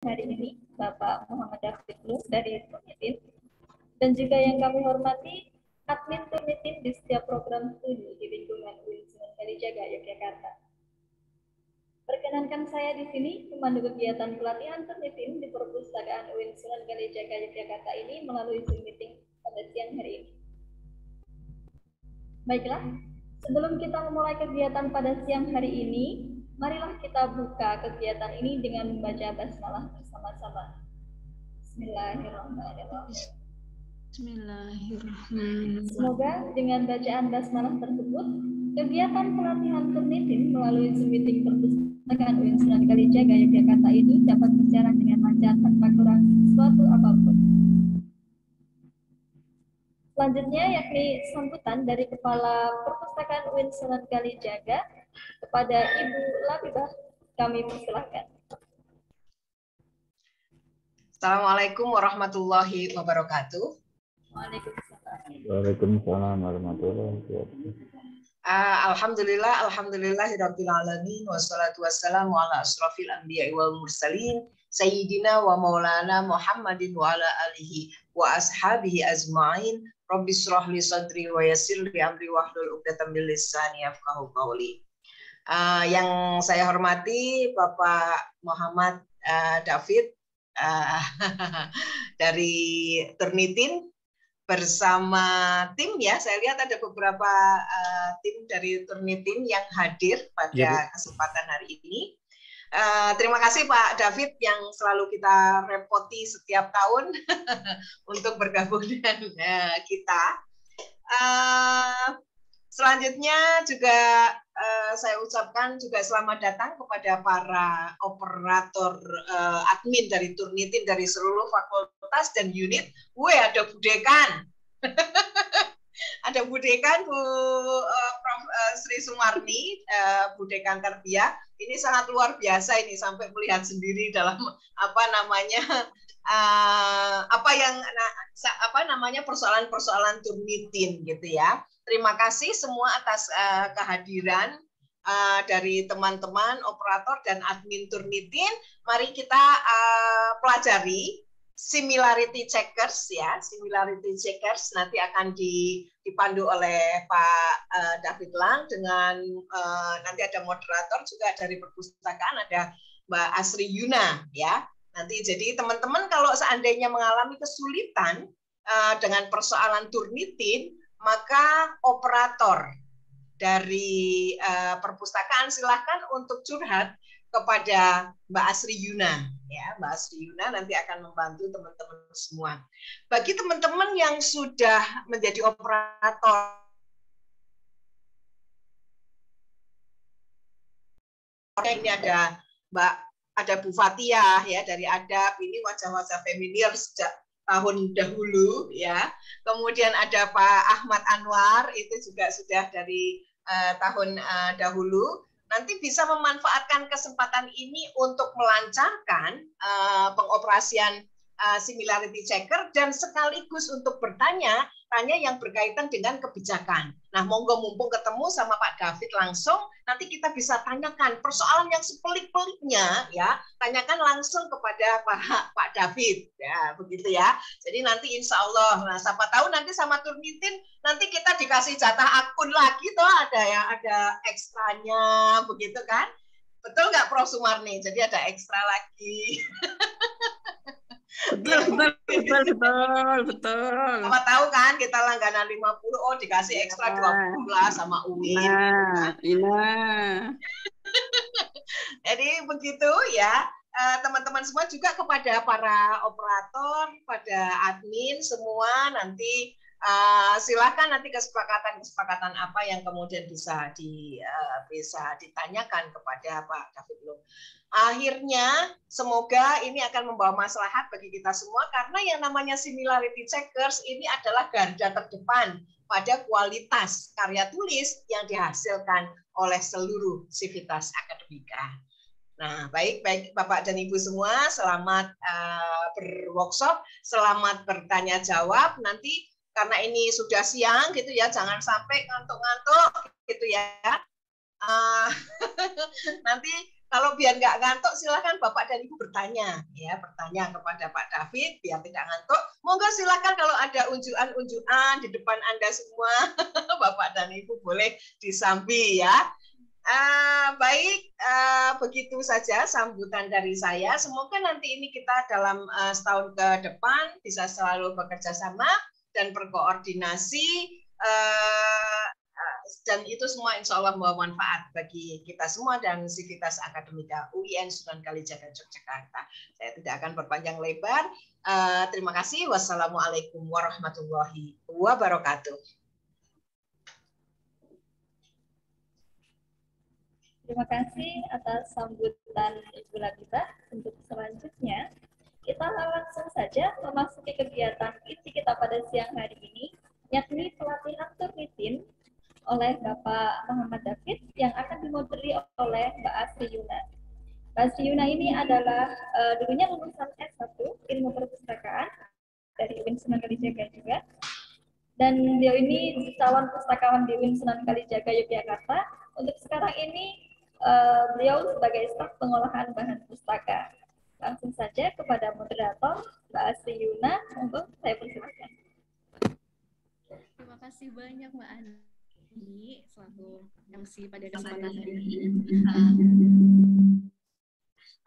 hari ini Bapak Muhammad David Lu dari Prometin dan juga yang kami hormati admin Prometin di setiap program studi di lingkungan UIN Kalijaga Yogyakarta. Perkenankan saya di sini memandu kegiatan pelatihan Prometin di perpustakaan UIN Kalijaga Yogyakarta ini melalui Zoom meeting pada siang hari ini. Baiklah, sebelum kita memulai kegiatan pada siang hari ini, Marilah kita buka kegiatan ini dengan membaca basmalah bersama-sama. Bismillahirrahmanirrahim. Semoga dengan bacaan basmalah tersebut, kegiatan pelatihan kognitif melalui Zoom meeting perpustakaan UIN Sunan Kalijaga Yogyakarta ini dapat berjalan dengan lancar tanpa kurang suatu apapun. Selanjutnya yakni sambutan dari Kepala Perpustakaan UIN Sunan Kalijaga, kepada Ibu Labibah, kami persilahkan. Assalamualaikum warahmatullahi wabarakatuh. Waalaikumsalam. warahmatullahi wabarakatuh. Uh, Alhamdulillah, Alhamdulillahirabbil alamin wassalatu wassalamu ala asrafil anbiya wal mursalin sayyidina wa maulana Muhammadin wa ala alihi wa ashabihi azmain. Rabbi surah li sadri wa yassir li amri wahlul uqdatan min lisani yafqahu qawli. Uh, yang saya hormati Bapak Muhammad uh, David uh, dari Turnitin bersama tim ya. Saya lihat ada beberapa uh, tim dari Turnitin yang hadir pada ya, kesempatan hari ini. Uh, terima kasih Pak David yang selalu kita repoti setiap tahun untuk bergabung dengan uh, kita. Uh, selanjutnya juga Eh, saya ucapkan juga selamat datang kepada para operator uh, admin dari Turnitin dari seluruh fakultas dan unit. Wih, ada budekan. ada budekan Bu uh, Prof uh, Sri Sumarni, uh, budekan Terbiak. Ini sangat luar biasa ini sampai melihat sendiri dalam apa namanya uh, apa yang apa namanya persoalan-persoalan Turnitin gitu ya. Terima kasih semua atas uh, kehadiran uh, dari teman-teman operator dan admin Turnitin. Mari kita uh, pelajari similarity checkers ya similarity checkers nanti akan dipandu oleh Pak David Lang dengan nanti ada moderator juga dari perpustakaan ada Mbak Asri Yuna ya nanti jadi teman-teman kalau seandainya mengalami kesulitan dengan persoalan turnitin maka operator dari uh, perpustakaan silahkan untuk curhat kepada Mbak Asri Yuna ya Mbak Asri Yuna nanti akan membantu teman-teman semua bagi teman-teman yang sudah menjadi operator ini ada Mbak ada Bu Fatia ya dari Adab ini wajah-wajah familiar sejak tahun dahulu ya. Kemudian ada Pak Ahmad Anwar itu juga sudah dari uh, tahun uh, dahulu. Nanti bisa memanfaatkan kesempatan ini untuk melancarkan uh, pengoperasian Eh, similarity checker dan sekaligus untuk bertanya tanya yang berkaitan dengan kebijakan. Nah, monggo mumpung ketemu sama Pak David langsung, nanti kita bisa tanyakan persoalan yang sepelik-peliknya ya, tanyakan langsung kepada Pak Pak David ya, begitu ya. Jadi nanti insya Allah, nah siapa tahu nanti sama Turmintin nanti kita dikasih jatah akun lagi toh ada ya, ada ekstranya begitu kan. Betul nggak Prof Sumarni? Jadi ada ekstra lagi. Nah, betul, betul, betul, betul, betul. Sama tahu kan kita langganan 50, oh dikasih ekstra nah. dua ya. 20 sama UIN. Gitu nah, kan. Iya, nah, nah. Jadi begitu ya. Eh, teman-teman semua juga kepada para operator, pada admin semua nanti Uh, silahkan nanti kesepakatan-kesepakatan apa yang kemudian bisa di uh, bisa ditanyakan kepada Pak David Akhirnya semoga ini akan membawa maslahat bagi kita semua karena yang namanya similarity checkers ini adalah garda terdepan pada kualitas karya tulis yang dihasilkan oleh seluruh civitas akademika. Nah, baik, baik Bapak dan Ibu semua, selamat uh, berworkshop, selamat bertanya jawab. Nanti karena ini sudah siang gitu ya, jangan sampai ngantuk-ngantuk gitu ya. Uh, nanti kalau biar nggak ngantuk silahkan bapak dan ibu bertanya ya bertanya kepada Pak David biar tidak ngantuk monggo silahkan kalau ada unjuan-unjuan di depan anda semua bapak dan ibu boleh disambi ya uh, baik uh, begitu saja sambutan dari saya semoga nanti ini kita dalam uh, setahun ke depan bisa selalu bekerja sama dan berkoordinasi uh, dan itu semua insya Allah membawa manfaat bagi kita semua dan sivitas akademika UIN Sunan Kalijaga Yogyakarta. Saya tidak akan berpanjang lebar. Uh, terima kasih. Wassalamualaikum warahmatullahi wabarakatuh. Terima kasih atas sambutan Ibu Labibah. Untuk selanjutnya, kita langsung saja memasuki kegiatan inti kita pada siang hari ini, yakni pelatihan turnitin oleh Bapak Muhammad David yang akan dimoderi oleh Mbak Asri Yuna. Mbak Asri Yuna ini adalah uh, dulunya lulusan S1 Ilmu Perpustakaan dari UIN Sunan Kalijaga juga. Dan beliau ini calon pustakawan di UIN Sunan Kalijaga Yogyakarta. Untuk sekarang ini uh, beliau sebagai staf pengolahan bahan pustaka. Langsung saja kepada moderator Mbak Asri Yuna untuk saya persilakan. Terima kasih banyak Mbak Ani selalu MC pada kesempatan hari ini. Ah.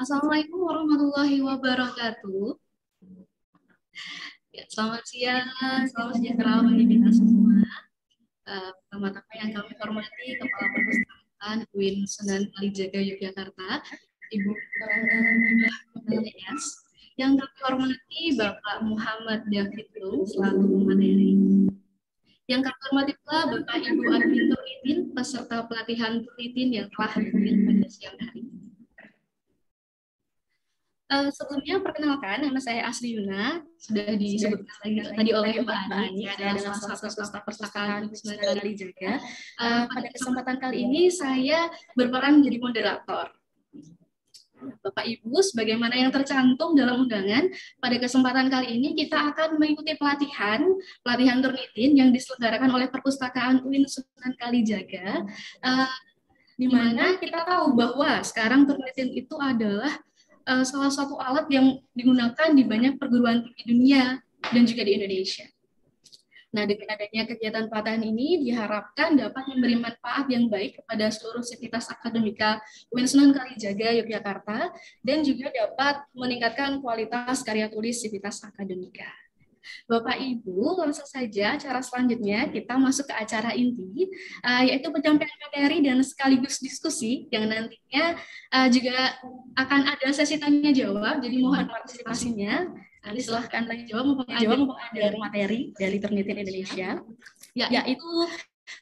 Assalamualaikum warahmatullahi wabarakatuh. Ya, selamat siang, selamat sejahtera bagi kita semua. Ah, pertama-tama yang kami hormati Kepala Perpustakaan UIN Sunan Kalijaga Yogyakarta Ibu Yes, yang kami hormati Bapak Muhammad David Lu selaku pemateri. Yang kami hormati pula Bapak Ibu Arvindo Itin peserta pelatihan Pulitin yang telah hadir pada siang hari ini. Uh, sebelumnya perkenalkan nama saya Asri Yuna sudah disebutkan lagi tadi oleh Mbak Ani adalah salah satu staf perpustakaan Wisma Jaga. Uh, pada kesempatan kali ini saya berperan menjadi moderator. Bapak Ibu, sebagaimana yang tercantum dalam undangan, pada kesempatan kali ini kita akan mengikuti pelatihan, pelatihan Turnitin yang diselenggarakan oleh Perpustakaan UIN Sunan Kalijaga, uh, di mana kita tahu bahwa sekarang Turnitin itu adalah uh, salah satu alat yang digunakan di banyak perguruan tinggi dunia dan juga di Indonesia. Nah, dengan adanya kegiatan pelatihan ini diharapkan dapat memberi manfaat yang baik kepada seluruh sivitas akademika Winsunan Kalijaga Yogyakarta dan juga dapat meningkatkan kualitas karya tulis sivitas akademika. Bapak Ibu, langsung saja acara selanjutnya kita masuk ke acara inti, eh, yaitu penyampaian materi dan sekaligus diskusi yang nantinya eh, juga akan ada sesi tanya jawab, jadi mohon partisipasinya. Ali silahkan lagi jawab dari materi dari Turnitin Indonesia, ya, yaitu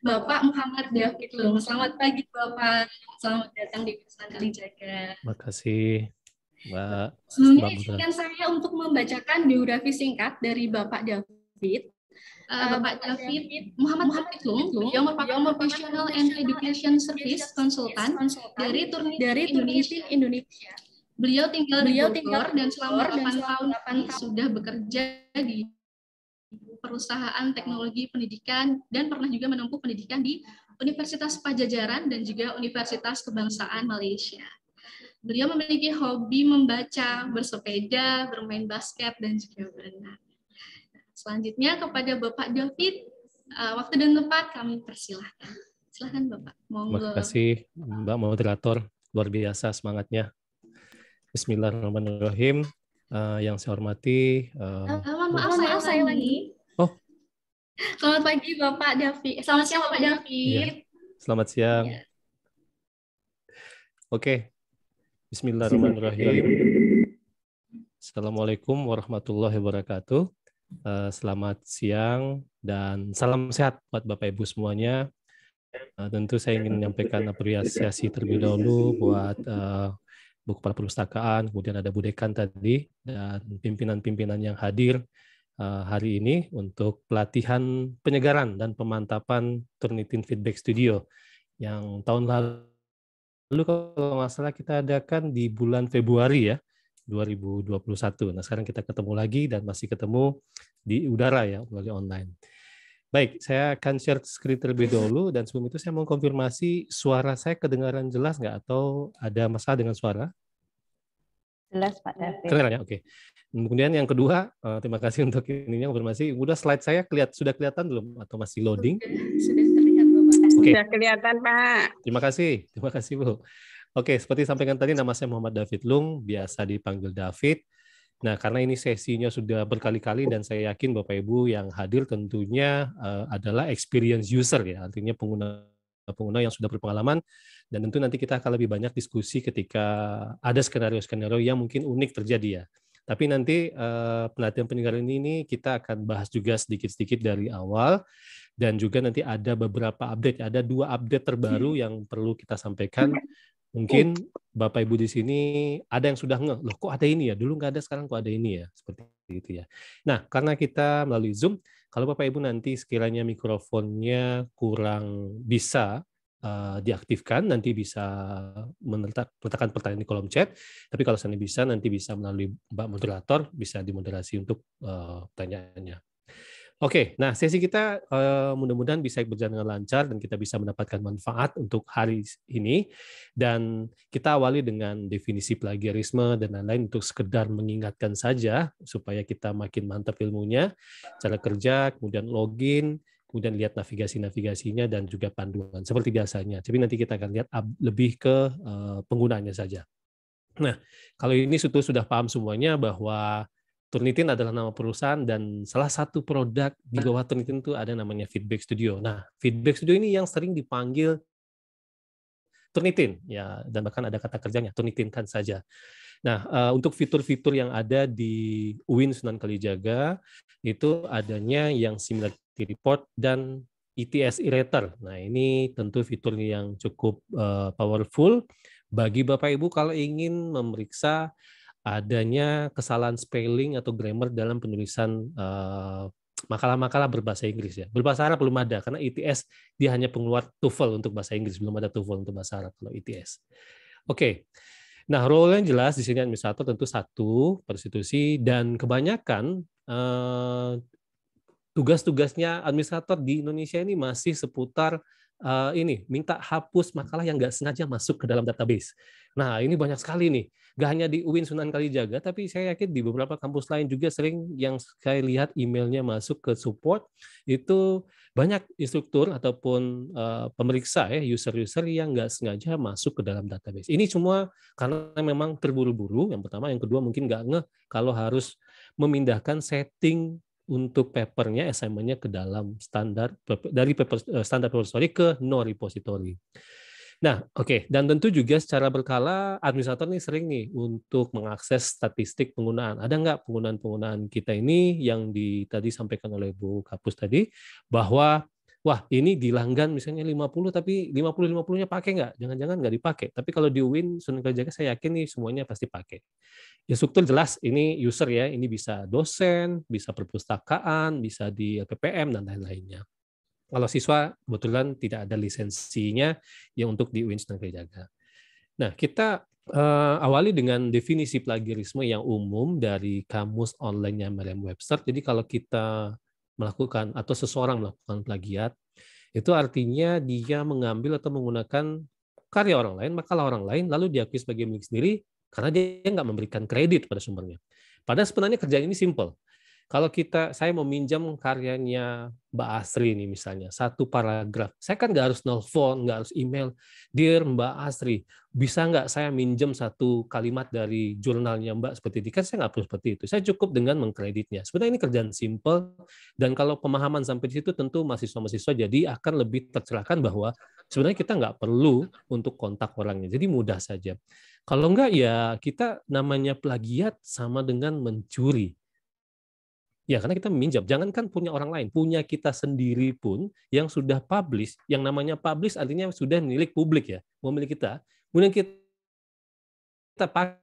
Bapak Muhammad David gitu Lung. Selamat pagi Bapak, selamat datang di Pesan Kalijaga. Terima kasih. Mbak. Sebelumnya izinkan saya untuk membacakan biografi singkat dari Bapak David. Eh, eh, Bapak David Muhammad Muhammad Lung, yang merupakan Professional and Education Service Consultant dari Turnitin Indonesia. Indonesia. Beliau tinggal Beliau di Bogor dan selama 8 tahun, 8 tahun sudah bekerja di perusahaan teknologi pendidikan dan pernah juga menempuh pendidikan di Universitas Pajajaran dan juga Universitas Kebangsaan Malaysia. Beliau memiliki hobi membaca, bersepeda, bermain basket, dan juga berenang. Selanjutnya kepada Bapak David, eh, waktu dan tempat kami persilahkan. Silahkan Bapak. Monggo. Terima kasih Mbak Moderator, luar biasa semangatnya. Bismillahirrahmanirrahim. Uh, yang saya hormati. Uh, uh, maaf, saya, maaf saya lagi. Oh. Selamat pagi Bapak Davi. Selamat siang Bapak iya, Davi. Ya. Selamat siang. Ya. Oke. Okay. Bismillahirrahmanirrahim. Assalamualaikum warahmatullahi wabarakatuh. Uh, selamat siang dan salam sehat buat Bapak Ibu semuanya. Uh, tentu saya ingin menyampaikan apresiasi terlebih dahulu buat uh, buku perpustakaan, kemudian ada budekan tadi dan pimpinan-pimpinan yang hadir eh, hari ini untuk pelatihan penyegaran dan pemantapan Turnitin Feedback Studio yang tahun lalu kalau nggak salah kita adakan di bulan Februari ya 2021. Nah sekarang kita ketemu lagi dan masih ketemu di udara ya melalui online. Baik, saya akan share screen terlebih dahulu dan sebelum itu saya mau konfirmasi suara saya kedengaran jelas nggak atau ada masalah dengan suara? Jelas Pak David. kedengarannya oke. Okay. Kemudian yang kedua, eh, terima kasih untuk ininya konfirmasi. Udah slide saya kelihatan sudah kelihatan belum atau masih loading? Sudah terlihat Okay. Sudah kelihatan Pak. Terima kasih, terima kasih Bu. Oke, okay, seperti sampaikan tadi nama saya Muhammad David Lung, biasa dipanggil David. Nah, karena ini sesinya sudah berkali-kali dan saya yakin Bapak Ibu yang hadir tentunya eh, adalah experience user ya, artinya pengguna pengguna yang sudah berpengalaman dan tentu nanti kita akan lebih banyak diskusi ketika ada skenario-skenario yang mungkin unik terjadi ya. Tapi nanti uh, penelitian peninggalan ini kita akan bahas juga sedikit-sedikit dari awal dan juga nanti ada beberapa update, ada dua update terbaru iya. yang perlu kita sampaikan Mungkin Bapak Ibu di sini ada yang sudah ngeh, loh kok ada ini ya? Dulu nggak ada, sekarang kok ada ini ya? Seperti itu ya. Nah, karena kita melalui Zoom, kalau Bapak Ibu nanti sekiranya mikrofonnya kurang bisa uh, diaktifkan, nanti bisa meletakkan pertanyaan di kolom chat. Tapi kalau sana bisa, nanti bisa melalui Mbak Moderator, bisa dimoderasi untuk uh, pertanyaannya. Oke, nah sesi kita uh, mudah-mudahan bisa berjalan dengan lancar dan kita bisa mendapatkan manfaat untuk hari ini. Dan kita awali dengan definisi plagiarisme dan lain-lain untuk sekedar mengingatkan saja supaya kita makin mantap ilmunya, cara kerja, kemudian login, kemudian lihat navigasi-navigasinya dan juga panduan seperti biasanya. Tapi nanti kita akan lihat lebih ke uh, penggunaannya saja. Nah, kalau ini sudah paham semuanya bahwa Turnitin adalah nama perusahaan dan salah satu produk di nah. bawah Turnitin itu ada namanya Feedback Studio. Nah, Feedback Studio ini yang sering dipanggil Turnitin ya dan bahkan ada kata kerjanya Turnitin kan saja. Nah, eh, untuk fitur-fitur yang ada di UIN Sunan Kalijaga itu adanya yang similarity report dan ETS Erator. Nah, ini tentu fitur yang cukup eh, powerful bagi Bapak Ibu kalau ingin memeriksa adanya kesalahan spelling atau grammar dalam penulisan makalah eh, makalah-makalah berbahasa Inggris ya. Berbahasa Arab belum ada karena ITS dia hanya pengeluar TOEFL untuk bahasa Inggris, belum ada TOEFL untuk bahasa Arab kalau ITS. Oke. Okay. Nah, role yang jelas di sini administrator tentu satu, prostitusi dan kebanyakan uh, tugas-tugasnya administrator di Indonesia ini masih seputar uh, ini minta hapus makalah yang nggak sengaja masuk ke dalam database. Nah ini banyak sekali nih, Gak hanya di UIN Sunan Kalijaga, tapi saya yakin di beberapa kampus lain juga sering yang saya lihat emailnya masuk ke support itu banyak instruktur ataupun uh, pemeriksa ya user-user yang nggak sengaja masuk ke dalam database. Ini semua karena memang terburu-buru. Yang pertama, yang kedua mungkin nggak ngeh kalau harus memindahkan setting untuk papernya assignmentnya ke dalam standar dari paper eh, standar repository ke no repository. Nah, oke, okay. dan tentu juga secara berkala administrator ini sering nih untuk mengakses statistik penggunaan. Ada nggak penggunaan-penggunaan kita ini yang di, tadi sampaikan oleh Bu Kapus tadi bahwa wah ini di langgan misalnya 50 tapi 50 50-nya pakai nggak? Jangan-jangan nggak dipakai. Tapi kalau di Win Sunan Kalijaga saya yakin nih semuanya pasti pakai. Ya, Instruktur jelas ini user ya, ini bisa dosen, bisa perpustakaan, bisa di LPPM dan lain-lainnya. Kalau siswa kebetulan tidak ada lisensinya yang untuk di Win Sunan Kalijaga. Nah, kita uh, awali dengan definisi plagiarisme yang umum dari kamus online-nya Merriam-Webster. Jadi kalau kita melakukan atau seseorang melakukan plagiat, itu artinya dia mengambil atau menggunakan karya orang lain, makalah orang lain, lalu diakui sebagai milik sendiri karena dia nggak memberikan kredit pada sumbernya. Padahal sebenarnya kerjaan ini simple. Kalau kita, saya meminjam karyanya Mbak Asri ini misalnya, satu paragraf. Saya kan nggak harus nelfon, nggak harus email. Dear Mbak Asri, bisa nggak saya minjem satu kalimat dari jurnalnya Mbak seperti itu Kan saya nggak perlu seperti itu. Saya cukup dengan mengkreditnya. Sebenarnya ini kerjaan simple, dan kalau pemahaman sampai di situ tentu mahasiswa-mahasiswa jadi akan lebih tercerahkan bahwa sebenarnya kita nggak perlu untuk kontak orangnya. Jadi mudah saja. Kalau nggak ya kita namanya plagiat sama dengan mencuri. Ya, karena kita meminjam. Jangankan punya orang lain, punya kita sendiri pun yang sudah publish, yang namanya publish artinya sudah milik publik ya, memiliki kita. Kemudian kita, kita pakai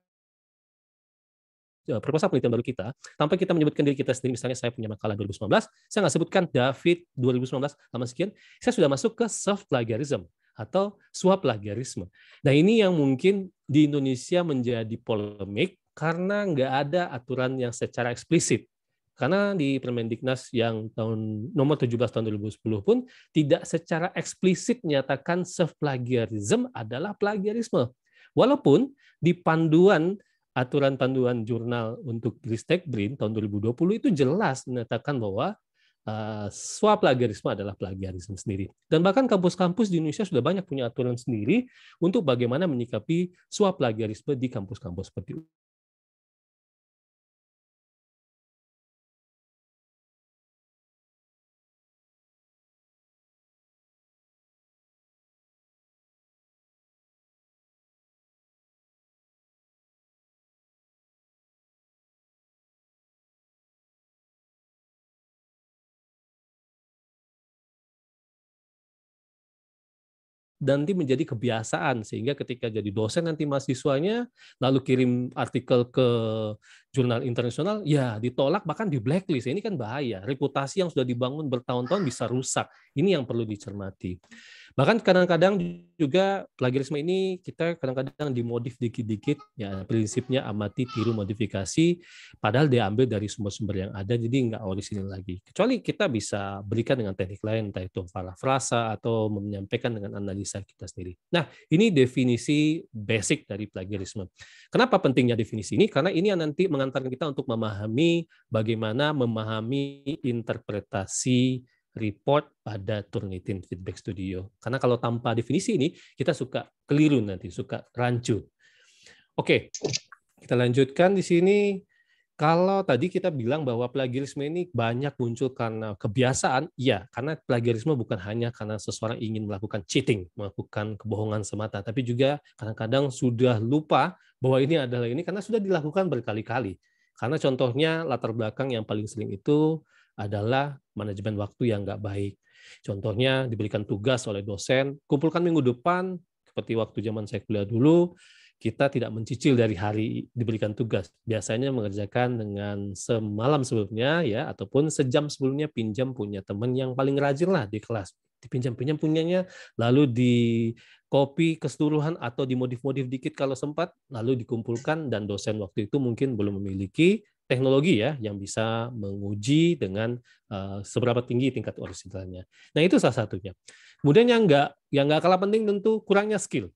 eh, proposal penelitian baru kita, tanpa kita menyebutkan diri kita sendiri, misalnya saya punya makalah 2019, saya nggak sebutkan David 2019, lama sekian, saya sudah masuk ke soft plagiarism atau suap plagiarisme. Nah ini yang mungkin di Indonesia menjadi polemik karena nggak ada aturan yang secara eksplisit karena di Permendiknas yang tahun nomor 17 tahun 2010 pun tidak secara eksplisit menyatakan self plagiarism adalah plagiarisme. Walaupun di panduan aturan panduan jurnal untuk Ristek Brin tahun 2020 itu jelas menyatakan bahwa Uh, eh, swa plagiarisme adalah plagiarisme sendiri. Dan bahkan kampus-kampus di Indonesia sudah banyak punya aturan sendiri untuk bagaimana menyikapi swa plagiarisme di kampus-kampus seperti itu. dan nanti menjadi kebiasaan sehingga ketika jadi dosen nanti mahasiswanya lalu kirim artikel ke jurnal internasional, ya ditolak bahkan di blacklist. Ini kan bahaya. Reputasi yang sudah dibangun bertahun-tahun bisa rusak. Ini yang perlu dicermati. Bahkan kadang-kadang juga plagiarisme ini kita kadang-kadang dimodif dikit-dikit. Ya prinsipnya amati, tiru, modifikasi. Padahal diambil dari sumber-sumber yang ada, jadi nggak orisinil lagi. Kecuali kita bisa berikan dengan teknik lain, entah itu parafrasa atau menyampaikan dengan analisa kita sendiri. Nah, ini definisi basic dari plagiarisme. Kenapa pentingnya definisi ini? Karena ini yang nanti mengantarkan kita untuk memahami bagaimana memahami interpretasi report pada Turnitin Feedback Studio. Karena kalau tanpa definisi ini, kita suka keliru nanti, suka rancu. Oke, kita lanjutkan di sini. Kalau tadi kita bilang bahwa plagiarisme ini banyak muncul karena kebiasaan, iya, karena plagiarisme bukan hanya karena seseorang ingin melakukan cheating, melakukan kebohongan semata, tapi juga kadang-kadang sudah lupa bahwa ini adalah ini karena sudah dilakukan berkali-kali. Karena contohnya latar belakang yang paling sering itu adalah manajemen waktu yang nggak baik. Contohnya diberikan tugas oleh dosen, kumpulkan minggu depan seperti waktu zaman saya kuliah dulu, kita tidak mencicil dari hari diberikan tugas. Biasanya mengerjakan dengan semalam sebelumnya ya ataupun sejam sebelumnya pinjam punya teman yang paling rajin lah di kelas. Dipinjam-pinjam punyanya lalu di copy keseluruhan atau dimodif-modif dikit kalau sempat lalu dikumpulkan dan dosen waktu itu mungkin belum memiliki teknologi ya yang bisa menguji dengan uh, seberapa tinggi tingkat orisinalnya. Nah, itu salah satunya. Kemudian yang enggak yang enggak kalah penting tentu kurangnya skill.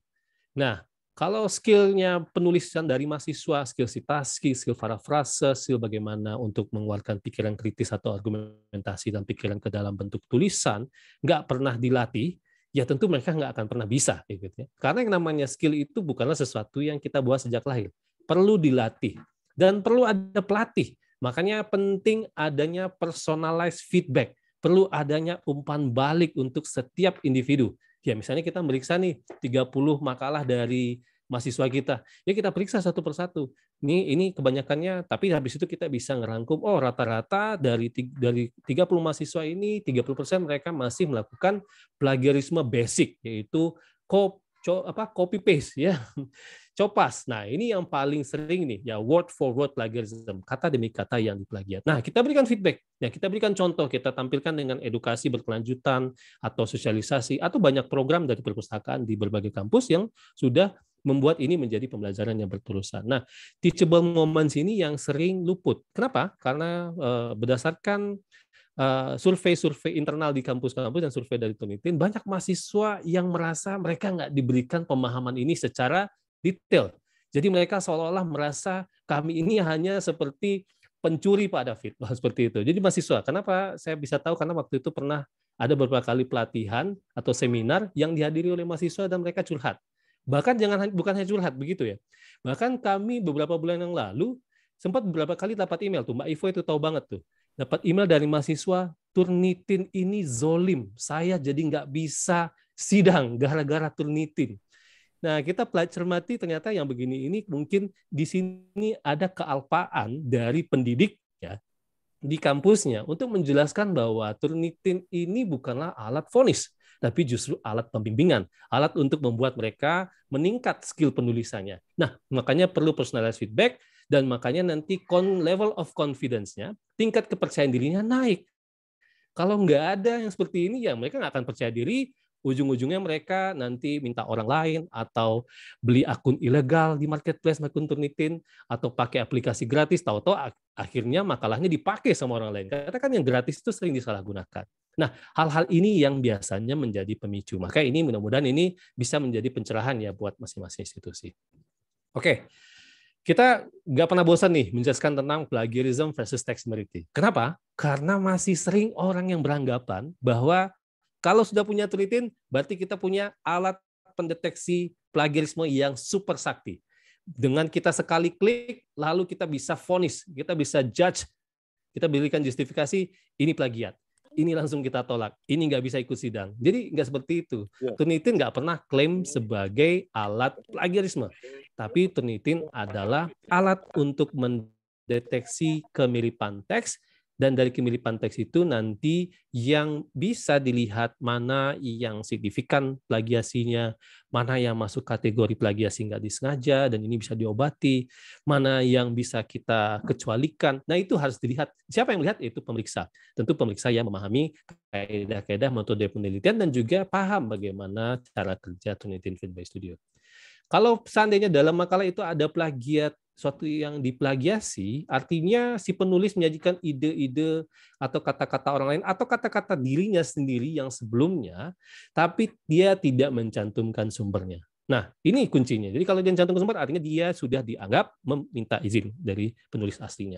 Nah, kalau skillnya penulisan dari mahasiswa, skill sitasi, skill parafrase, skill bagaimana untuk mengeluarkan pikiran kritis atau argumentasi dan pikiran ke dalam bentuk tulisan, nggak pernah dilatih, ya tentu mereka nggak akan pernah bisa. Gitu ya. Karena yang namanya skill itu bukanlah sesuatu yang kita buat sejak lahir. Perlu dilatih. Dan perlu ada pelatih. Makanya penting adanya personalized feedback. Perlu adanya umpan balik untuk setiap individu. Ya misalnya kita meriksa nih 30 makalah dari mahasiswa kita. Ya kita periksa satu persatu. Ini ini kebanyakannya tapi habis itu kita bisa ngerangkum oh rata-rata dari dari 30 mahasiswa ini 30% mereka masih melakukan plagiarisme basic yaitu copy co apa copy paste ya copas. Nah, ini yang paling sering nih, ya word for word plagiarism, kata demi kata yang diplagiat. Nah, kita berikan feedback, ya kita berikan contoh, kita tampilkan dengan edukasi berkelanjutan atau sosialisasi atau banyak program dari perpustakaan di berbagai kampus yang sudah membuat ini menjadi pembelajaran yang berterusan. Nah, teachable moments ini yang sering luput. Kenapa? Karena eh, berdasarkan Eh, survei-survei uh, internal di kampus-kampus dan survei dari Tunitin, banyak mahasiswa yang merasa mereka nggak diberikan pemahaman ini secara detail. Jadi mereka seolah-olah merasa kami ini hanya seperti pencuri Pak David, seperti itu. Jadi mahasiswa, kenapa saya bisa tahu? Karena waktu itu pernah ada beberapa kali pelatihan atau seminar yang dihadiri oleh mahasiswa dan mereka curhat. Bahkan jangan bukan hanya curhat begitu ya. Bahkan kami beberapa bulan yang lalu sempat beberapa kali dapat email tuh Mbak Ivo itu tahu banget tuh Dapat email dari mahasiswa, Turnitin ini zolim, saya jadi nggak bisa sidang gara-gara Turnitin. Nah, kita cermati ternyata yang begini ini mungkin di sini ada kealpaan dari pendidik ya di kampusnya untuk menjelaskan bahwa Turnitin ini bukanlah alat fonis, tapi justru alat pembimbingan, alat untuk membuat mereka meningkat skill penulisannya. Nah, makanya perlu personalized feedback dan makanya nanti kon level of confidence-nya, tingkat kepercayaan dirinya naik. Kalau nggak ada yang seperti ini, ya mereka nggak akan percaya diri, ujung-ujungnya mereka nanti minta orang lain atau beli akun ilegal di marketplace, akun Turnitin, atau pakai aplikasi gratis, tahu-tahu akhirnya makalahnya dipakai sama orang lain. Karena kan yang gratis itu sering disalahgunakan. Nah, hal-hal ini yang biasanya menjadi pemicu. Maka ini mudah-mudahan ini bisa menjadi pencerahan ya buat masing-masing institusi. Oke. Okay kita nggak pernah bosan nih menjelaskan tentang plagiarism versus text merity. Kenapa? Karena masih sering orang yang beranggapan bahwa kalau sudah punya Turnitin, berarti kita punya alat pendeteksi plagiarisme yang super sakti. Dengan kita sekali klik, lalu kita bisa vonis, kita bisa judge, kita berikan justifikasi, ini plagiat. Ini langsung kita tolak. Ini nggak bisa ikut sidang. Jadi nggak seperti itu. Yeah. Turnitin nggak pernah klaim sebagai alat plagiarisme. Tapi Turnitin adalah alat untuk mendeteksi kemiripan teks dan dari kemiripan teks itu nanti yang bisa dilihat mana yang signifikan plagiasinya, mana yang masuk kategori plagiasi nggak disengaja dan ini bisa diobati, mana yang bisa kita kecualikan. Nah itu harus dilihat. Siapa yang melihat? Itu pemeriksa. Tentu pemeriksa yang memahami kaedah-kaedah metode penelitian dan juga paham bagaimana cara kerja Tunisian Feedback Studio. Kalau seandainya dalam makalah itu ada plagiat suatu yang diplagiasi, artinya si penulis menyajikan ide-ide atau kata-kata orang lain atau kata-kata dirinya sendiri yang sebelumnya, tapi dia tidak mencantumkan sumbernya. Nah, ini kuncinya. Jadi kalau dia mencantumkan sumber, artinya dia sudah dianggap meminta izin dari penulis aslinya.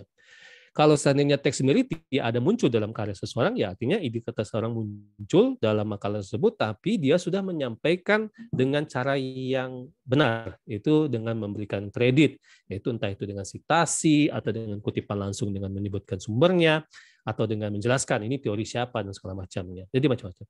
Kalau seandainya teks ya ada muncul dalam karya seseorang, ya artinya ide kata seorang muncul dalam makalah tersebut, tapi dia sudah menyampaikan dengan cara yang benar, itu dengan memberikan kredit, yaitu entah itu dengan sitasi, atau dengan kutipan langsung dengan menyebutkan sumbernya, atau dengan menjelaskan ini teori siapa, dan segala macamnya. Jadi macam-macam.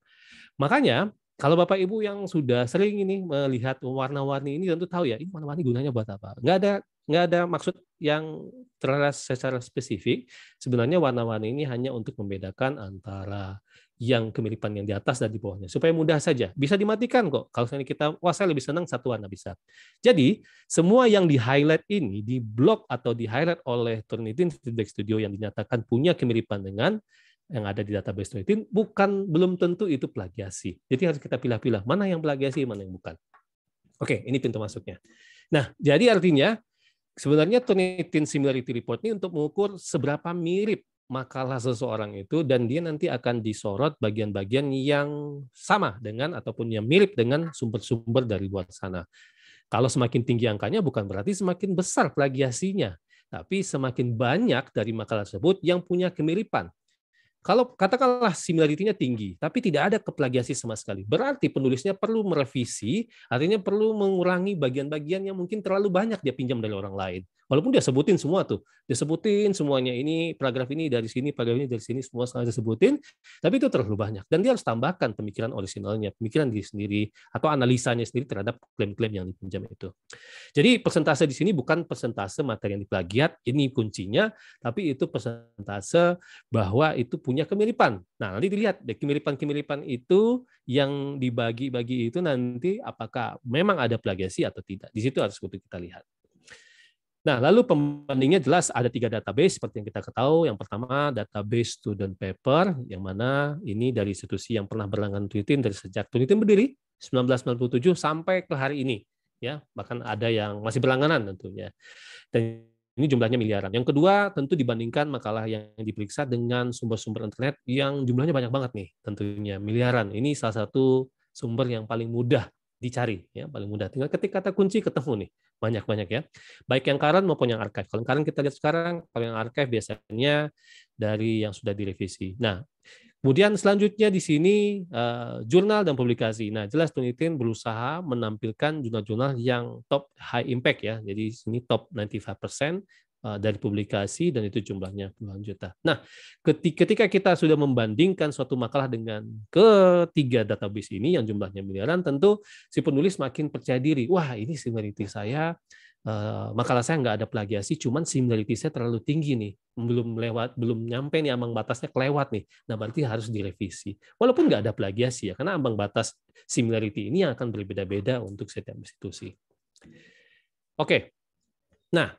Makanya kalau Bapak Ibu yang sudah sering ini melihat warna-warni ini tentu tahu ya, ini warna-warni gunanya buat apa. Nggak ada nggak ada maksud yang terlaras secara spesifik. Sebenarnya warna-warni ini hanya untuk membedakan antara yang kemiripan yang di atas dan di bawahnya supaya mudah saja. Bisa dimatikan kok. Kalau misalnya kita wah saya lebih senang satu warna bisa. Jadi, semua yang di highlight ini di blok atau di highlight oleh Turnitin Feedback Studio yang dinyatakan punya kemiripan dengan yang ada di database Doitin bukan belum tentu itu plagiasi. Jadi harus kita pilih-pilih mana yang plagiasi, mana yang bukan. Oke, ini pintu masuknya. Nah, jadi artinya sebenarnya Turnitin Similarity Report ini untuk mengukur seberapa mirip makalah seseorang itu dan dia nanti akan disorot bagian-bagian yang sama dengan ataupun yang mirip dengan sumber-sumber dari luar sana. Kalau semakin tinggi angkanya bukan berarti semakin besar plagiasinya, tapi semakin banyak dari makalah tersebut yang punya kemiripan kalau katakanlah similarity-nya tinggi, tapi tidak ada keplagiasi sama sekali. Berarti penulisnya perlu merevisi, artinya perlu mengurangi bagian-bagian yang mungkin terlalu banyak dia pinjam dari orang lain. Walaupun dia sebutin semua tuh, dia sebutin semuanya ini paragraf ini dari sini, paragraf ini dari sini semua sengaja sebutin, tapi itu terlalu banyak dan dia harus tambahkan pemikiran orisinalnya, pemikiran diri sendiri atau analisanya sendiri terhadap klaim-klaim yang dipinjam itu. Jadi persentase di sini bukan persentase materi yang diplagiat, ini kuncinya, tapi itu persentase bahwa itu punya kemiripan. Nah, nanti dilihat kemiripan-kemiripan itu yang dibagi-bagi itu nanti apakah memang ada plagiasi atau tidak. Di situ harus butuh kita lihat. Nah, lalu pembandingnya jelas ada tiga database seperti yang kita ketahui. Yang pertama, database student paper, yang mana ini dari institusi yang pernah berlangganan Tunitin dari sejak Tunitin berdiri 1997 sampai ke hari ini. ya Bahkan ada yang masih berlangganan tentunya. Dan ini jumlahnya miliaran. Yang kedua, tentu dibandingkan makalah yang diperiksa dengan sumber-sumber internet yang jumlahnya banyak banget nih, tentunya miliaran. Ini salah satu sumber yang paling mudah dicari, ya paling mudah. Tinggal ketik kata kunci ketemu nih banyak-banyak ya. Baik yang current maupun yang archive. Kalau yang current kita lihat sekarang, kalau yang archive biasanya dari yang sudah direvisi. Nah, kemudian selanjutnya di sini uh, jurnal dan publikasi. Nah, jelas penelitian berusaha menampilkan jurnal-jurnal yang top high impact ya. Jadi sini top 95%, Eh, dari publikasi dan itu jumlahnya puluhan juta. Nah, ketika kita sudah membandingkan suatu makalah dengan ketiga database ini yang jumlahnya miliaran, tentu si penulis makin percaya diri. Wah, ini similarity saya eh, makalah saya nggak ada plagiasi, cuman similarity saya terlalu tinggi nih, belum lewat, belum nyampe nih ambang batasnya kelewat nih. Nah berarti harus direvisi. Walaupun nggak ada plagiasi ya, karena ambang batas similarity ini yang akan berbeda-beda untuk setiap institusi. Oke, nah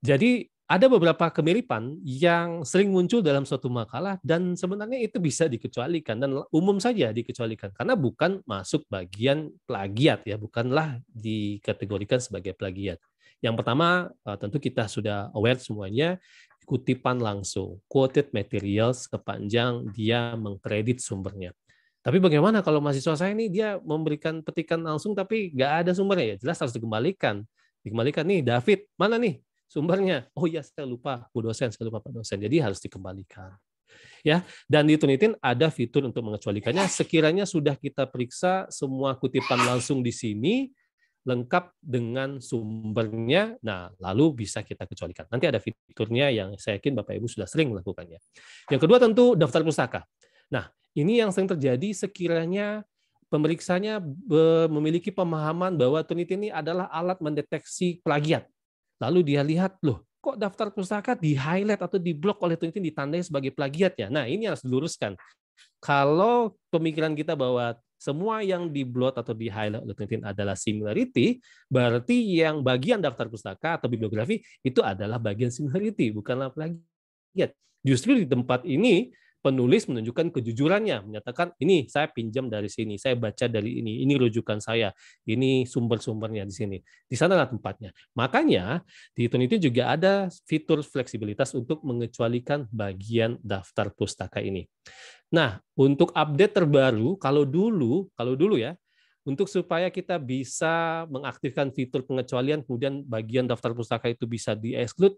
jadi ada beberapa kemiripan yang sering muncul dalam suatu makalah dan sebenarnya itu bisa dikecualikan dan umum saja dikecualikan karena bukan masuk bagian plagiat ya bukanlah dikategorikan sebagai plagiat. Yang pertama eh, tentu kita sudah aware semuanya kutipan langsung quoted materials sepanjang dia mengkredit sumbernya. Tapi bagaimana kalau mahasiswa saya ini dia memberikan petikan langsung tapi nggak ada sumbernya ya jelas harus dikembalikan. Dikembalikan nih David, mana nih sumbernya. Oh iya, saya lupa, Bu dosen, saya lupa Pak dosen. Jadi harus dikembalikan. Ya, dan di Tunitin ada fitur untuk mengecualikannya. Sekiranya sudah kita periksa semua kutipan langsung di sini lengkap dengan sumbernya, nah lalu bisa kita kecualikan. Nanti ada fiturnya yang saya yakin Bapak Ibu sudah sering melakukannya. Yang kedua tentu daftar pustaka. Nah, ini yang sering terjadi sekiranya pemeriksanya memiliki pemahaman bahwa Tunitin ini adalah alat mendeteksi plagiat Lalu dia lihat, loh kok daftar pustaka di-highlight atau di blok oleh Tulitin ditandai sebagai plagiatnya. Nah ini harus diluruskan. Kalau pemikiran kita bahwa semua yang di atau di-highlight oleh Tulitin adalah similarity, berarti yang bagian daftar pustaka atau bibliografi itu adalah bagian similarity, bukanlah plagiat. Justru di tempat ini penulis menunjukkan kejujurannya, menyatakan ini saya pinjam dari sini, saya baca dari ini, ini rujukan saya, ini sumber-sumbernya di sini. Di sanalah tempatnya. Makanya di Tuniti juga ada fitur fleksibilitas untuk mengecualikan bagian daftar pustaka ini. Nah, untuk update terbaru, kalau dulu, kalau dulu ya, untuk supaya kita bisa mengaktifkan fitur pengecualian kemudian bagian daftar pustaka itu bisa di-exclude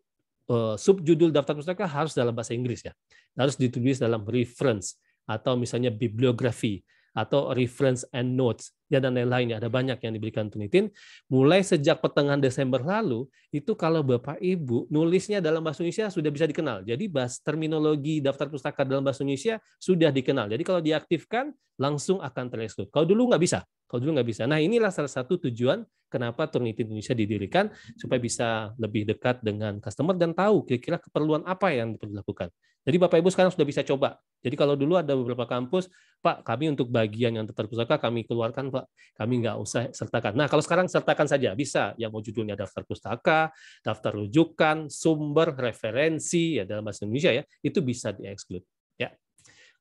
Eh, subjudul daftar pustaka harus dalam bahasa Inggris ya. Harus ditulis dalam reference atau misalnya bibliografi atau reference and notes ya dan lain-lainnya. Ada banyak yang diberikan penelitian. Mulai sejak pertengahan Desember lalu, itu kalau Bapak Ibu nulisnya dalam bahasa Indonesia sudah bisa dikenal. Jadi bahas terminologi daftar pustaka dalam bahasa Indonesia sudah dikenal. Jadi kalau diaktifkan, langsung akan tereksekusi. Kalau dulu nggak bisa. Kalau dulu nggak bisa. Nah inilah salah satu tujuan kenapa Turnitin Indonesia didirikan, supaya bisa lebih dekat dengan customer dan tahu kira-kira keperluan apa yang perlu dilakukan. Jadi Bapak Ibu sekarang sudah bisa coba. Jadi kalau dulu ada beberapa kampus, Pak, kami untuk bagian yang terpusaka kami keluarkan kami nggak usah sertakan. Nah, kalau sekarang sertakan saja bisa. Yang mau judulnya daftar pustaka, daftar rujukan, sumber, referensi ya dalam bahasa Indonesia ya, itu bisa di-exclude. Ya.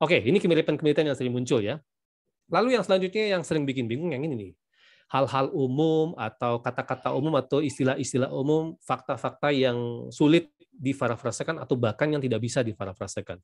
Oke, ini kemiripan-kemiripan yang sering muncul ya. Lalu yang selanjutnya yang sering bikin bingung yang ini nih. Hal-hal umum atau kata-kata umum atau istilah-istilah umum, fakta-fakta yang sulit difarafrasakan atau bahkan yang tidak bisa difarafrasakan.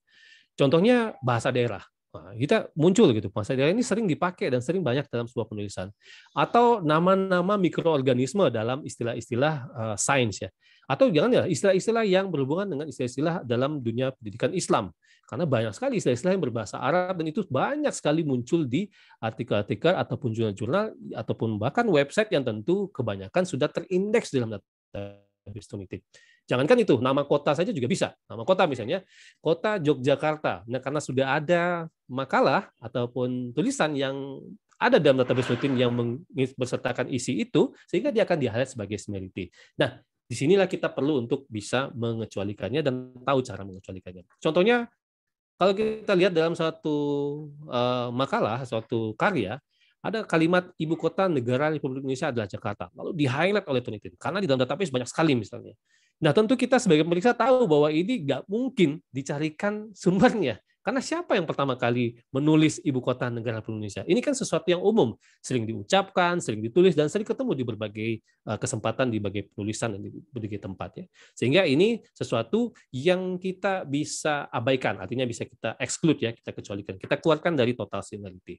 Contohnya bahasa daerah. Nah, kita muncul gitu masa ini sering dipakai dan sering banyak dalam sebuah penulisan atau nama-nama mikroorganisme dalam istilah-istilah uh, sains ya atau jangan ya istilah-istilah yang berhubungan dengan istilah-istilah dalam dunia pendidikan Islam karena banyak sekali istilah-istilah yang berbahasa Arab dan itu banyak sekali muncul di artikel-artikel ataupun jurnal-jurnal ataupun bahkan website yang tentu kebanyakan sudah terindeks dalam database Tumitik. Jangankan itu, nama kota saja juga bisa. Nama kota misalnya, kota Yogyakarta. Nah, karena sudah ada makalah ataupun tulisan yang ada dalam database rutin yang bersertakan isi itu sehingga dia akan di-highlight sebagai similarity. Nah, disinilah kita perlu untuk bisa mengecualikannya dan tahu cara mengecualikannya. Contohnya, kalau kita lihat dalam satu eh, makalah, suatu karya, ada kalimat ibu kota negara Republik Indonesia adalah Jakarta. Lalu di-highlight oleh Tunitin karena di dalam database banyak sekali misalnya. Nah, tentu kita sebagai pemeriksa tahu bahwa ini nggak mungkin dicarikan sumbernya karena siapa yang pertama kali menulis ibu kota negara Indonesia? Ini kan sesuatu yang umum, sering diucapkan, sering ditulis, dan sering ketemu di berbagai eh, kesempatan, di berbagai penulisan, dan di berbagai tempat. Ya. Sehingga ini sesuatu yang kita bisa abaikan, artinya bisa kita exclude, ya, kita kecualikan, kita keluarkan dari total similarity.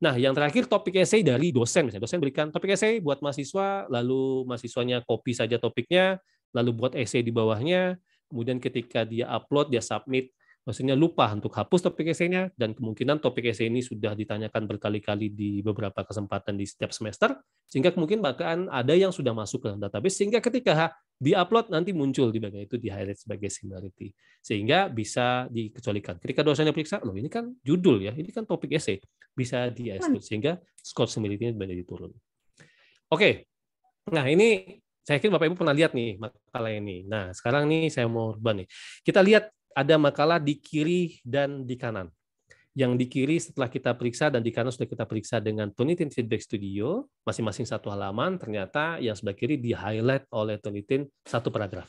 Nah, yang terakhir topik essay dari dosen. Misalnya dosen berikan topik essay buat mahasiswa, lalu mahasiswanya copy saja topiknya, lalu buat essay di bawahnya. Kemudian ketika dia upload, dia submit maksudnya lupa untuk hapus topik esainya dan kemungkinan topik esai ini sudah ditanyakan berkali-kali di beberapa kesempatan di setiap semester sehingga kemungkinan bahkan ada yang sudah masuk ke database sehingga ketika diupload nanti muncul di bagian itu di highlight sebagai similarity sehingga bisa dikecualikan ketika dosennya periksa loh ini kan judul ya ini kan topik esai bisa di kan. exclude sehingga skor similarity-nya menjadi turun oke nah ini saya yakin Bapak Ibu pernah lihat nih makalah ini. Nah, sekarang nih saya mau urban nih. Kita lihat ada makalah di kiri dan di kanan. Yang di kiri setelah kita periksa dan di kanan sudah kita periksa dengan Tunitin Feedback Studio, masing-masing satu halaman, ternyata yang sebelah kiri di-highlight oleh Tunitin satu paragraf.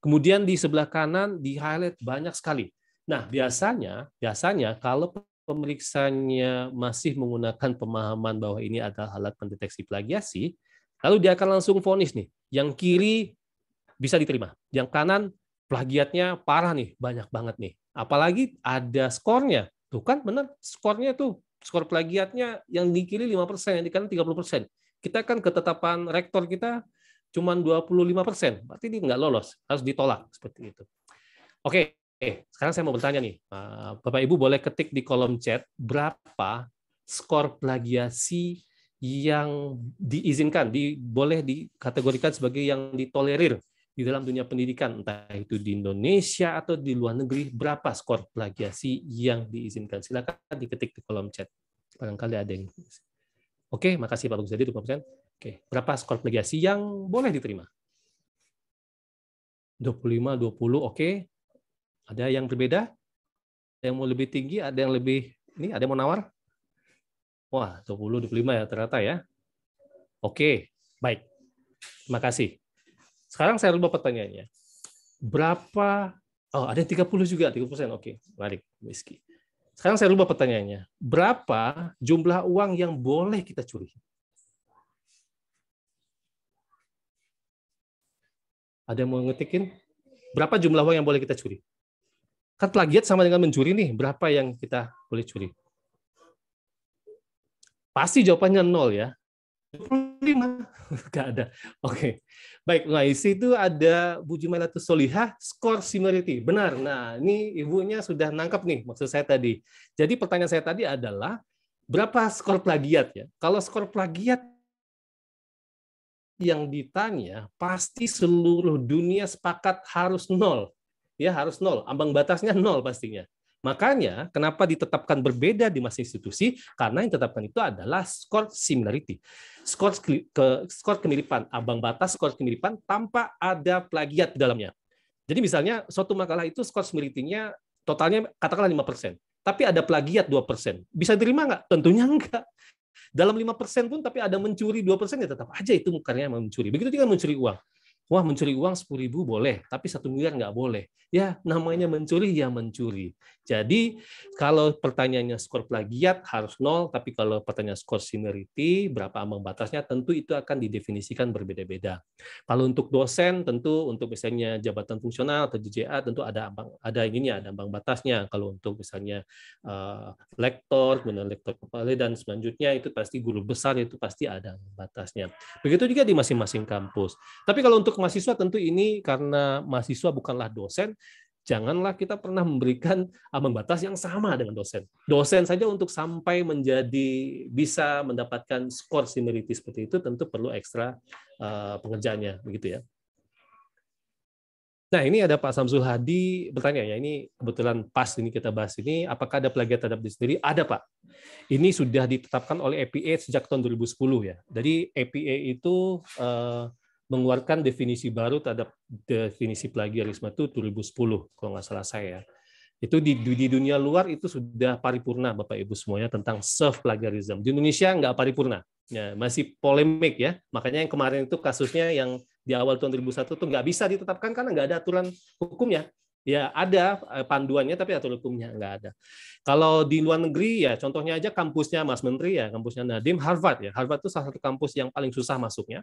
Kemudian di sebelah kanan di-highlight banyak sekali. Nah, biasanya biasanya kalau pemeriksanya masih menggunakan pemahaman bahwa ini adalah alat pendeteksi plagiasi, lalu dia akan langsung vonis nih, yang kiri bisa diterima, yang kanan plagiatnya parah nih, banyak banget nih. Apalagi ada skornya. Tuh kan benar skornya tuh, skor plagiatnya yang di kiri 5%, yang di kanan 30%. Kita kan ketetapan rektor kita cuma 25%, berarti ini nggak lolos, harus ditolak seperti itu. Oke, eh, sekarang saya mau bertanya nih. Eh, Bapak Ibu boleh ketik di kolom chat berapa skor plagiasi yang diizinkan, di, boleh dikategorikan sebagai yang ditolerir di dalam dunia pendidikan, entah itu di Indonesia atau di luar negeri, berapa skor plagiasi yang diizinkan? Silakan diketik di kolom chat. Barangkali ada yang. Oke, makasih Pak Bagus 20%. Oke, berapa skor plagiasi yang boleh diterima? 25, 20, oke. Ada yang berbeda? Ada yang mau lebih tinggi? Ada yang lebih... Ini ada yang mau nawar? Wah, 20, 25 ya ternyata ya. Oke, baik. Terima kasih. Sekarang saya lupa pertanyaannya. Berapa Oh, ada yang 30 juga, 30 persen. Oke, menarik, Rizky. Sekarang saya lupa pertanyaannya. Berapa jumlah uang yang boleh kita curi? Ada yang mau ngetikin? Berapa jumlah uang yang boleh kita curi? Kan plagiat sama dengan mencuri nih. Berapa yang kita boleh curi? Pasti jawabannya nol ya lima nggak ada oke okay. baik Maisi itu ada Bu Jumailatus Solihah skor similarity benar nah ini ibunya sudah nangkep nih maksud saya tadi jadi pertanyaan saya tadi adalah berapa skor plagiat ya kalau skor plagiat yang ditanya pasti seluruh dunia sepakat harus nol ya harus nol ambang batasnya nol pastinya Makanya kenapa ditetapkan berbeda di masing institusi? Karena yang ditetapkan itu adalah skor similarity. Skor ke skor kemiripan, abang batas skor kemiripan tanpa ada plagiat di dalamnya. Jadi misalnya suatu makalah itu skor similarity-nya totalnya katakanlah 5%, tapi ada plagiat 2%. Bisa diterima nggak? Tentunya enggak. Dalam 5% pun tapi ada mencuri 2% ya tetap aja itu bukannya mencuri. Begitu juga mencuri uang wah mencuri uang 10 ribu boleh, tapi satu miliar nggak boleh. Ya, namanya mencuri, ya mencuri. Jadi, kalau pertanyaannya skor plagiat harus nol, tapi kalau pertanyaan skor similarity, berapa ambang batasnya, tentu itu akan didefinisikan berbeda-beda. Kalau untuk dosen, tentu untuk misalnya jabatan fungsional atau JJA, tentu ada ambang, ada ininya, ada ambang batasnya. Kalau untuk misalnya uh, lektor, kemudian lektor kepala, dan selanjutnya itu pasti guru besar, itu pasti ada batasnya. Begitu juga di masing-masing kampus. Tapi kalau untuk mahasiswa tentu ini karena mahasiswa bukanlah dosen, janganlah kita pernah memberikan ambang batas yang sama dengan dosen. Dosen saja untuk sampai menjadi bisa mendapatkan skor similarity seperti itu tentu perlu ekstra eh, pengerjaannya begitu ya. Nah, ini ada Pak Samsul Hadi bertanya ya, ini kebetulan pas ini kita bahas ini, apakah ada plagiat terhadap diri sendiri? Ada, Pak. Ini sudah ditetapkan oleh EPA sejak tahun 2010 ya. Jadi EPA itu eh, mengeluarkan definisi baru terhadap definisi plagiarisme itu 2010 kalau nggak salah saya. Itu di, di dunia luar itu sudah paripurna Bapak Ibu semuanya tentang self plagiarisme Di Indonesia nggak paripurna. Ya, masih polemik ya. Makanya yang kemarin itu kasusnya yang di awal tahun 2001 itu nggak bisa ditetapkan karena nggak ada aturan hukumnya. Ya ada eh, panduannya tapi atur hukumnya nggak ada. Kalau di luar negeri ya contohnya aja kampusnya Mas Menteri ya, kampusnya Nadim Harvard ya. Harvard itu salah satu kampus yang paling susah masuknya.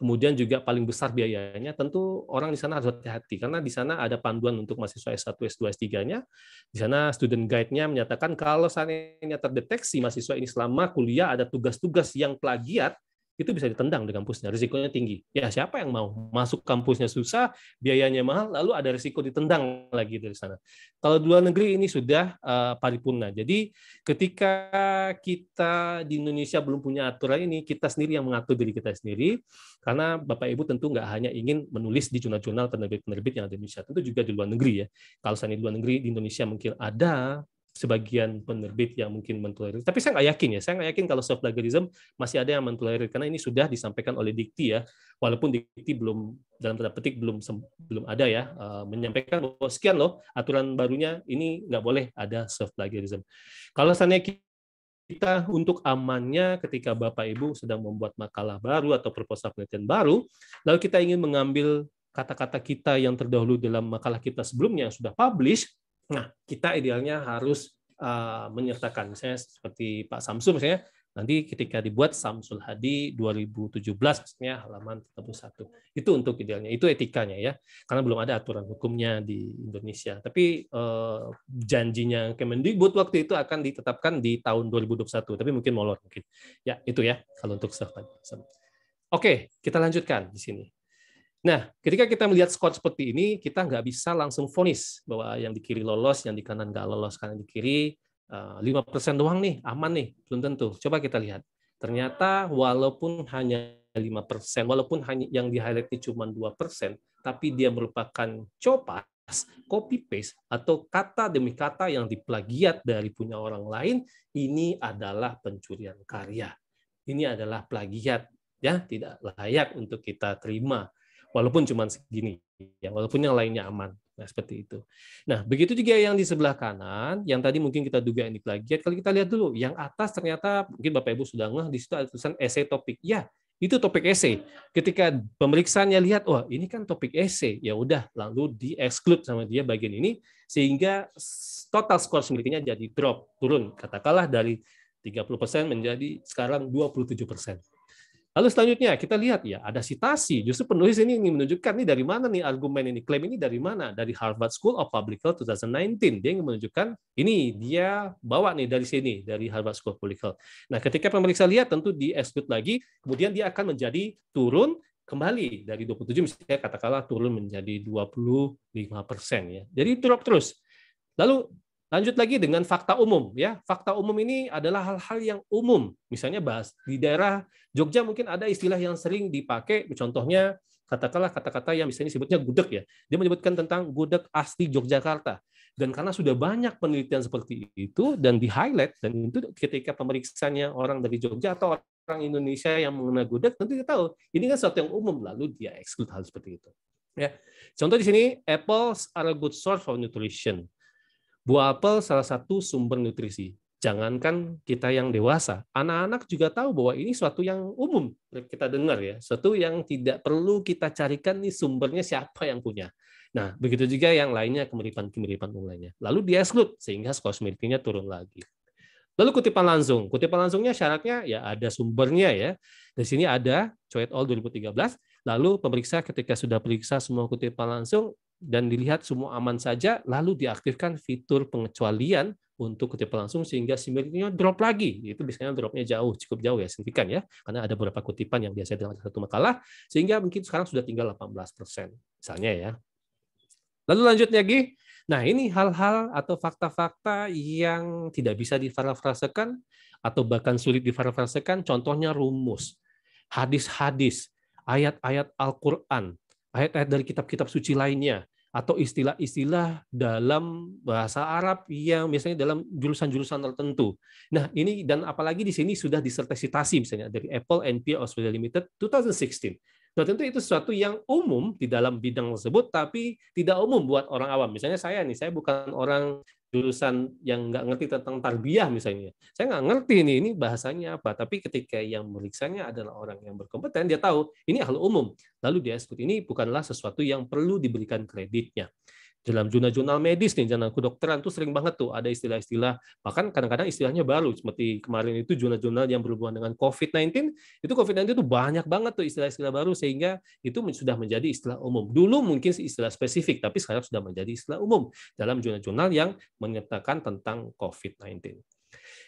Kemudian juga paling besar biayanya. Tentu orang di sana harus hati-hati karena di sana ada panduan untuk mahasiswa S1, S2, S3-nya. Di sana student guide-nya menyatakan kalau seandainya terdeteksi mahasiswa ini selama kuliah ada tugas-tugas yang plagiat, itu bisa ditendang di kampusnya, risikonya tinggi. Ya siapa yang mau masuk kampusnya susah, biayanya mahal, lalu ada risiko ditendang lagi dari sana. Kalau di luar negeri ini sudah uh, paripurna. Jadi ketika kita di Indonesia belum punya aturan ini, kita sendiri yang mengatur diri kita sendiri, karena Bapak Ibu tentu nggak hanya ingin menulis di jurnal-jurnal penerbit-penerbit yang ada di Indonesia, tentu juga di luar negeri ya. Kalau di luar negeri di Indonesia mungkin ada, sebagian penerbit yang mungkin mentolerir. Tapi saya nggak yakin ya, saya nggak yakin kalau self plagiarism masih ada yang mentolerir karena ini sudah disampaikan oleh Dikti ya, walaupun Dikti belum dalam tanda petik belum belum ada ya uh, menyampaikan bahwa sekian loh aturan barunya ini nggak boleh ada self plagiarism. Kalau seandainya kita untuk amannya ketika Bapak Ibu sedang membuat makalah baru atau proposal penelitian baru, lalu kita ingin mengambil kata-kata kita yang terdahulu dalam makalah kita sebelumnya yang sudah publish, Nah, kita idealnya harus uh, menyertakan. Misalnya seperti Pak Samsul misalnya, nanti ketika dibuat Samsul Hadi 2017 misalnya halaman 31. Itu untuk idealnya, itu etikanya ya. Karena belum ada aturan hukumnya di Indonesia. Tapi uh, janjinya Kemendikbud waktu itu akan ditetapkan di tahun 2021, tapi mungkin molor mungkin. Ya, itu ya kalau untuk serta. Oke, kita lanjutkan di sini. Nah, ketika kita melihat skor seperti ini, kita nggak bisa langsung vonis bahwa yang di kiri lolos, yang di kanan nggak lolos, kanan di kiri 5% eh, doang nih, aman nih, belum tentu. Coba kita lihat. Ternyata walaupun hanya 5%, walaupun hanya yang di highlight ini cuma 2%, tapi dia merupakan copas, copy paste atau kata demi kata yang diplagiat dari punya orang lain, ini adalah pencurian karya. Ini adalah plagiat ya, tidak layak untuk kita terima walaupun cuma segini ya walaupun yang lainnya aman nah seperti itu nah begitu juga yang di sebelah kanan yang tadi mungkin kita duga ini plagiat kalau kita lihat dulu yang atas ternyata mungkin bapak ibu sudah ngeh di situ ada tulisan essay topik ya itu topik essay. Ketika pemeriksaannya lihat, wah ini kan topik essay. ya udah lalu di exclude sama dia bagian ini sehingga total skor semuanya jadi drop turun katakanlah dari 30% menjadi sekarang 27%. Lalu selanjutnya kita lihat ya ada sitasi. Justru penulis ini ingin menunjukkan nih dari mana nih argumen ini, klaim ini dari mana? Dari Harvard School of Public Health 2019. Dia ingin menunjukkan ini dia bawa nih dari sini dari Harvard School of Public Health. Nah, ketika pemeriksa lihat tentu di exclude lagi, kemudian dia akan menjadi turun kembali dari 27 misalnya katakanlah turun menjadi 25 persen ya. Jadi drop terus. Lalu Lanjut lagi dengan fakta umum ya. Fakta umum ini adalah hal-hal yang umum. Misalnya bahas di daerah Jogja mungkin ada istilah yang sering dipakai contohnya katakanlah kata-kata yang misalnya disebutnya gudeg ya. Dia menyebutkan tentang gudeg asli Yogyakarta. Dan karena sudah banyak penelitian seperti itu dan di-highlight dan itu ketika pemeriksaannya orang dari Jogja atau orang Indonesia yang mengenal gudeg tentu kita tahu ini kan sesuatu yang umum lalu dia exclude hal seperti itu. Ya. Contoh di sini apples are a good source of nutrition. Buah apel salah satu sumber nutrisi. Jangankan kita yang dewasa, anak-anak juga tahu bahwa ini suatu yang umum kita dengar ya, suatu yang tidak perlu kita carikan nih sumbernya siapa yang punya. Nah, begitu juga yang lainnya kemiripan-kemiripan lainnya. Lalu dia exclude sehingga skor similarity turun lagi. Lalu kutipan langsung. Kutipan langsungnya syaratnya ya ada sumbernya ya. Di sini ada Coet al 2013 Lalu pemeriksa ketika sudah periksa semua kutipan langsung, dan dilihat semua aman saja, lalu diaktifkan fitur pengecualian untuk kutipan langsung sehingga similitude drop lagi. Itu biasanya dropnya jauh, cukup jauh ya, signifikan ya. Karena ada beberapa kutipan yang biasa dalam satu makalah, sehingga mungkin sekarang sudah tinggal 18%. persen Misalnya ya. Lalu lanjutnya lagi. Nah ini hal-hal atau fakta-fakta yang tidak bisa difarafrasakan atau bahkan sulit difarafrasakan Contohnya rumus, hadis-hadis, ayat-ayat Al-Quran, ayat-ayat dari kitab-kitab suci lainnya, atau istilah-istilah dalam bahasa Arab yang misalnya dalam jurusan-jurusan tertentu. Nah, ini dan apalagi di sini sudah disertasi misalnya dari Apple NP Australia Limited 2016. Nah, tentu itu sesuatu yang umum di dalam bidang tersebut tapi tidak umum buat orang awam. Misalnya saya nih, saya bukan orang jurusan yang nggak ngerti tentang tarbiyah misalnya. Saya nggak ngerti nih ini bahasanya apa, tapi ketika yang meriksanya adalah orang yang berkompeten, dia tahu ini hal umum. Lalu dia sebut ini bukanlah sesuatu yang perlu diberikan kreditnya dalam jurnal-jurnal medis nih, jurnal kedokteran tuh sering banget tuh ada istilah-istilah, bahkan kadang-kadang istilahnya baru seperti kemarin itu jurnal-jurnal yang berhubungan dengan COVID-19, itu COVID-19 itu banyak banget tuh istilah-istilah baru sehingga itu sudah menjadi istilah umum. Dulu mungkin istilah spesifik, tapi sekarang sudah menjadi istilah umum dalam jurnal-jurnal yang menyertakan tentang COVID-19.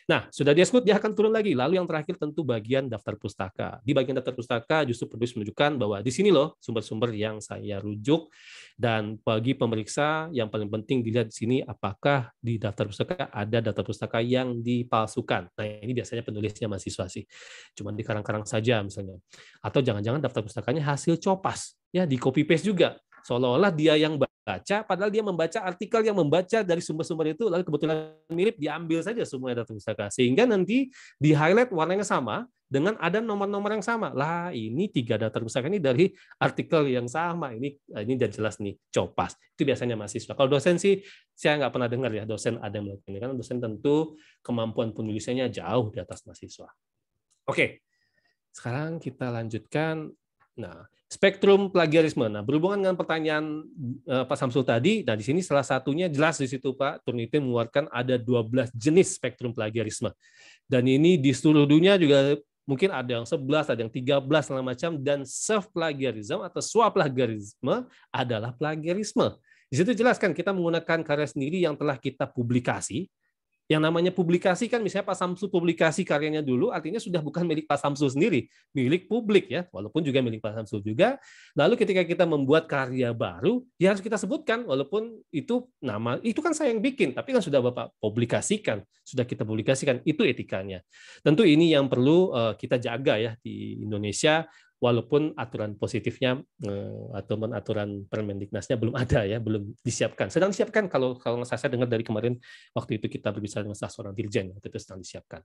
Nah, sudah dia sebut, dia akan turun lagi. Lalu yang terakhir tentu bagian daftar pustaka. Di bagian daftar pustaka justru penulis menunjukkan bahwa di sini loh sumber-sumber yang saya rujuk dan bagi pemeriksa yang paling penting dilihat di sini apakah di daftar pustaka ada daftar pustaka yang dipalsukan. Nah, ini biasanya penulisnya mahasiswa sih. Cuma di karang-karang saja misalnya. Atau jangan-jangan daftar pustakanya hasil copas ya di copy paste juga seolah-olah dia yang baca, padahal dia membaca artikel yang membaca dari sumber-sumber itu, lalu kebetulan mirip diambil saja semua data pustaka. Sehingga nanti di highlight warnanya sama dengan ada nomor-nomor yang sama. Lah ini tiga data pustaka ini dari artikel yang sama. Ini eh, ini dan jelas nih copas. Itu biasanya mahasiswa. Kalau dosen sih saya nggak pernah dengar ya dosen ada yang melakukan ini karena dosen tentu kemampuan penulisannya jauh di atas mahasiswa. Oke, sekarang kita lanjutkan. Nah, Spektrum plagiarisme. Nah, berhubungan dengan pertanyaan eh, Pak Samsul tadi, nah di sini salah satunya jelas di situ Pak Turnitin mengeluarkan ada 12 jenis spektrum plagiarisme. Dan ini di seluruh dunia juga mungkin ada yang 11, ada yang 13, segala macam, dan self-plagiarism atau swa-plagiarisme adalah plagiarisme. Di situ jelaskan kita menggunakan karya sendiri yang telah kita publikasi, yang namanya publikasi kan misalnya Pak Samsu publikasi karyanya dulu artinya sudah bukan milik Pak Samsu sendiri, milik publik ya, walaupun juga milik Pak Samsu juga. Lalu ketika kita membuat karya baru, ya harus kita sebutkan walaupun itu nama itu kan saya yang bikin, tapi kan sudah Bapak publikasikan, sudah kita publikasikan, itu etikanya. Tentu ini yang perlu eh, kita jaga ya di Indonesia walaupun aturan positifnya eh, ataupun aturan Permendiknasnya belum ada ya, belum disiapkan. Sedang disiapkan kalau kalau saya dengar dari kemarin waktu itu kita berbicara dengan salah seorang dirjen waktu itu sedang disiapkan.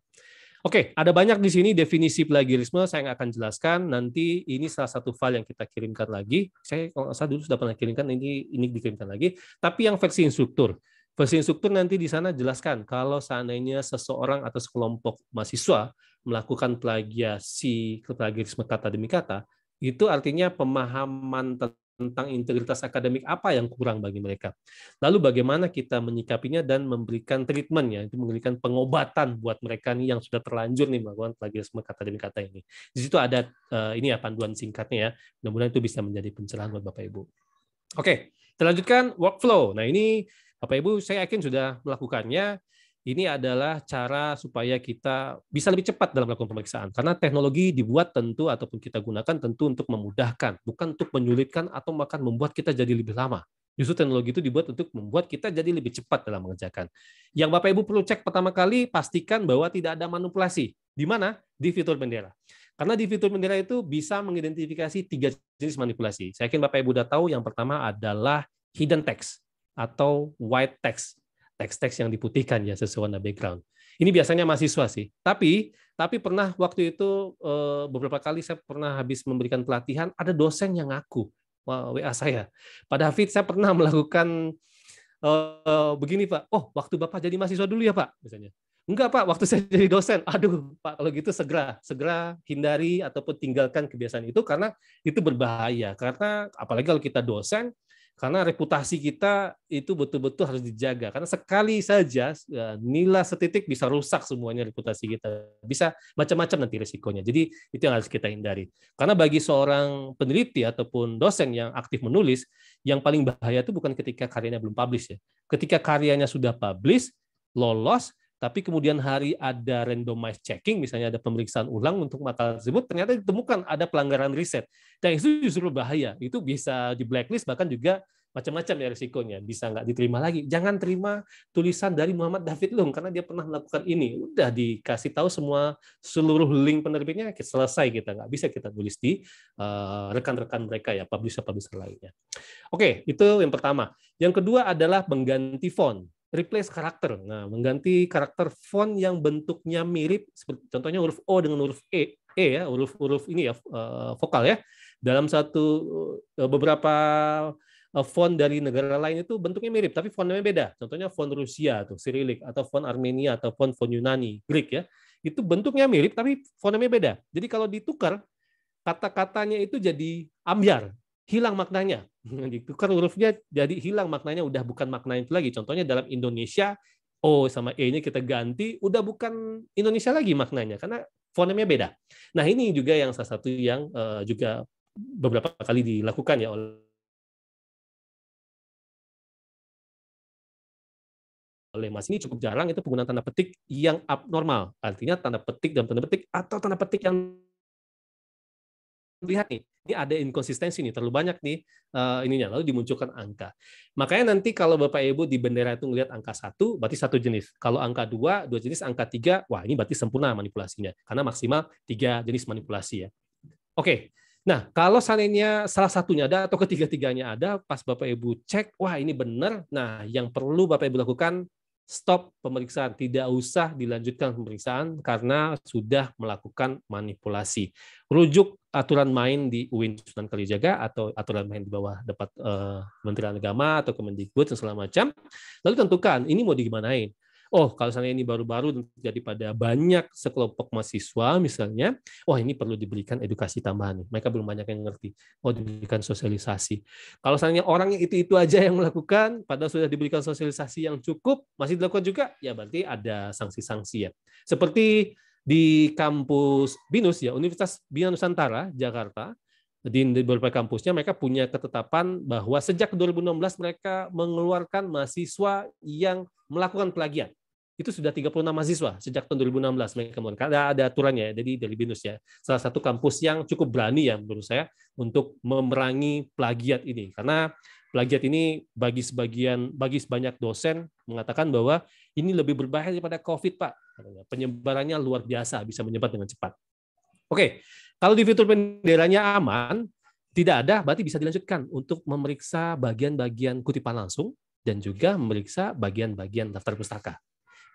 Oke, ada banyak di sini definisi plagiarisme saya akan jelaskan nanti ini salah satu file yang kita kirimkan lagi. Saya kalau saya dulu sudah pernah kirimkan ini ini dikirimkan lagi, tapi yang versi instruktur. Versi instruktur nanti di sana jelaskan kalau seandainya seseorang atau sekelompok mahasiswa melakukan plagiasi plagiarisme kata demi kata, itu artinya pemahaman tentang integritas akademik apa yang kurang bagi mereka. Lalu bagaimana kita menyikapinya dan memberikan treatment ya, itu memberikan pengobatan buat mereka nih yang sudah terlanjur nih melakukan plagiarisme kata demi kata ini. Di situ ada eh, ini ya panduan singkatnya ya. Mudah-mudahan itu bisa menjadi pencerahan buat Bapak Ibu. Oke, kita lanjutkan workflow. Nah, ini Bapak Ibu saya yakin sudah melakukannya. Ini adalah cara supaya kita bisa lebih cepat dalam melakukan pemeriksaan. Karena teknologi dibuat tentu ataupun kita gunakan tentu untuk memudahkan, bukan untuk menyulitkan atau bahkan membuat kita jadi lebih lama. Justru teknologi itu dibuat untuk membuat kita jadi lebih cepat dalam mengerjakan. Yang Bapak Ibu perlu cek pertama kali, pastikan bahwa tidak ada manipulasi. Di mana? Di fitur bendera. Karena di fitur bendera itu bisa mengidentifikasi tiga jenis manipulasi. Saya yakin Bapak Ibu sudah tahu yang pertama adalah hidden text atau white text, teks-teks yang diputihkan ya sesuai warna background. Ini biasanya mahasiswa sih. Tapi tapi pernah waktu itu eh, beberapa kali saya pernah habis memberikan pelatihan ada dosen yang ngaku WA saya. Pada Hafid saya pernah melakukan eh, begini Pak. Oh, waktu Bapak jadi mahasiswa dulu ya Pak misalnya. Enggak Pak, waktu saya jadi dosen. Aduh Pak, kalau gitu segera, segera hindari ataupun tinggalkan kebiasaan itu karena itu berbahaya. Karena apalagi kalau kita dosen, karena reputasi kita itu betul-betul harus dijaga karena sekali saja eh, nilai setitik bisa rusak semuanya reputasi kita bisa macam-macam nanti risikonya jadi itu yang harus kita hindari karena bagi seorang peneliti ataupun dosen yang aktif menulis yang paling bahaya itu bukan ketika karyanya belum publish ya ketika karyanya sudah publish lolos tapi kemudian hari ada randomized checking, misalnya ada pemeriksaan ulang untuk makalah tersebut, ternyata ditemukan ada pelanggaran riset. Dan itu justru bahaya. Itu bisa di blacklist, bahkan juga macam-macam ya risikonya. Bisa nggak diterima lagi. Jangan terima tulisan dari Muhammad David Lung, karena dia pernah melakukan ini. Udah dikasih tahu semua seluruh link penerbitnya, selesai kita. Nggak bisa kita tulis di eh, rekan-rekan uh, mereka ya, publisher-publisher lainnya. Oke, itu yang pertama. Yang kedua adalah mengganti font replace karakter. Nah, mengganti karakter font yang bentuknya mirip seperti contohnya huruf O dengan huruf E, E ya, huruf-huruf ini ya uh, vokal ya. Dalam satu eh, beberapa eh, font dari negara lain itu bentuknya mirip tapi fontnya beda. Contohnya font Rusia atau Cyrillic atau font Armenia atau font font Yunani, Greek ya. Itu bentuknya mirip tapi fontnya beda. Jadi kalau ditukar kata-katanya itu jadi ambiar hilang maknanya. Ditukar hurufnya jadi hilang maknanya udah bukan makna itu lagi. Contohnya dalam Indonesia O sama E ini kita ganti udah bukan Indonesia lagi maknanya karena fonemnya beda. Nah, ini juga yang salah satu yang eh, juga beberapa kali dilakukan ya oleh oleh Mas ini cukup jarang itu penggunaan tanda petik yang abnormal. Artinya tanda petik dan tanda petik atau tanda petik yang lihat nih, ini ada inkonsistensi nih, terlalu banyak nih uh, ininya. Lalu dimunculkan angka. Makanya nanti kalau Bapak Ibu di bendera itu ngelihat angka satu, berarti satu jenis. Kalau angka dua, dua jenis, angka tiga, wah ini berarti sempurna manipulasinya. Karena maksimal tiga jenis manipulasi ya. Oke, okay. Nah, kalau seandainya salah satunya ada atau ketiga-tiganya ada, pas Bapak Ibu cek, wah ini benar. Nah, yang perlu Bapak Ibu lakukan stop pemeriksaan, tidak usah dilanjutkan pemeriksaan karena sudah melakukan manipulasi. Rujuk aturan main di UIN Sunan Kalijaga atau aturan main di bawah dapat uh, eh, Kementerian Agama atau Kemendikbud dan segala macam. Lalu tentukan ini mau digimanain. Oh, kalau misalnya ini baru-baru dan terjadi pada banyak sekelompok mahasiswa misalnya, wah oh, ini perlu diberikan edukasi tambahan. Mereka belum banyak yang ngerti. Oh, diberikan sosialisasi. Kalau misalnya orang itu-itu aja yang melakukan, padahal sudah diberikan sosialisasi yang cukup, masih dilakukan juga, ya berarti ada sanksi-sanksi ya. Seperti di kampus BINUS ya Universitas Bina Nusantara Jakarta di, beberapa kampusnya mereka punya ketetapan bahwa sejak 2016 mereka mengeluarkan mahasiswa yang melakukan pelagian itu sudah 36 mahasiswa sejak tahun 2016 mereka mengeluarkan ada, ada aturannya ya, jadi dari BINUS ya salah satu kampus yang cukup berani ya menurut saya untuk memerangi plagiat ini karena plagiat ini bagi sebagian bagi sebanyak dosen mengatakan bahwa ini lebih berbahaya daripada COVID Pak Penyebarannya luar biasa, bisa menyebar dengan cepat. Oke, kalau di fitur benderanya aman, tidak ada, berarti bisa dilanjutkan untuk memeriksa bagian-bagian kutipan langsung dan juga memeriksa bagian-bagian daftar pustaka.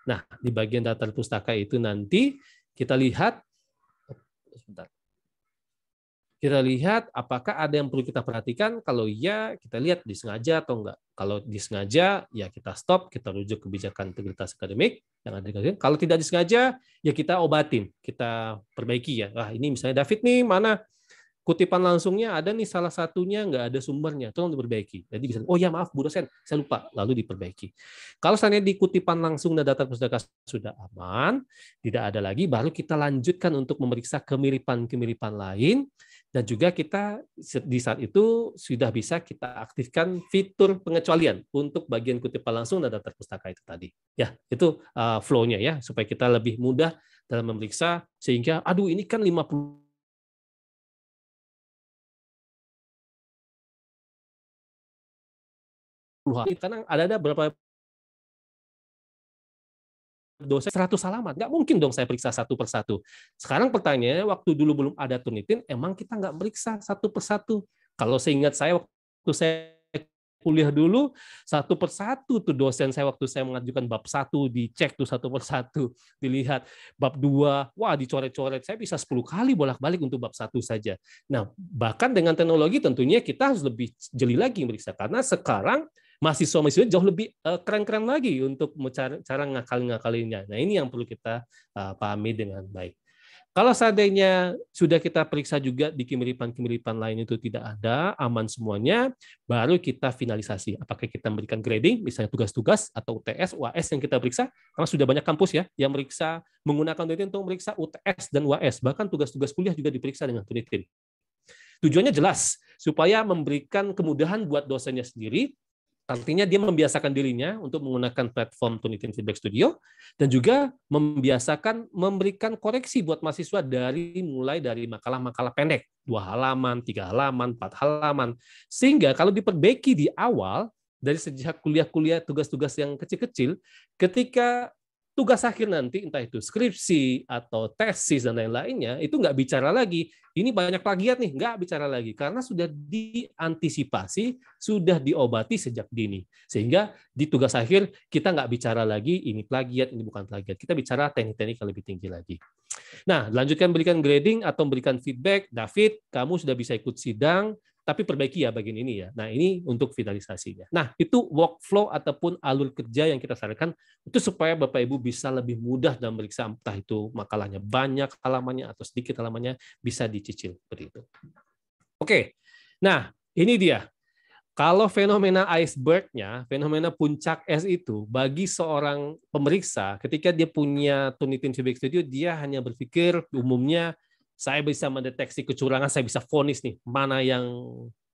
Nah, di bagian daftar pustaka itu nanti kita lihat oh, sebentar. Kita lihat apakah ada yang perlu kita perhatikan. Kalau iya, kita lihat disengaja atau enggak. Kalau disengaja, ya kita stop, kita rujuk kebijakan integritas akademik yang ada di Kalau tidak disengaja, ya kita obatin, kita perbaiki ya. Wah, ini misalnya David nih, mana kutipan langsungnya ada nih salah satunya enggak ada sumbernya, tolong diperbaiki. Jadi bisa, oh ya maaf Bu dosen, saya lupa, lalu diperbaiki. Kalau seandainya di kutipan langsung dan data pustaka sudah aman, tidak ada lagi, baru kita lanjutkan untuk memeriksa kemiripan-kemiripan lain dan juga kita di saat itu sudah bisa kita aktifkan fitur pengecualian untuk bagian kutipan langsung dan daftar pustaka itu tadi. Ya, itu uh, flow-nya ya, supaya kita lebih mudah dalam memeriksa sehingga aduh ini kan 50 karena ada ada dosen 100 halaman. Nggak mungkin dong saya periksa satu persatu. Sekarang pertanyaannya, waktu dulu belum ada Turnitin, emang kita nggak periksa satu persatu? Kalau saya ingat saya, waktu saya kuliah dulu, satu persatu tuh dosen saya waktu saya mengajukan bab satu, dicek tuh satu persatu, dilihat. Bab dua, wah dicoret-coret. Saya bisa 10 kali bolak-balik untuk bab satu saja. Nah, bahkan dengan teknologi tentunya kita harus lebih jeli lagi meriksa. Karena sekarang mahasiswa-mahasiswa jauh lebih eh, keren-keren lagi untuk cara, cara ngakal ngakalinnya Nah ini yang perlu kita eh, pahami dengan baik. Kalau seandainya sudah kita periksa juga di kemiripan-kemiripan lain itu tidak ada, aman semuanya, baru kita finalisasi. Apakah kita memberikan grading, misalnya tugas-tugas atau UTS, UAS yang kita periksa, karena sudah banyak kampus ya yang meriksa menggunakan penelitian untuk meriksa UTS dan UAS, bahkan tugas-tugas kuliah juga diperiksa dengan penelitian. Tujuannya jelas, supaya memberikan kemudahan buat dosennya sendiri, Artinya dia membiasakan dirinya untuk menggunakan platform Tunisian Feedback Studio dan juga membiasakan memberikan koreksi buat mahasiswa dari mulai dari makalah-makalah pendek dua halaman, tiga halaman, empat halaman sehingga kalau diperbaiki di awal dari sejak kuliah-kuliah tugas-tugas yang kecil-kecil ketika tugas akhir nanti entah itu skripsi atau tesis dan lain-lainnya itu nggak bicara lagi ini banyak plagiat nih nggak bicara lagi karena sudah diantisipasi sudah diobati sejak dini sehingga di tugas akhir kita nggak bicara lagi ini plagiat ini bukan plagiat kita bicara teknik-teknik yang lebih tinggi lagi nah lanjutkan berikan grading atau berikan feedback David kamu sudah bisa ikut sidang tapi perbaiki ya bagian ini ya. Nah, ini untuk finalisasinya. Nah, itu workflow ataupun alur kerja yang kita sarankan itu supaya Bapak Ibu bisa lebih mudah dalam meriksa entah itu makalahnya banyak halamannya atau sedikit halamannya bisa dicicil seperti itu. Oke. Nah, ini dia. Kalau fenomena iceberg-nya, fenomena puncak es itu bagi seorang pemeriksa ketika dia punya Tunitin Feedback Studio dia hanya berpikir umumnya saya bisa mendeteksi kecurangan, saya bisa fonis nih mana yang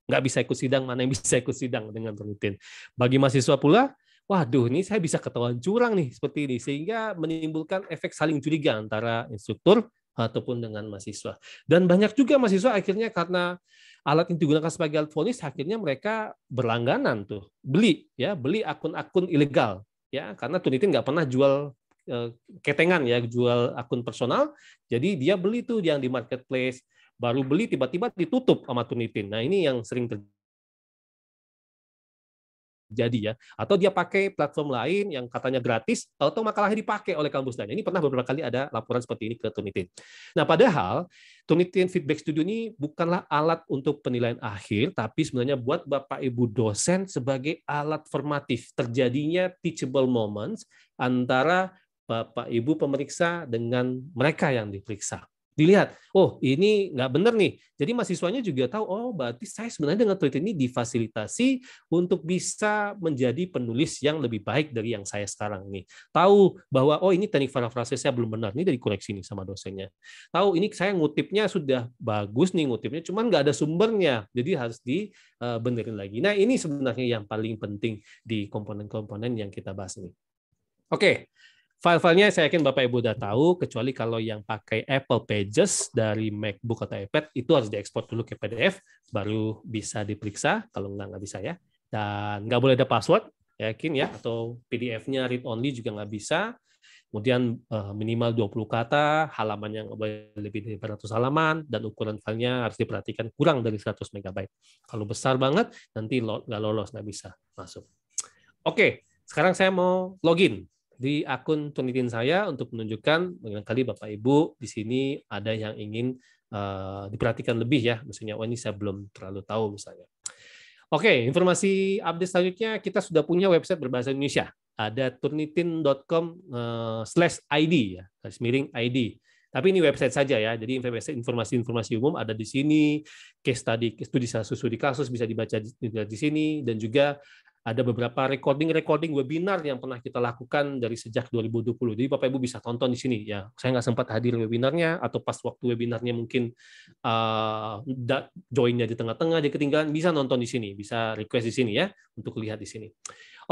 nggak bisa ikut sidang, mana yang bisa ikut sidang dengan rutin. Bagi mahasiswa pula, waduh ini saya bisa ketahuan curang nih seperti ini, sehingga menimbulkan efek saling curiga antara instruktur ataupun dengan mahasiswa. Dan banyak juga mahasiswa akhirnya karena alat yang digunakan sebagai alat fonis, akhirnya mereka berlangganan tuh, beli ya, beli akun-akun ilegal ya, karena Tunitin nggak pernah jual Eh, ketengan ya jual akun personal. Jadi dia beli tuh yang di marketplace, baru beli tiba-tiba ditutup sama Tunitin. Nah, ini yang sering terjadi ya atau dia pakai platform lain yang katanya gratis atau makalahnya dipakai oleh kampus lain. Nah, ini pernah beberapa kali ada laporan seperti ini ke Tunitin. Nah, padahal Tunitin Feedback Studio ini bukanlah alat untuk penilaian akhir, tapi sebenarnya buat Bapak Ibu dosen sebagai alat formatif terjadinya teachable moments antara Bapak Ibu pemeriksa dengan mereka yang diperiksa. Dilihat, oh ini nggak benar nih. Jadi mahasiswanya juga tahu, oh berarti saya sebenarnya dengan tweet ini difasilitasi untuk bisa menjadi penulis yang lebih baik dari yang saya sekarang nih. Tahu bahwa oh ini teknik saya belum benar, ini dari koreksi nih sama dosennya. Tahu ini saya ngutipnya sudah bagus nih ngutipnya, cuman nggak ada sumbernya, jadi harus dibenerin eh, lagi. Nah ini sebenarnya yang paling penting di komponen-komponen yang kita bahas nih Oke, okay. File-filenya saya yakin Bapak Ibu udah tahu, kecuali kalau yang pakai Apple Pages dari MacBook atau iPad itu harus diekspor dulu ke PDF, baru bisa diperiksa. Kalau nggak nggak bisa ya. Dan nggak boleh ada password, yakin ya. Atau PDF-nya read only juga nggak bisa. Kemudian eh, minimal 20 kata, halamannya nggak boleh lebih dari 400 halaman, dan ukuran filenya harus diperhatikan kurang dari 100 MB. Kalau besar banget, nanti nggak lolos, nggak bisa masuk. Oke, sekarang saya mau login di akun Tunitin saya untuk menunjukkan kali Bapak Ibu di sini ada yang ingin uh, diperhatikan lebih ya, maksudnya oh ini saya belum terlalu tahu misalnya. Oke, informasi update selanjutnya kita sudah punya website berbahasa Indonesia. Ada turnitin.com/id eh, ya, garis miring id. Tapi ini website saja ya. Jadi informasi-informasi umum ada di sini, case study, studi studi kasus bisa dibaca di, di sini dan juga ada beberapa recording-recording webinar yang pernah kita lakukan dari sejak 2020. Jadi Bapak Ibu bisa tonton di sini ya. Saya nggak sempat hadir webinarnya atau pas waktu webinarnya mungkin uh, joinnya di tengah-tengah jadi ketinggalan bisa nonton di sini, bisa request di sini ya untuk lihat di sini.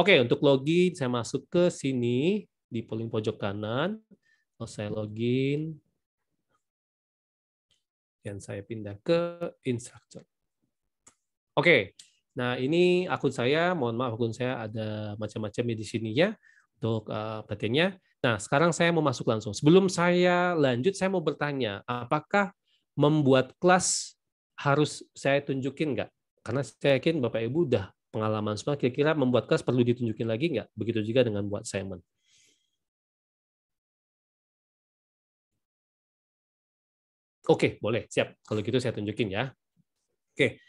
Oke, untuk login saya masuk ke sini di paling pojok kanan. Oh, saya login dan saya pindah ke instructor. Oke, Nah, ini akun saya, mohon maaf akun saya ada macam-macam di sini ya untuk pertanyaannya eh, Nah, sekarang saya mau masuk langsung. Sebelum saya lanjut, saya mau bertanya, apakah membuat kelas harus saya tunjukin nggak? Karena saya yakin Bapak Ibu udah pengalaman semua, kira-kira membuat kelas perlu ditunjukin lagi nggak? Begitu juga dengan buat Simon. Oke, boleh. Siap. Kalau gitu saya tunjukin ya. Oke.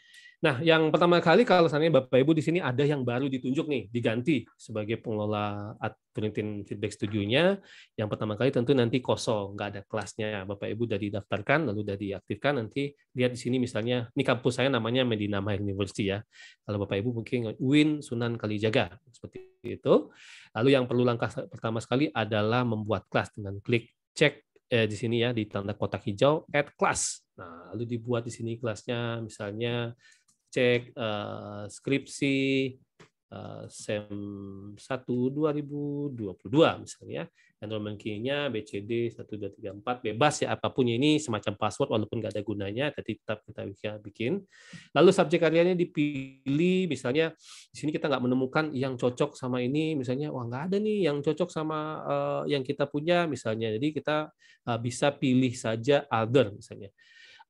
Nah, yang pertama kali kalau misalnya Bapak Ibu di sini ada yang baru ditunjuk nih, diganti sebagai pengelola Adventin Feedback Studio-nya, yang pertama kali tentu nanti kosong, nggak ada kelasnya. Bapak Ibu sudah didaftarkan, lalu sudah diaktifkan, nanti lihat di sini misalnya, ini kampus saya namanya Medina Mahir University ya. Kalau Bapak Ibu mungkin Win Sunan Kalijaga, seperti itu. Lalu yang perlu langkah pertama sekali adalah membuat kelas dengan klik cek eh, di sini ya, di tanda kotak hijau, add class. Nah, lalu dibuat di sini kelasnya misalnya cek uh, skripsi uh, SEM 1 2022 misalnya. Ya. Enrollment key-nya BCD 1234 bebas ya apapun ini semacam password walaupun nggak ada gunanya tapi tetap kita bisa bikin. Lalu subjek karyanya dipilih misalnya di sini kita nggak menemukan yang cocok sama ini misalnya wah nggak ada nih yang cocok sama uh, yang kita punya misalnya. Jadi kita uh, bisa pilih saja other misalnya.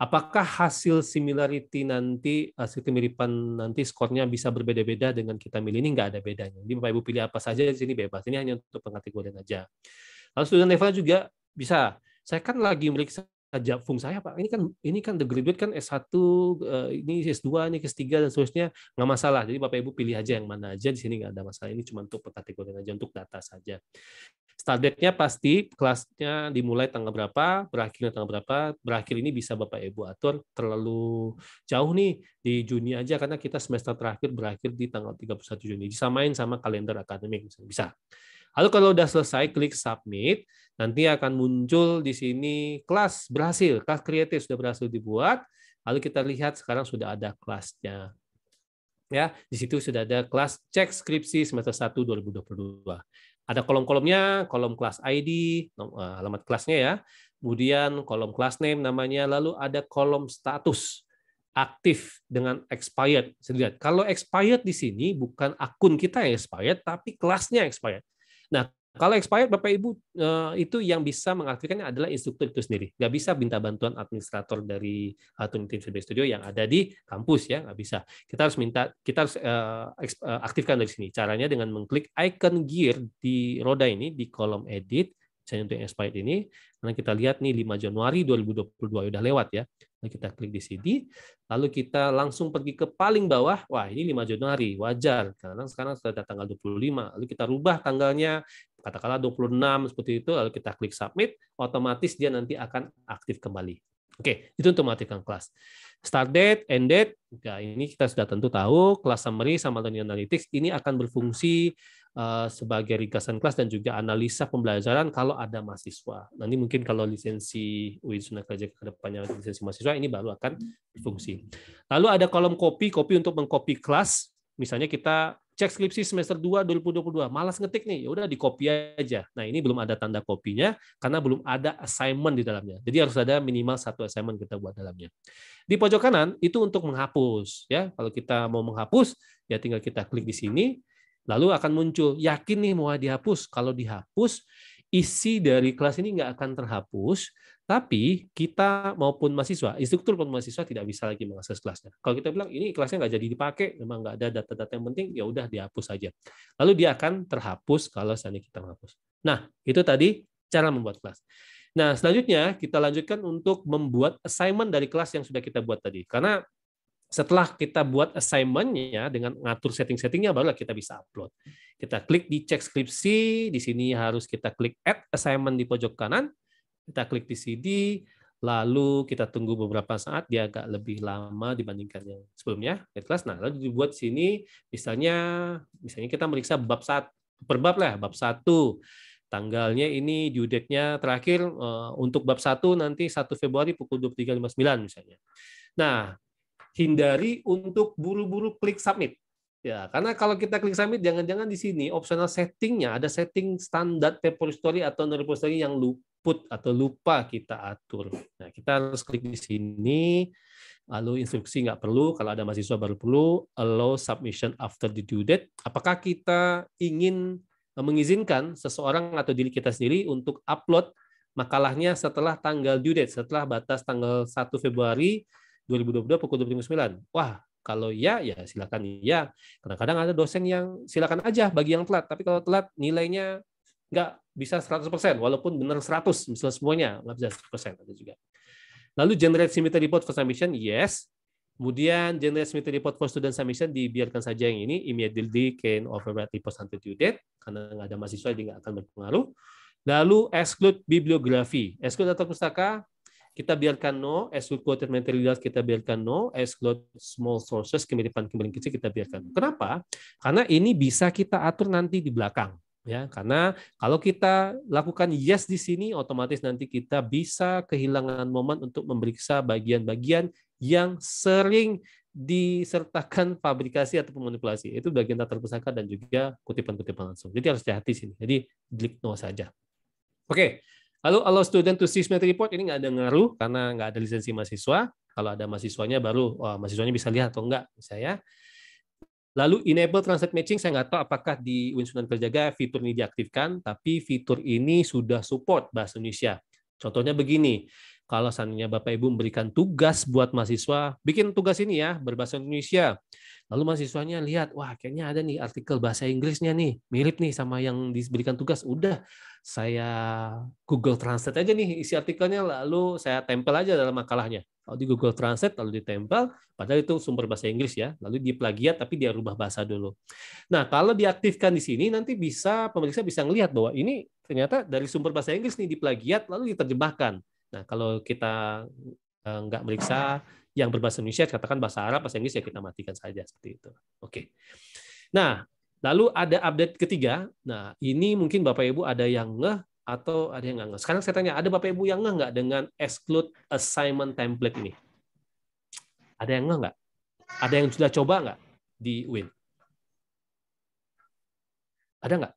Apakah hasil similarity nanti, eh, hasil kemiripan nanti skornya bisa berbeda-beda dengan kita milih ini nggak ada bedanya. Jadi Bapak Ibu pilih apa saja di sini bebas. Ini hanya untuk pengkategorian aja. Lalu student level juga bisa. Saya kan lagi meriksa jabung saya Pak ini kan ini kan the graduate kan S1 eh, ini S2 ini S3 dan seterusnya nggak masalah jadi Bapak Ibu pilih aja yang mana aja di sini nggak ada masalah ini cuma untuk kategori aja untuk data saja start pasti kelasnya dimulai tanggal berapa berakhirnya tanggal berapa berakhir ini bisa Bapak Ibu atur terlalu jauh nih di Juni aja karena kita semester terakhir berakhir di tanggal 31 Juni disamain sama kalender akademik bisa Lalu kalau udah selesai klik submit, nanti akan muncul di sini kelas berhasil, kelas kreatif sudah berhasil dibuat. Lalu kita lihat sekarang sudah ada kelasnya. Ya, di situ sudah ada kelas cek skripsi semester 1 2022. Ada kolom-kolomnya, kolom kelas ID, eh, alamat kelasnya ya. Kemudian kolom kelas name namanya, lalu ada kolom status aktif dengan expired. kalau expired di sini bukan akun kita yang expired tapi kelasnya expired. Nah, kalau expired Bapak Ibu eh, itu yang bisa mengaktifkannya adalah instruktur itu sendiri. Nggak bisa minta bantuan administrator dari eh, Team Feedback Studio yang ada di kampus ya, nggak bisa. Kita harus minta, kita harus eh, aktifkan dari sini. Caranya dengan mengklik icon gear di roda ini di kolom edit, saya untuk yang expired ini, karena kita lihat nih 5 Januari 2022 sudah lewat ya. Nah, kita klik di sini, lalu kita langsung pergi ke paling bawah. Wah, ini 5 Januari, wajar. Karena sekarang sudah tanggal 25. Lalu kita rubah tanggalnya, katakanlah 26 seperti itu, lalu kita klik submit, otomatis dia nanti akan aktif kembali. Oke, itu untuk matikan kelas. Start date, end date, Nah, ini kita sudah tentu tahu, kelas summary sama dengan analytics ini akan berfungsi Eh, sebagai ringkasan kelas dan juga analisa pembelajaran kalau ada mahasiswa. Nanti mungkin kalau lisensi UIN Sunnah Kerja ke depannya lisensi mahasiswa ini baru akan berfungsi. Lalu ada kolom kopi kopi untuk mengcopy kelas. Misalnya kita cek skripsi semester 2 2022, malas ngetik nih, ya udah di copy aja. Nah, ini belum ada tanda kopinya karena belum ada assignment di dalamnya. Jadi harus ada minimal satu assignment kita buat dalamnya. Di pojok kanan itu untuk menghapus ya. Kalau kita mau menghapus ya tinggal kita klik di sini Lalu akan muncul, yakin nih mau dihapus. Kalau dihapus, isi dari kelas ini nggak akan terhapus, tapi kita maupun mahasiswa, instruktur maupun mahasiswa tidak bisa lagi mengakses kelasnya. Kalau kita bilang ini kelasnya nggak jadi dipakai, memang nggak ada data-data yang penting, ya udah dihapus saja. Lalu dia akan terhapus kalau seandainya kita menghapus. Nah, itu tadi cara membuat kelas. Nah, selanjutnya kita lanjutkan untuk membuat assignment dari kelas yang sudah kita buat tadi. Karena setelah kita buat assignment-nya dengan ngatur setting-settingnya, barulah kita bisa upload. Kita klik di cek skripsi, di sini harus kita klik add assignment di pojok kanan, kita klik di CD, lalu kita tunggu beberapa saat, dia agak lebih lama dibandingkan yang sebelumnya, kelas. Nah, lalu dibuat sini, misalnya misalnya kita meriksa bab satu, bab lah, bab satu, tanggalnya ini due date-nya terakhir eh, untuk bab satu nanti 1 Februari pukul 23.59 misalnya. Nah, hindari untuk buru-buru klik submit. Ya, karena kalau kita klik submit, jangan-jangan di sini optional settingnya ada setting standar repository atau non repository yang luput atau lupa kita atur. Nah, kita harus klik di sini, lalu instruksi nggak perlu, kalau ada mahasiswa baru perlu, allow submission after the due date. Apakah kita ingin mengizinkan seseorang atau diri kita sendiri untuk upload makalahnya setelah tanggal due date, setelah batas tanggal 1 Februari 2022 pukul 29. Wah, kalau iya, ya silakan iya. Kadang-kadang ada dosen yang silakan aja bagi yang telat. Tapi kalau telat, nilainya nggak bisa 100%, walaupun benar 100, misalnya semuanya, nggak bisa 100% ada juga. Lalu generate submit report for submission, yes. Kemudian generate submit report for student submission dibiarkan saja yang ini immediately can override report until due date karena nggak ada mahasiswa jadi nggak akan berpengaruh. Lalu exclude bibliografi, exclude atau pustaka kita biarkan no, as quoted materials kita biarkan no, as small sources kemiripan kemiripan kecil kita biarkan. Kenapa? Karena ini bisa kita atur nanti di belakang ya karena kalau kita lakukan yes di sini otomatis nanti kita bisa kehilangan momen untuk memeriksa bagian-bagian yang sering disertakan fabrikasi atau manipulasi itu bagian tak terpisahkan dan juga kutipan-kutipan langsung jadi harus hati-hati sini jadi klik no saja oke Lalu allow student to semester report ini nggak ada ngaruh karena nggak ada lisensi mahasiswa. Kalau ada mahasiswanya baru oh, mahasiswanya bisa lihat atau enggak saya. Lalu enable translate matching saya nggak tahu apakah di Winsunan Kerjaga fitur ini diaktifkan, tapi fitur ini sudah support bahasa Indonesia. Contohnya begini, kalau seandainya Bapak Ibu memberikan tugas buat mahasiswa, bikin tugas ini ya berbahasa Indonesia. Lalu mahasiswanya lihat, wah kayaknya ada nih artikel bahasa Inggrisnya nih, mirip nih sama yang diberikan tugas. Udah saya Google Translate aja nih isi artikelnya, lalu saya tempel aja dalam makalahnya. Kalau di Google Translate, lalu ditempel, padahal itu sumber bahasa Inggris ya. Lalu di plagiat, tapi dia rubah bahasa dulu. Nah, kalau diaktifkan di sini, nanti bisa pemeriksa bisa ngelihat bahwa ini ternyata dari sumber bahasa Inggris nih diplagiat, lalu diterjemahkan Nah, kalau kita eh, nggak meriksa yang berbahasa Indonesia, katakan bahasa Arab, bahasa Inggris ya kita matikan saja seperti itu. Oke. Nah, lalu ada update ketiga. Nah, ini mungkin Bapak Ibu ada yang ngeh atau ada yang nggak ngeh. Sekarang saya tanya, ada Bapak Ibu yang ngeh nggak dengan exclude assignment template ini? Ada yang ngeh nggak? Ada yang sudah coba nggak di Win? Ada nggak?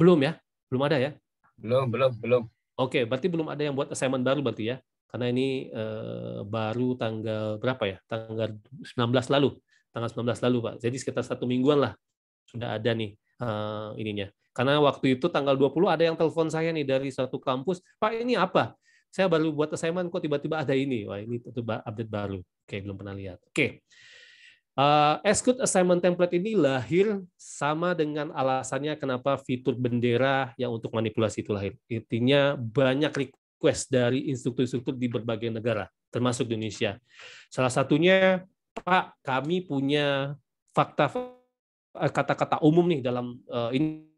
Belum ya? Belum ada ya? Belum, belum, belum. Oke, okay, berarti belum ada yang buat assignment baru berarti ya? Karena ini uh, baru tanggal berapa ya? Tanggal 19 lalu. Tanggal 19 lalu, Pak. Jadi sekitar satu mingguan lah sudah ada nih eh, ininya. Karena waktu itu tanggal 20 ada yang telepon saya nih dari satu kampus, "Pak, ini apa?" Saya baru buat assignment kok tiba-tiba ada ini. Wah, ini tentu update baru. Oke, okay, belum pernah lihat. Oke. Okay. Uh, assignment template ini lahir sama dengan alasannya kenapa fitur bendera yang untuk manipulasi itu lahir. Intinya banyak request dari instruktur-instruktur di berbagai negara, termasuk Indonesia. Salah satunya, Pak, kami punya fakta eh, kata-kata umum nih dalam uh, ini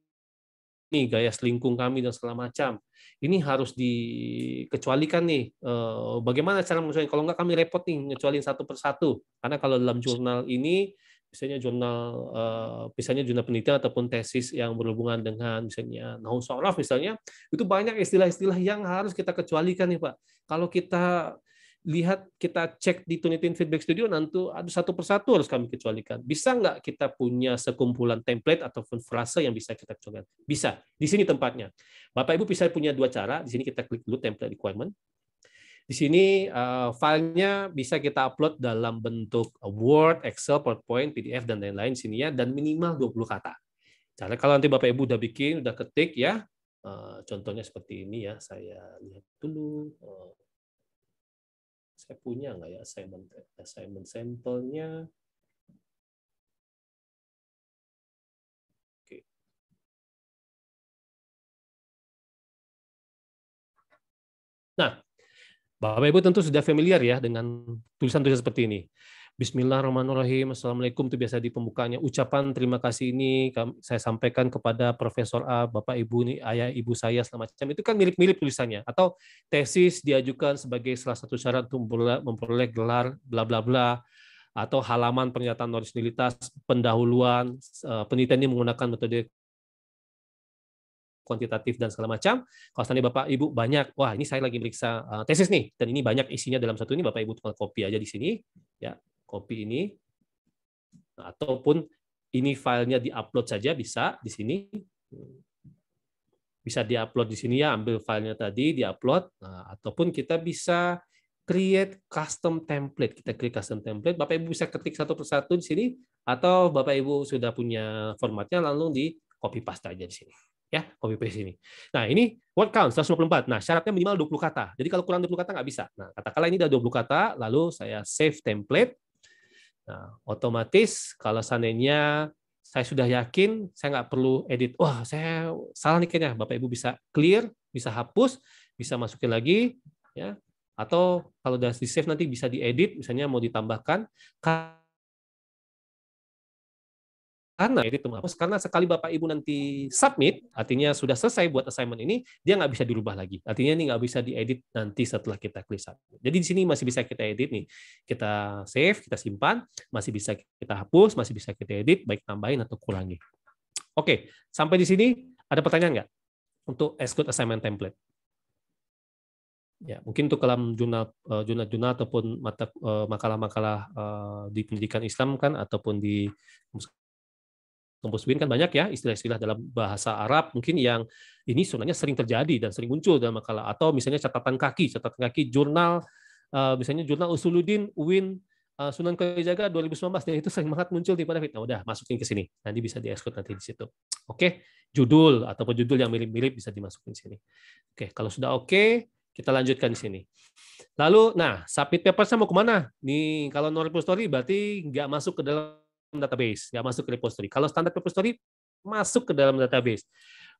nih gaya selingkung kami dan segala macam ini harus dikecualikan nih eh, bagaimana cara mengecualikan kalau nggak kami repot nih ngecualin satu persatu karena kalau dalam jurnal ini misalnya jurnal eh, misalnya jurnal penelitian ataupun tesis yang berhubungan dengan misalnya nahu misalnya itu banyak istilah-istilah yang harus kita kecualikan nih pak kalau kita lihat kita cek di Tunitin Feedback Studio nanti ada satu persatu harus kami kecualikan. Bisa nggak kita punya sekumpulan template ataupun frase yang bisa kita kecualikan? Bisa. Di sini tempatnya. Bapak Ibu bisa punya dua cara. Di sini kita klik dulu template requirement. Di sini uh, filenya bisa kita upload dalam bentuk Word, Excel, PowerPoint, PDF dan lain-lain sini ya dan minimal 20 kata. Cara kalau nanti Bapak Ibu udah bikin, udah ketik ya. Uh, contohnya seperti ini ya. Saya lihat dulu. Uh, saya punya nggak ya assignment assignment sampelnya oke nah Bapak Ibu tentu sudah familiar ya dengan tulisan-tulisan seperti ini. Bismillahirrahmanirrahim. Assalamualaikum itu biasa di pembukaannya. Ucapan terima kasih ini saya sampaikan kepada Profesor A, Bapak Ibu ini, ayah ibu saya segala macam. Itu kan mirip-mirip tulisannya. Atau tesis diajukan sebagai salah satu syarat untuk memperoleh gelar bla bla bla atau halaman pernyataan originalitas pendahuluan eh, penelitian ini menggunakan metode kuantitatif dan segala macam. Kalau tadi Bapak Ibu banyak, wah ini saya lagi meriksa eh, tesis nih, dan ini banyak isinya dalam satu ini Bapak Ibu tinggal kopi aja di sini, ya copy ini nah, ataupun ini filenya diupload saja bisa di sini bisa diupload di sini ya ambil filenya tadi diupload nah, ataupun kita bisa create custom template kita create custom template bapak ibu bisa ketik satu persatu di sini atau bapak ibu sudah punya formatnya langsung di copy paste aja di sini ya copy paste ini nah ini word count 124 nah syaratnya minimal 20 kata jadi kalau kurang 20 kata nggak bisa nah katakanlah ini ada 20 kata lalu saya save template Nah, otomatis kalau seandainya saya sudah yakin, saya nggak perlu edit. Wah, saya salah nih kayaknya. Bapak Ibu bisa clear, bisa hapus, bisa masukin lagi, ya. Atau kalau sudah di save nanti bisa diedit, misalnya mau ditambahkan karena itu menghapus karena sekali bapak ibu nanti submit artinya sudah selesai buat assignment ini dia nggak bisa dirubah lagi artinya ini nggak bisa diedit nanti setelah kita klik submit jadi di sini masih bisa kita edit nih kita save kita simpan masih bisa kita hapus masih bisa kita edit baik tambahin atau kurangi oke sampai di sini ada pertanyaan nggak untuk exclude assignment template ya mungkin untuk dalam jurnal eh, jurnal jurnal ataupun mata eh, makalah-makalah eh, di pendidikan Islam kan ataupun di Kampus kan banyak ya istilah-istilah dalam bahasa Arab mungkin yang ini sebenarnya sering terjadi dan sering muncul dalam makalah atau misalnya catatan kaki, catatan kaki jurnal eh, misalnya jurnal Usuluddin Win eh, Sunan Kalijaga 2019 dan itu sering banget muncul di pada fitnah. Udah masukin ke sini. Nanti bisa diekspor nanti di situ. Oke, judul ataupun judul yang mirip-mirip bisa dimasukin di sini. Oke, kalau sudah oke, kita lanjutkan di sini. Lalu, nah, submit paper mau kemana? Nih, kalau non repository berarti nggak masuk ke dalam database, nggak masuk ke repository. Kalau standar repository masuk ke dalam database.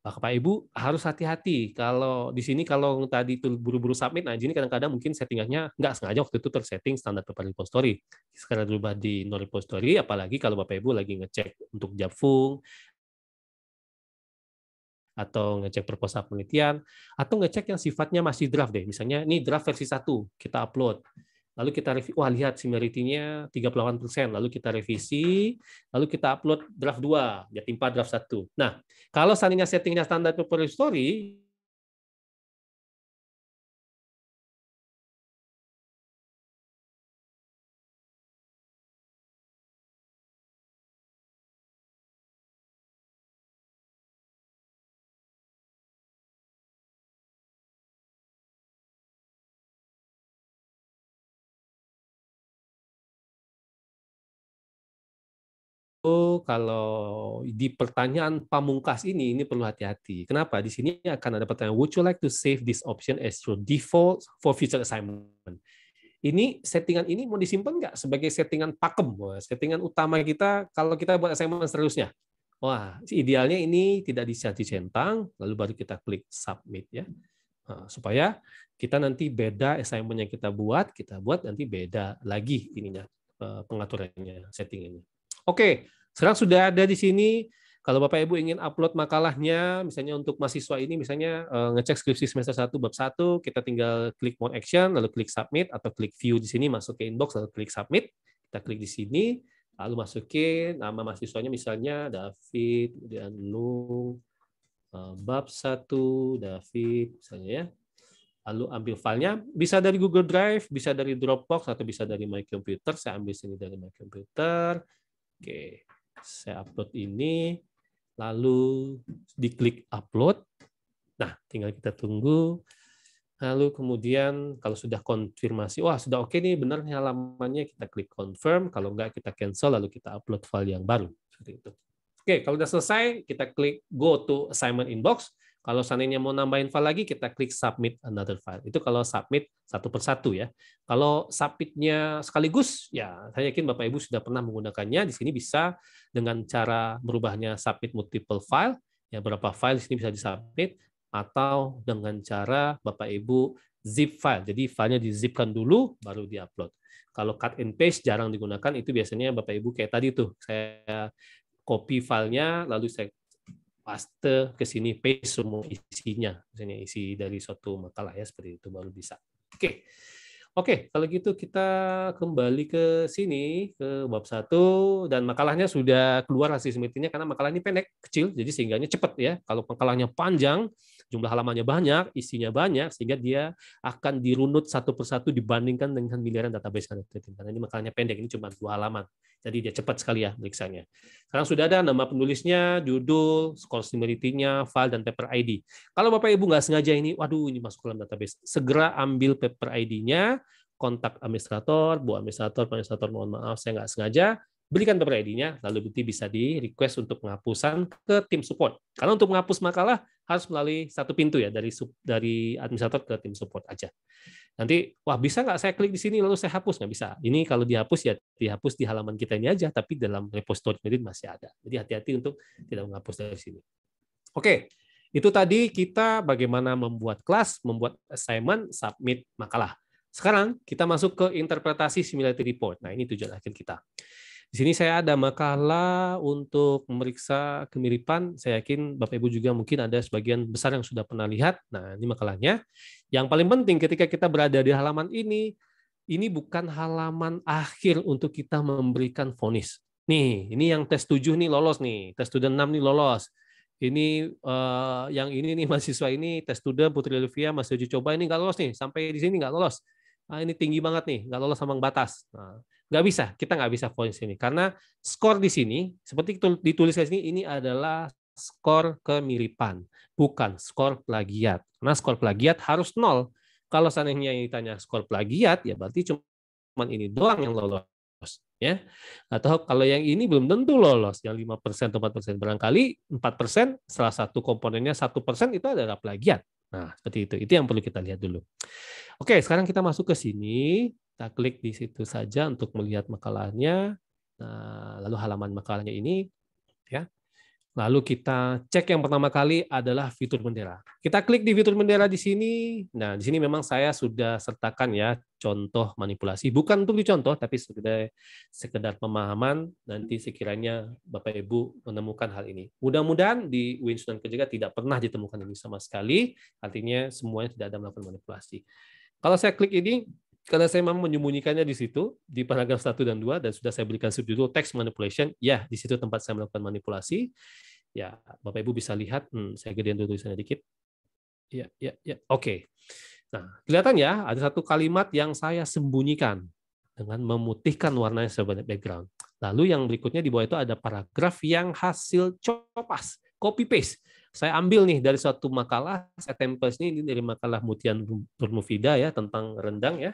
Bapak Ibu harus hati-hati kalau di sini kalau tadi itu buru-buru submit, nah ini kadang-kadang mungkin settingannya nggak sengaja waktu itu tersetting standar paper repository. Sekarang berubah di non repository, apalagi kalau Bapak Ibu lagi ngecek untuk Jabfung atau ngecek proposal penelitian atau ngecek yang sifatnya masih draft deh. Misalnya ini draft versi 1 kita upload lalu kita review, wah lihat similarity-nya 38%, lalu kita revisi, lalu kita upload draft 2, ya timpa draft 1. Nah, kalau seandainya settingnya standar paper story, kalau di pertanyaan pamungkas ini ini perlu hati-hati. Kenapa? Di sini akan ada pertanyaan would you like to save this option as your default for future assignment? Ini settingan ini mau disimpan nggak sebagai settingan pakem, settingan utama kita kalau kita buat assignment seterusnya. Wah, idealnya ini tidak bisa dicentang, lalu baru kita klik submit ya. Nah, supaya kita nanti beda assignment yang kita buat, kita buat nanti beda lagi ininya eh, pengaturannya, setting ini. Oke, sekarang sudah ada di sini. Kalau Bapak Ibu ingin upload makalahnya, misalnya untuk mahasiswa ini, misalnya eh, ngecek skripsi semester 1 bab 1, kita tinggal klik more action, lalu klik submit, atau klik view di sini, masuk ke inbox, lalu klik submit. Kita klik di sini, lalu masukin nama mahasiswanya misalnya David, kemudian Lung, eh, bab 1, David, misalnya ya lalu ambil filenya bisa dari Google Drive, bisa dari Dropbox atau bisa dari My Computer. Saya ambil sini dari My Computer. Oke. Saya upload ini, lalu diklik upload. Nah, tinggal kita tunggu. Lalu kemudian kalau sudah konfirmasi, wah sudah oke okay nih, benar nih halamannya, kita klik confirm. Kalau enggak, kita cancel, lalu kita upload file yang baru. Seperti itu. Oke, kalau sudah selesai, kita klik go to assignment inbox. Kalau seandainya mau nambahin file lagi, kita klik submit another file. Itu kalau submit satu persatu ya. Kalau submitnya sekaligus, ya saya yakin Bapak Ibu sudah pernah menggunakannya. Di sini bisa dengan cara merubahnya submit multiple file, ya berapa file di sini bisa disubmit, atau dengan cara Bapak Ibu zip file. Jadi filenya dizipkan dulu, baru diupload. Kalau cut and paste jarang digunakan, itu biasanya Bapak Ibu kayak tadi tuh, saya copy filenya, lalu saya paste ke sini paste semua isinya misalnya isi dari suatu makalah ya seperti itu baru bisa oke okay. oke okay, kalau gitu kita kembali ke sini ke bab satu dan makalahnya sudah keluar hasil semitinya karena makalah ini pendek kecil jadi sehingganya cepat ya kalau makalahnya panjang jumlah halamannya banyak isinya banyak sehingga dia akan dirunut satu persatu dibandingkan dengan miliaran database karena ini makalahnya pendek ini cuma dua halaman jadi dia cepat sekali ya meriksanya. Sekarang sudah ada nama penulisnya, judul, skor similarity-nya, file, dan paper ID. Kalau Bapak Ibu nggak sengaja ini, waduh ini masuk ke dalam database. Segera ambil paper ID-nya, kontak administrator, bu administrator, administrator mohon maaf saya nggak sengaja, berikan paper ID-nya, lalu nanti bisa di-request untuk penghapusan ke tim support. Karena untuk menghapus makalah harus melalui satu pintu ya dari dari administrator ke tim support aja. Nanti, wah bisa nggak saya klik di sini lalu saya hapus? Nggak bisa. Ini kalau dihapus ya dihapus di halaman kita ini aja, tapi dalam repository Medit masih ada. Jadi hati-hati untuk tidak menghapus dari sini. Oke, itu tadi kita bagaimana membuat kelas, membuat assignment, submit makalah. Sekarang kita masuk ke interpretasi similarity report. Nah ini tujuan akhir kita. Di sini saya ada makalah untuk memeriksa kemiripan. Saya yakin Bapak Ibu juga mungkin ada sebagian besar yang sudah pernah lihat. Nah, ini makalahnya. Yang paling penting ketika kita berada di halaman ini, ini bukan halaman akhir untuk kita memberikan vonis. Nih, ini yang tes 7 nih lolos nih, tes student 6 nih lolos. Ini uh, yang ini nih mahasiswa ini tes student Putri Olivia masih uji coba ini nggak lolos nih, sampai di sini nggak lolos. Nah, ini tinggi banget nih, nggak lolos sama batas. Nah, Nggak bisa, kita nggak bisa poin ini. Karena skor di sini, seperti ditulis di sini, ini adalah skor kemiripan, bukan skor plagiat. Karena skor plagiat harus nol. Kalau seandainya yang ditanya skor plagiat, ya berarti cuma ini doang yang lolos. ya Atau kalau yang ini belum tentu lolos, yang lima persen atau persen Barangkali empat persen salah satu komponennya satu persen itu adalah plagiat. Nah, seperti itu. Itu yang perlu kita lihat dulu. Oke, sekarang kita masuk ke sini. Kita klik di situ saja untuk melihat makalahnya. Nah, lalu halaman makalahnya ini ya. Lalu kita cek yang pertama kali adalah fitur bendera. Kita klik di fitur bendera di sini. Nah, di sini memang saya sudah sertakan ya contoh manipulasi. Bukan untuk dicontoh, tapi sudah sekedar pemahaman. Nanti sekiranya Bapak Ibu menemukan hal ini. Mudah-mudahan di Winston Kejaga tidak pernah ditemukan ini sama sekali. Artinya semuanya tidak ada melakukan manipulasi. Kalau saya klik ini, karena saya memang menyembunyikannya di situ di paragraf 1 dan 2 dan sudah saya berikan subjudul text manipulation. Ya, di situ tempat saya melakukan manipulasi. Ya, Bapak Ibu bisa lihat, hmm, saya gedein dulu tulisannya dikit. Ya, ya, ya. Oke. Okay. Nah, kelihatan ya ada satu kalimat yang saya sembunyikan dengan memutihkan warnanya sebagai background. Lalu yang berikutnya di bawah itu ada paragraf yang hasil copas, copy paste saya ambil nih dari suatu makalah, saya tempel ini, ini dari makalah Mutian Nurmufida ya tentang rendang ya.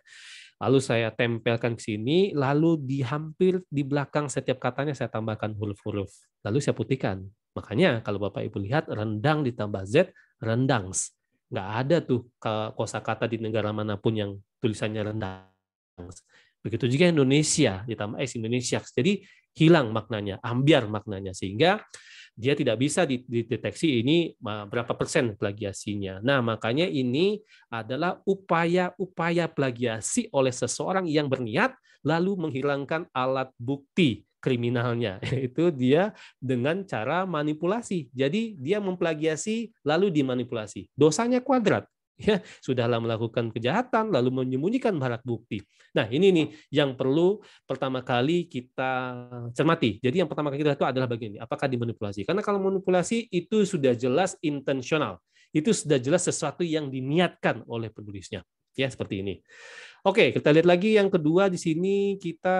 Lalu saya tempelkan ke sini, lalu di hampir di belakang setiap katanya saya tambahkan huruf-huruf. Lalu saya putihkan. Makanya kalau Bapak Ibu lihat rendang ditambah Z, rendangs. Nggak ada tuh kosa kata di negara manapun yang tulisannya rendangs. Begitu juga Indonesia ditambah S Indonesia. Jadi hilang maknanya, ambiar maknanya sehingga dia tidak bisa dideteksi ini berapa persen plagiasinya. Nah, makanya ini adalah upaya-upaya plagiasi oleh seseorang yang berniat lalu menghilangkan alat bukti kriminalnya itu dia dengan cara manipulasi jadi dia memplagiasi lalu dimanipulasi dosanya kuadrat ya sudahlah melakukan kejahatan lalu menyembunyikan barang bukti. Nah, ini nih yang perlu pertama kali kita cermati. Jadi yang pertama kali kita itu adalah begini apakah dimanipulasi? Karena kalau manipulasi itu sudah jelas intensional. Itu sudah jelas sesuatu yang diniatkan oleh penulisnya. Ya, seperti ini. Oke, kita lihat lagi yang kedua di sini kita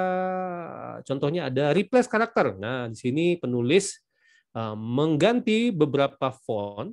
contohnya ada replace karakter. Nah, di sini penulis eh, mengganti beberapa font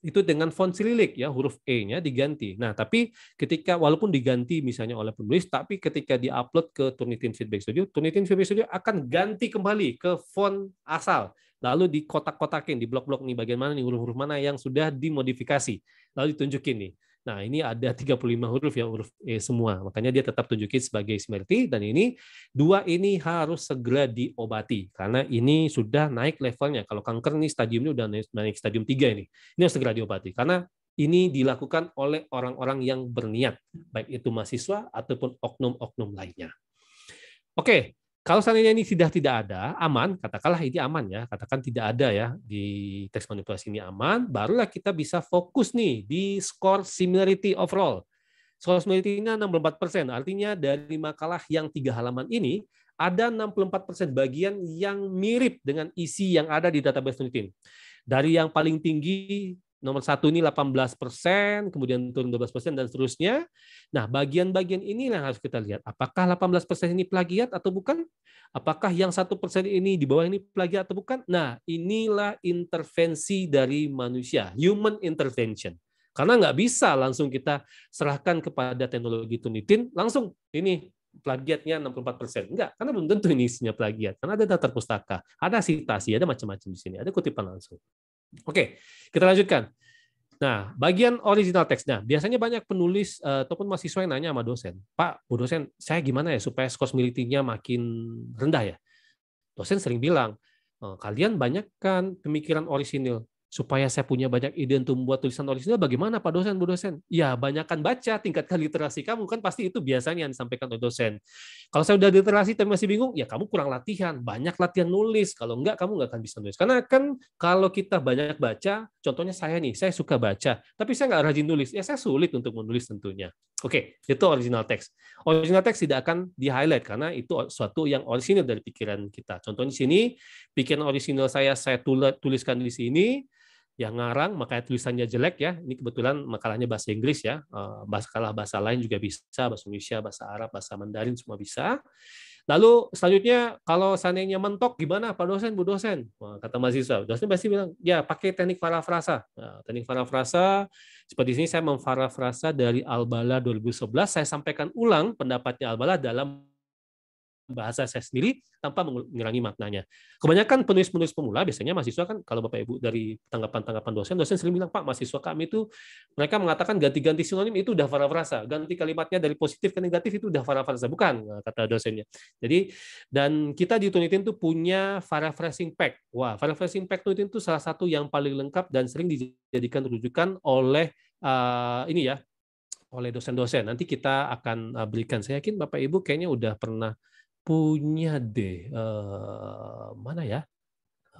itu dengan font sililik ya huruf E-nya diganti. Nah, tapi ketika walaupun diganti misalnya oleh penulis, tapi ketika diupload ke Turnitin Feedback Studio, Turnitin Feedback Studio akan ganti kembali ke font asal. Lalu di kotak kotakin di blok-blok nih bagian mana nih huruf-huruf mana yang sudah dimodifikasi. Lalu ditunjukin nih. Nah, ini ada 35 huruf ya huruf E semua. Makanya dia tetap tunjukin sebagai smerti dan ini dua ini harus segera diobati karena ini sudah naik levelnya. Kalau kanker nih stadiumnya udah naik, naik stadium 3 ini. Ini harus segera diobati karena ini dilakukan oleh orang-orang yang berniat, baik itu mahasiswa ataupun oknum-oknum lainnya. Oke, kalau seandainya ini sudah tidak ada, aman, katakanlah ini aman ya, katakan tidak ada ya di teks manipulasi ini aman, barulah kita bisa fokus nih di skor similarity overall. Skor similarity ini 64 persen, artinya dari makalah yang tiga halaman ini ada 64 persen bagian yang mirip dengan isi yang ada di database penelitian. Dari yang paling tinggi Nomor satu ini 18 persen, kemudian turun 12 persen, dan seterusnya. Nah, bagian-bagian ini yang harus kita lihat. Apakah 18 persen ini plagiat atau bukan? Apakah yang satu persen ini di bawah ini plagiat atau bukan? Nah, inilah intervensi dari manusia, human intervention. Karena nggak bisa langsung kita serahkan kepada teknologi tunitin, langsung ini plagiatnya 64 persen. Enggak, karena belum tentu ini isinya plagiat. Karena ada daftar pustaka, ada sitasi, ada macam-macam di sini, ada kutipan langsung. Oke, kita lanjutkan. Nah, bagian original text. Nah, biasanya banyak penulis eh, ataupun mahasiswa yang nanya sama dosen, Pak, Bu dosen, saya gimana ya supaya scosmility-nya makin rendah ya? Dosen sering bilang, eh, kalian banyakkan pemikiran orisinil, supaya saya punya banyak ide untuk membuat tulisan original bagaimana Pak dosen Bu dosen? Ya, banyakkan baca, tingkatkan literasi kamu kan pasti itu biasanya yang disampaikan oleh dosen. Kalau saya udah literasi tapi masih bingung, ya kamu kurang latihan, banyak latihan nulis. Kalau enggak kamu nggak akan bisa nulis. Karena kan kalau kita banyak baca, contohnya saya nih, saya suka baca, tapi saya nggak rajin nulis. Ya saya sulit untuk menulis tentunya. Oke, itu original text. Original text tidak akan di-highlight karena itu suatu yang original dari pikiran kita. Contohnya di sini, pikiran original saya saya tuliskan di sini, yang ngarang makanya tulisannya jelek ya ini kebetulan makalahnya bahasa Inggris ya eh, bahasa bahasa lain juga bisa bahasa Indonesia bahasa Arab bahasa Mandarin semua bisa lalu selanjutnya kalau seandainya mentok gimana pak dosen bu dosen kata mahasiswa dosen pasti bilang ya pakai teknik parafrasa nah, teknik parafrasa seperti ini saya memparafrasa dari Albala 2011 saya sampaikan ulang pendapatnya Albala dalam bahasa saya sendiri tanpa mengurangi maknanya. Kebanyakan penulis-penulis pemula biasanya mahasiswa kan kalau Bapak Ibu dari tanggapan-tanggapan dosen, dosen sering bilang, "Pak, mahasiswa kami itu mereka mengatakan ganti-ganti sinonim itu udah frasa, ganti kalimatnya dari positif ke negatif itu udah frasa." Bukan eh, kata dosennya. Jadi dan kita di Tunitin tuh punya paraphrasing pack. Wah, paraphrasing pack Tunitin itu salah satu yang paling lengkap dan sering dijadikan rujukan oleh uh, ini ya oleh dosen-dosen. Nanti kita akan eh, berikan. Saya yakin Bapak Ibu kayaknya udah pernah punya deh uh, mana ya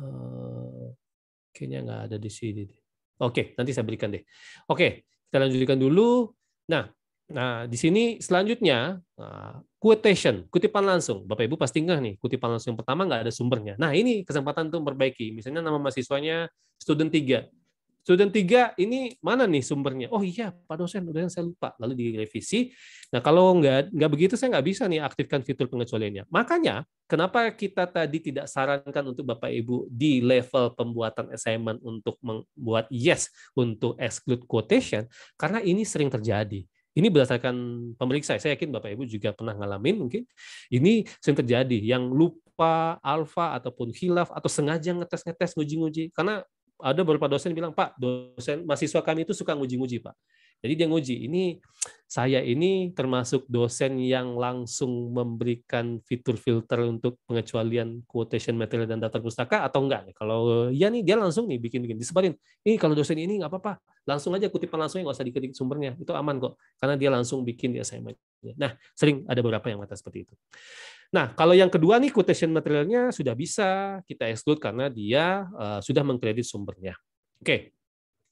uh, kayaknya nggak ada di sini deh. Oke, nanti saya berikan deh. Oke, kita lanjutkan dulu. Nah, nah di sini selanjutnya uh, quotation, kutipan langsung. Bapak Ibu pasti nggak nih, kutipan langsung yang pertama nggak ada sumbernya. Nah, ini kesempatan untuk memperbaiki. Misalnya nama mahasiswanya student 3. Student 3 ini mana nih sumbernya? Oh iya, Pak dosen, udah yang saya lupa. Lalu direvisi. Nah kalau nggak nggak begitu saya nggak bisa nih aktifkan fitur pengecualiannya. Makanya kenapa kita tadi tidak sarankan untuk Bapak Ibu di level pembuatan assignment untuk membuat yes untuk exclude quotation karena ini sering terjadi. Ini berdasarkan pemeriksa. Saya yakin Bapak Ibu juga pernah ngalamin mungkin. Ini sering terjadi yang lupa alfa ataupun hilaf atau sengaja ngetes-ngetes nguji-nguji karena ada beberapa dosen bilang, Pak, dosen mahasiswa kami itu suka nguji-nguji, Pak. Jadi dia nguji, ini saya ini termasuk dosen yang langsung memberikan fitur filter untuk pengecualian quotation material dan data pustaka atau enggak? Kalau ya nih dia langsung nih bikin-bikin disebarin. Ini kalau dosen ini nggak apa-apa, langsung aja kutipan langsungnya nggak usah diketik sumbernya, itu aman kok karena dia langsung bikin di assignment. Nah, sering ada beberapa yang mata seperti itu. Nah, kalau yang kedua nih quotation materialnya sudah bisa kita exclude karena dia eh, sudah mengkredit sumbernya. Oke.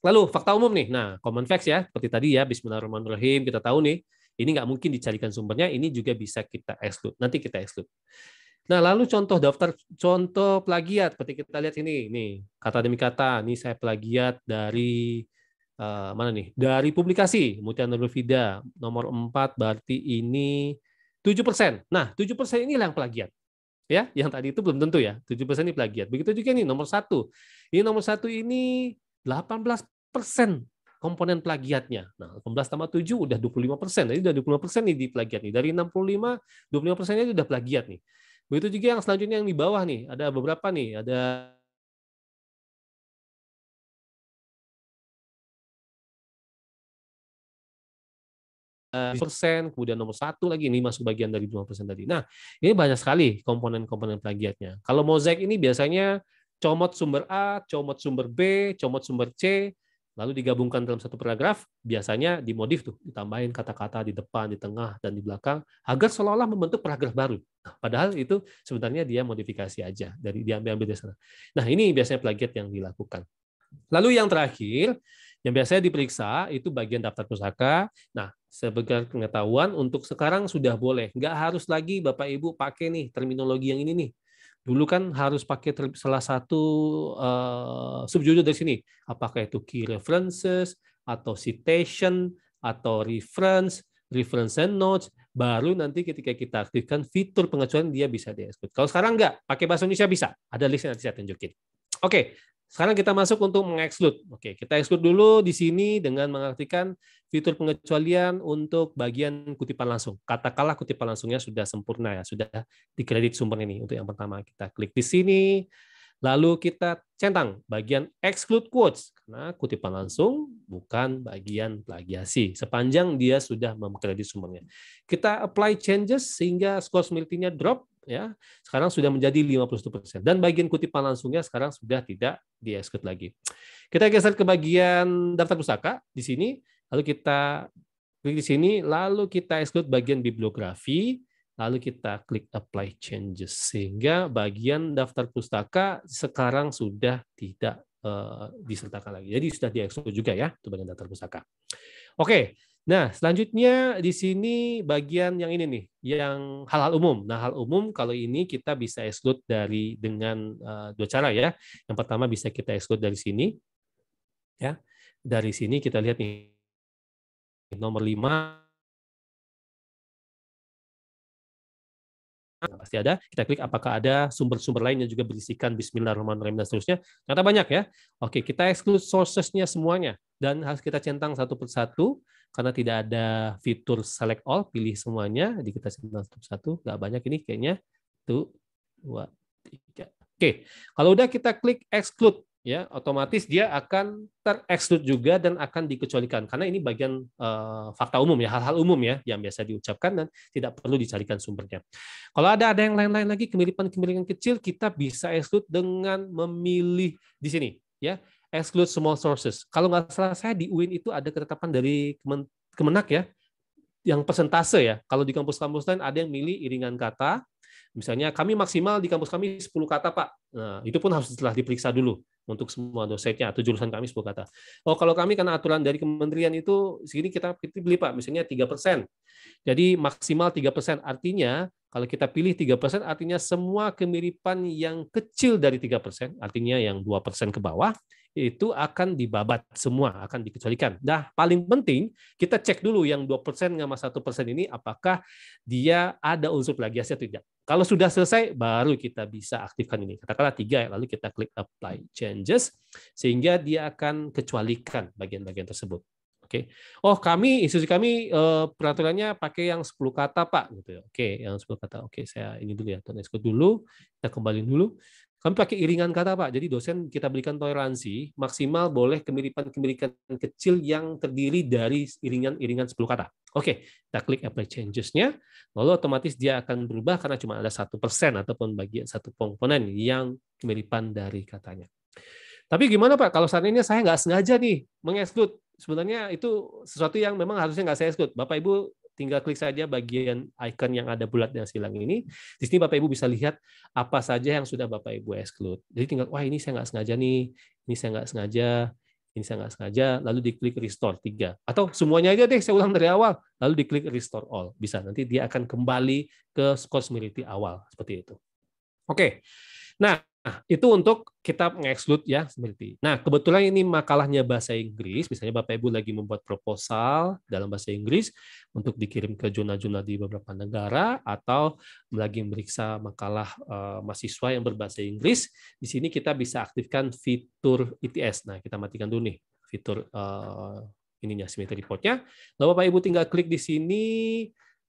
Lalu fakta umum nih. Nah, common facts ya, seperti tadi ya Bismillahirrahmanirrahim kita tahu nih, ini nggak mungkin dicarikan sumbernya, ini juga bisa kita exclude. Nanti kita exclude. Nah, lalu contoh daftar contoh plagiat seperti kita lihat ini nih, kata demi kata. Ini saya plagiat dari uh, mana nih? Dari publikasi Mutia Nurul Fida nomor 4 berarti ini Tujuh persen. Nah, tujuh 7% inilah yang plagiat. Ya, yang tadi itu belum tentu ya. Tujuh persen ini plagiat. Begitu juga ini nomor satu. Ini nomor satu ini delapan belas persen komponen plagiatnya. Nah, belas tambah tujuh udah dua puluh lima persen. Jadi udah lima persen nih di plagiat nih. Dari enam puluh lima dua puluh lima persennya itu udah plagiat nih. Begitu juga yang selanjutnya yang di bawah nih. Ada beberapa nih. Ada Eh, iya. persen, kemudian nomor satu lagi ini masuk bagian dari 5 persen tadi. Nah, ini banyak sekali komponen-komponen plagiatnya. Kalau mozaik ini biasanya comot sumber A, comot sumber B, comot sumber C, lalu digabungkan dalam satu paragraf, biasanya dimodif tuh, ditambahin kata-kata di depan, di tengah, dan di belakang, agar seolah-olah membentuk paragraf baru. Nah, padahal itu sebenarnya dia modifikasi aja dari diambil ambil dari sana. Nah ini biasanya plagiat yang dilakukan. Lalu yang terakhir, yang biasanya diperiksa itu bagian daftar pusaka. Nah, sebagai pengetahuan untuk sekarang sudah boleh. Nggak harus lagi Bapak Ibu pakai nih terminologi yang ini nih. Dulu kan harus pakai salah satu uh, subjudul dari sini. Apakah itu key references, atau citation, atau reference, reference and notes, baru nanti ketika kita aktifkan fitur pengecualian dia bisa di -exclude. Kalau sekarang nggak, pakai bahasa Indonesia bisa. Ada listnya nanti saya tunjukin. Oke, sekarang kita masuk untuk mengeksklud, Oke, kita exclude dulu di sini dengan mengartikan fitur pengecualian untuk bagian kutipan langsung. Katakanlah kutipan langsungnya sudah sempurna ya, sudah dikredit sumber ini. Untuk yang pertama kita klik di sini, lalu kita centang bagian exclude quotes karena kutipan langsung bukan bagian plagiasi sepanjang dia sudah mengkredit sumbernya. Kita apply changes sehingga skor penelitiannya drop ya sekarang sudah menjadi 51% dan bagian kutipan langsungnya sekarang sudah tidak diekskut lagi. Kita geser ke bagian daftar pustaka di sini lalu kita klik di sini lalu kita exclude bagian bibliografi lalu kita klik apply changes sehingga bagian daftar pustaka sekarang sudah tidak eh, disertakan lagi. Jadi sudah diekspor juga ya untuk bagian daftar pustaka. Oke, Nah, selanjutnya di sini bagian yang ini nih, yang hal-hal umum. Nah, hal umum kalau ini kita bisa exclude dari dengan uh, dua cara ya. Yang pertama bisa kita exclude dari sini. Ya. Dari sini kita lihat nih nomor 5 nah, pasti ada. Kita klik apakah ada sumber-sumber lain yang juga berisikan bismillahirrahmanirrahim dan seterusnya. Ternyata banyak ya. Oke, kita exclude sourcesnya semuanya dan harus kita centang satu persatu karena tidak ada fitur select all pilih semuanya jadi kita simpan satu satu nggak banyak ini kayaknya tuh dua tiga oke kalau udah kita klik exclude ya otomatis dia akan terexclude juga dan akan dikecualikan karena ini bagian uh, fakta umum ya hal-hal umum ya yang biasa diucapkan dan tidak perlu dicarikan sumbernya kalau ada ada yang lain-lain lagi kemiripan-kemiripan kecil kita bisa exclude dengan memilih di sini ya exclude small sources. Kalau nggak salah saya di UIN itu ada ketetapan dari Kemen Kemenak ya, yang persentase ya. Kalau di kampus-kampus lain ada yang milih iringan kata. Misalnya kami maksimal di kampus kami 10 kata, Pak. Nah, itu pun harus setelah diperiksa dulu untuk semua dosennya atau jurusan kami 10 kata. Oh, kalau kami karena aturan dari kementerian itu segini kita beli Pak, misalnya tiga persen. Jadi maksimal tiga persen. Artinya kalau kita pilih tiga persen, artinya semua kemiripan yang kecil dari tiga persen, artinya yang dua persen ke bawah, itu akan dibabat semua, akan dikecualikan. Nah, paling penting kita cek dulu yang 2% sama persen ini apakah dia ada unsur plagiasi atau tidak. Kalau sudah selesai, baru kita bisa aktifkan ini. Katakanlah tiga, lalu kita klik apply changes, sehingga dia akan kecualikan bagian-bagian tersebut. Oke. Okay. Oh, kami institusi kami eh, peraturannya pakai yang 10 kata, Pak, gitu ya. Oke, okay, yang 10 kata. Oke, okay, saya ini dulu ya, tulis dulu. Kita kembali dulu. Kami pakai iringan kata, Pak. Jadi dosen kita berikan toleransi maksimal boleh kemiripan-kemiripan kecil yang terdiri dari iringan-iringan 10 kata. Oke, kita klik apply changes-nya, lalu otomatis dia akan berubah karena cuma ada satu persen ataupun bagian satu komponen yang kemiripan dari katanya. Tapi gimana Pak, kalau saat ini saya nggak sengaja nih mengeksklud, sebenarnya itu sesuatu yang memang harusnya nggak saya eksklud, Bapak Ibu Tinggal klik saja bagian icon yang ada bulat dan silang ini. Di sini Bapak Ibu bisa lihat apa saja yang sudah Bapak Ibu exclude. Jadi tinggal, wah ini saya nggak sengaja nih, ini saya nggak sengaja, ini saya nggak sengaja, lalu diklik restore tiga Atau semuanya aja deh, saya ulang dari awal, lalu diklik restore all. Bisa, nanti dia akan kembali ke score awal, seperti itu. Oke, nah Nah, itu untuk kita mengeksklud ya seperti. Nah, kebetulan ini makalahnya bahasa Inggris, misalnya Bapak Ibu lagi membuat proposal dalam bahasa Inggris untuk dikirim ke jurnal-jurnal di beberapa negara atau lagi memeriksa makalah uh, mahasiswa yang berbahasa Inggris, di sini kita bisa aktifkan fitur ITS. Nah, kita matikan dulu nih fitur uh, ininya simetri reportnya. Lalu Bapak Ibu tinggal klik di sini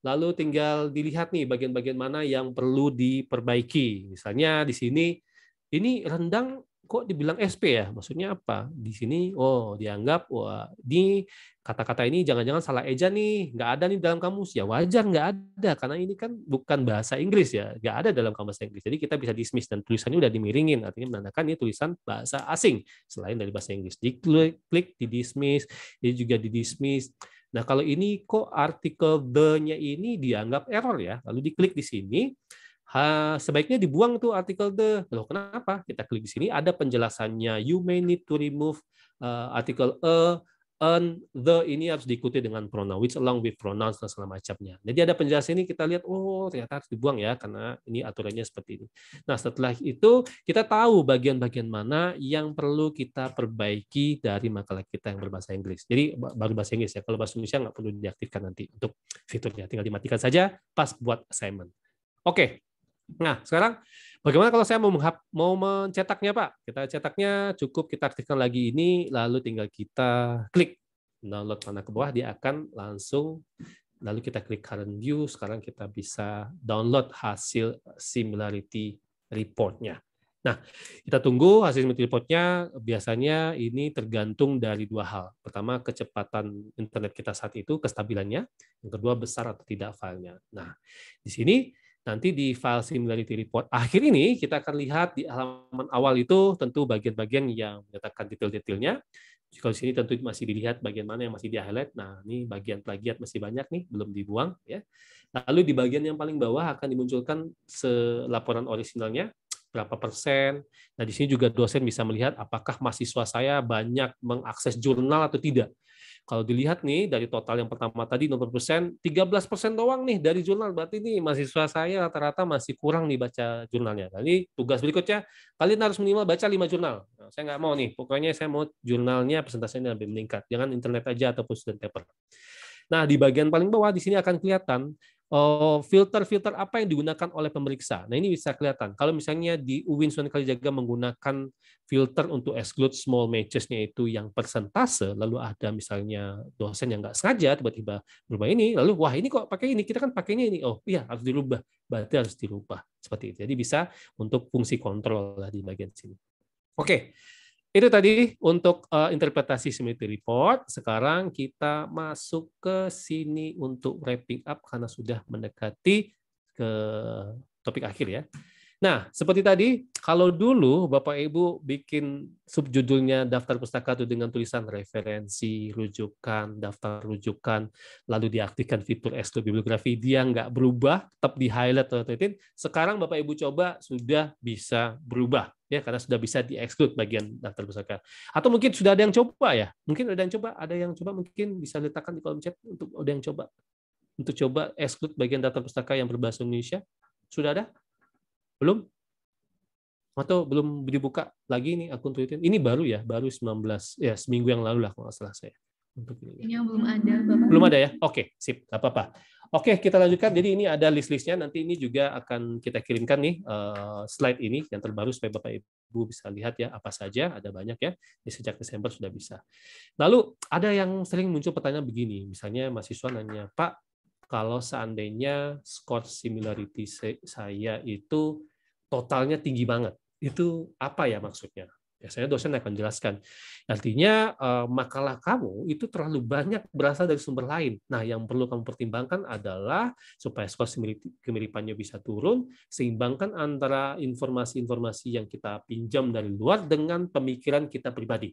Lalu tinggal dilihat nih bagian-bagian mana yang perlu diperbaiki. Misalnya di sini ini rendang kok dibilang SP ya? Maksudnya apa? Di sini, oh dianggap, wah di kata-kata ini jangan-jangan salah eja nih, nggak ada nih dalam kamus. Ya wajar nggak ada, karena ini kan bukan bahasa Inggris ya, nggak ada dalam kamus Inggris. Jadi kita bisa dismiss, dan tulisannya udah dimiringin, artinya menandakan ini tulisan bahasa asing, selain dari bahasa Inggris. klik, klik, di dismiss, ini juga di dismiss. Nah kalau ini kok artikel the-nya ini dianggap error ya, lalu diklik di sini, ha, sebaiknya dibuang tuh artikel the. Loh, kenapa? Kita klik di sini ada penjelasannya. You may need to remove uh, artikel a, e, and the ini harus diikuti dengan pronoun which along with pronouns dan segala macamnya. Jadi ada penjelasan ini kita lihat oh ternyata harus dibuang ya karena ini aturannya seperti ini. Nah, setelah itu kita tahu bagian-bagian mana yang perlu kita perbaiki dari makalah kita yang berbahasa Inggris. Jadi baru bahasa Inggris ya. Kalau bahasa Indonesia nggak perlu diaktifkan nanti untuk fiturnya, tinggal dimatikan saja pas buat assignment. Oke, okay. Nah, sekarang bagaimana kalau saya mau mau mencetaknya, Pak? Kita cetaknya cukup kita aktifkan lagi ini, lalu tinggal kita klik download mana ke bawah, dia akan langsung lalu kita klik current view. Sekarang kita bisa download hasil similarity reportnya. Nah, kita tunggu hasil similarity reportnya. Biasanya ini tergantung dari dua hal. Pertama, kecepatan internet kita saat itu, kestabilannya. Yang kedua, besar atau tidak filenya. Nah, di sini Nanti di file similarity report akhir ini kita akan lihat di halaman awal itu tentu bagian-bagian yang menyatakan detail-detailnya. Jika di sini tentu masih dilihat bagian mana yang masih di highlight. Nah, ini bagian plagiat masih banyak nih, belum dibuang ya. Lalu di bagian yang paling bawah akan dimunculkan laporan orisinalnya berapa persen. Nah, di sini juga dosen bisa melihat apakah mahasiswa saya banyak mengakses jurnal atau tidak. Kalau dilihat nih dari total yang pertama tadi nomor persen, 13 persen doang nih dari jurnal. Berarti nih mahasiswa saya rata-rata masih kurang nih baca jurnalnya. Jadi nah, tugas berikutnya, kalian harus minimal baca lima jurnal. Nah, saya nggak mau nih, pokoknya saya mau jurnalnya presentasinya lebih meningkat. Jangan internet aja ataupun student paper. Nah, di bagian paling bawah di sini akan kelihatan Eh, filter-filter apa yang digunakan oleh pemeriksa. Nah ini bisa kelihatan. Kalau misalnya di Sunan Kalijaga menggunakan filter untuk exclude small matches-nya itu yang persentase, lalu ada misalnya dosen yang nggak sengaja tiba-tiba berubah ini, lalu wah ini kok pakai ini, kita kan pakainya ini, oh iya harus dirubah, berarti harus dirubah seperti itu. Jadi bisa untuk fungsi kontrol di bagian sini. Oke, itu tadi untuk uh, interpretasi semiotik report. Sekarang kita masuk ke sini untuk wrapping up karena sudah mendekati ke topik akhir ya. Nah, seperti tadi, kalau dulu Bapak Ibu bikin subjudulnya daftar pustaka itu dengan tulisan referensi, rujukan, daftar rujukan, lalu diaktifkan fitur S2 bibliografi, dia nggak berubah, tetap di highlight atau titin. Sekarang Bapak Ibu coba sudah bisa berubah ya karena sudah bisa di-exclude bagian daftar pustaka. Atau mungkin sudah ada yang coba ya. Mungkin ada yang coba, ada yang coba mungkin bisa letakkan di kolom chat untuk ada yang coba untuk coba exclude bagian daftar pustaka yang berbahasa Indonesia. Sudah ada? Belum? Atau belum dibuka lagi nih akun Twitter? Ini baru ya, baru 19 ya seminggu yang lalu lah kalau salah saya. ini. yang belum ada, Bapak. Belum ada ya? Oke, sip, gak apa-apa. Oke, kita lanjutkan. Jadi ini ada list-listnya. Nanti ini juga akan kita kirimkan nih eh, slide ini yang terbaru supaya Bapak Ibu bisa lihat ya apa saja. Ada banyak ya. Di sejak Desember sudah bisa. Lalu ada yang sering muncul pertanyaan begini. Misalnya mahasiswa nanya, Pak, kalau seandainya skor similarity saya itu totalnya tinggi banget. Itu apa ya maksudnya? Biasanya dosen akan jelaskan. Artinya eh, makalah kamu itu terlalu banyak berasal dari sumber lain. Nah, yang perlu kamu pertimbangkan adalah supaya skor kemiripannya bisa turun, seimbangkan antara informasi-informasi yang kita pinjam dari luar dengan pemikiran kita pribadi.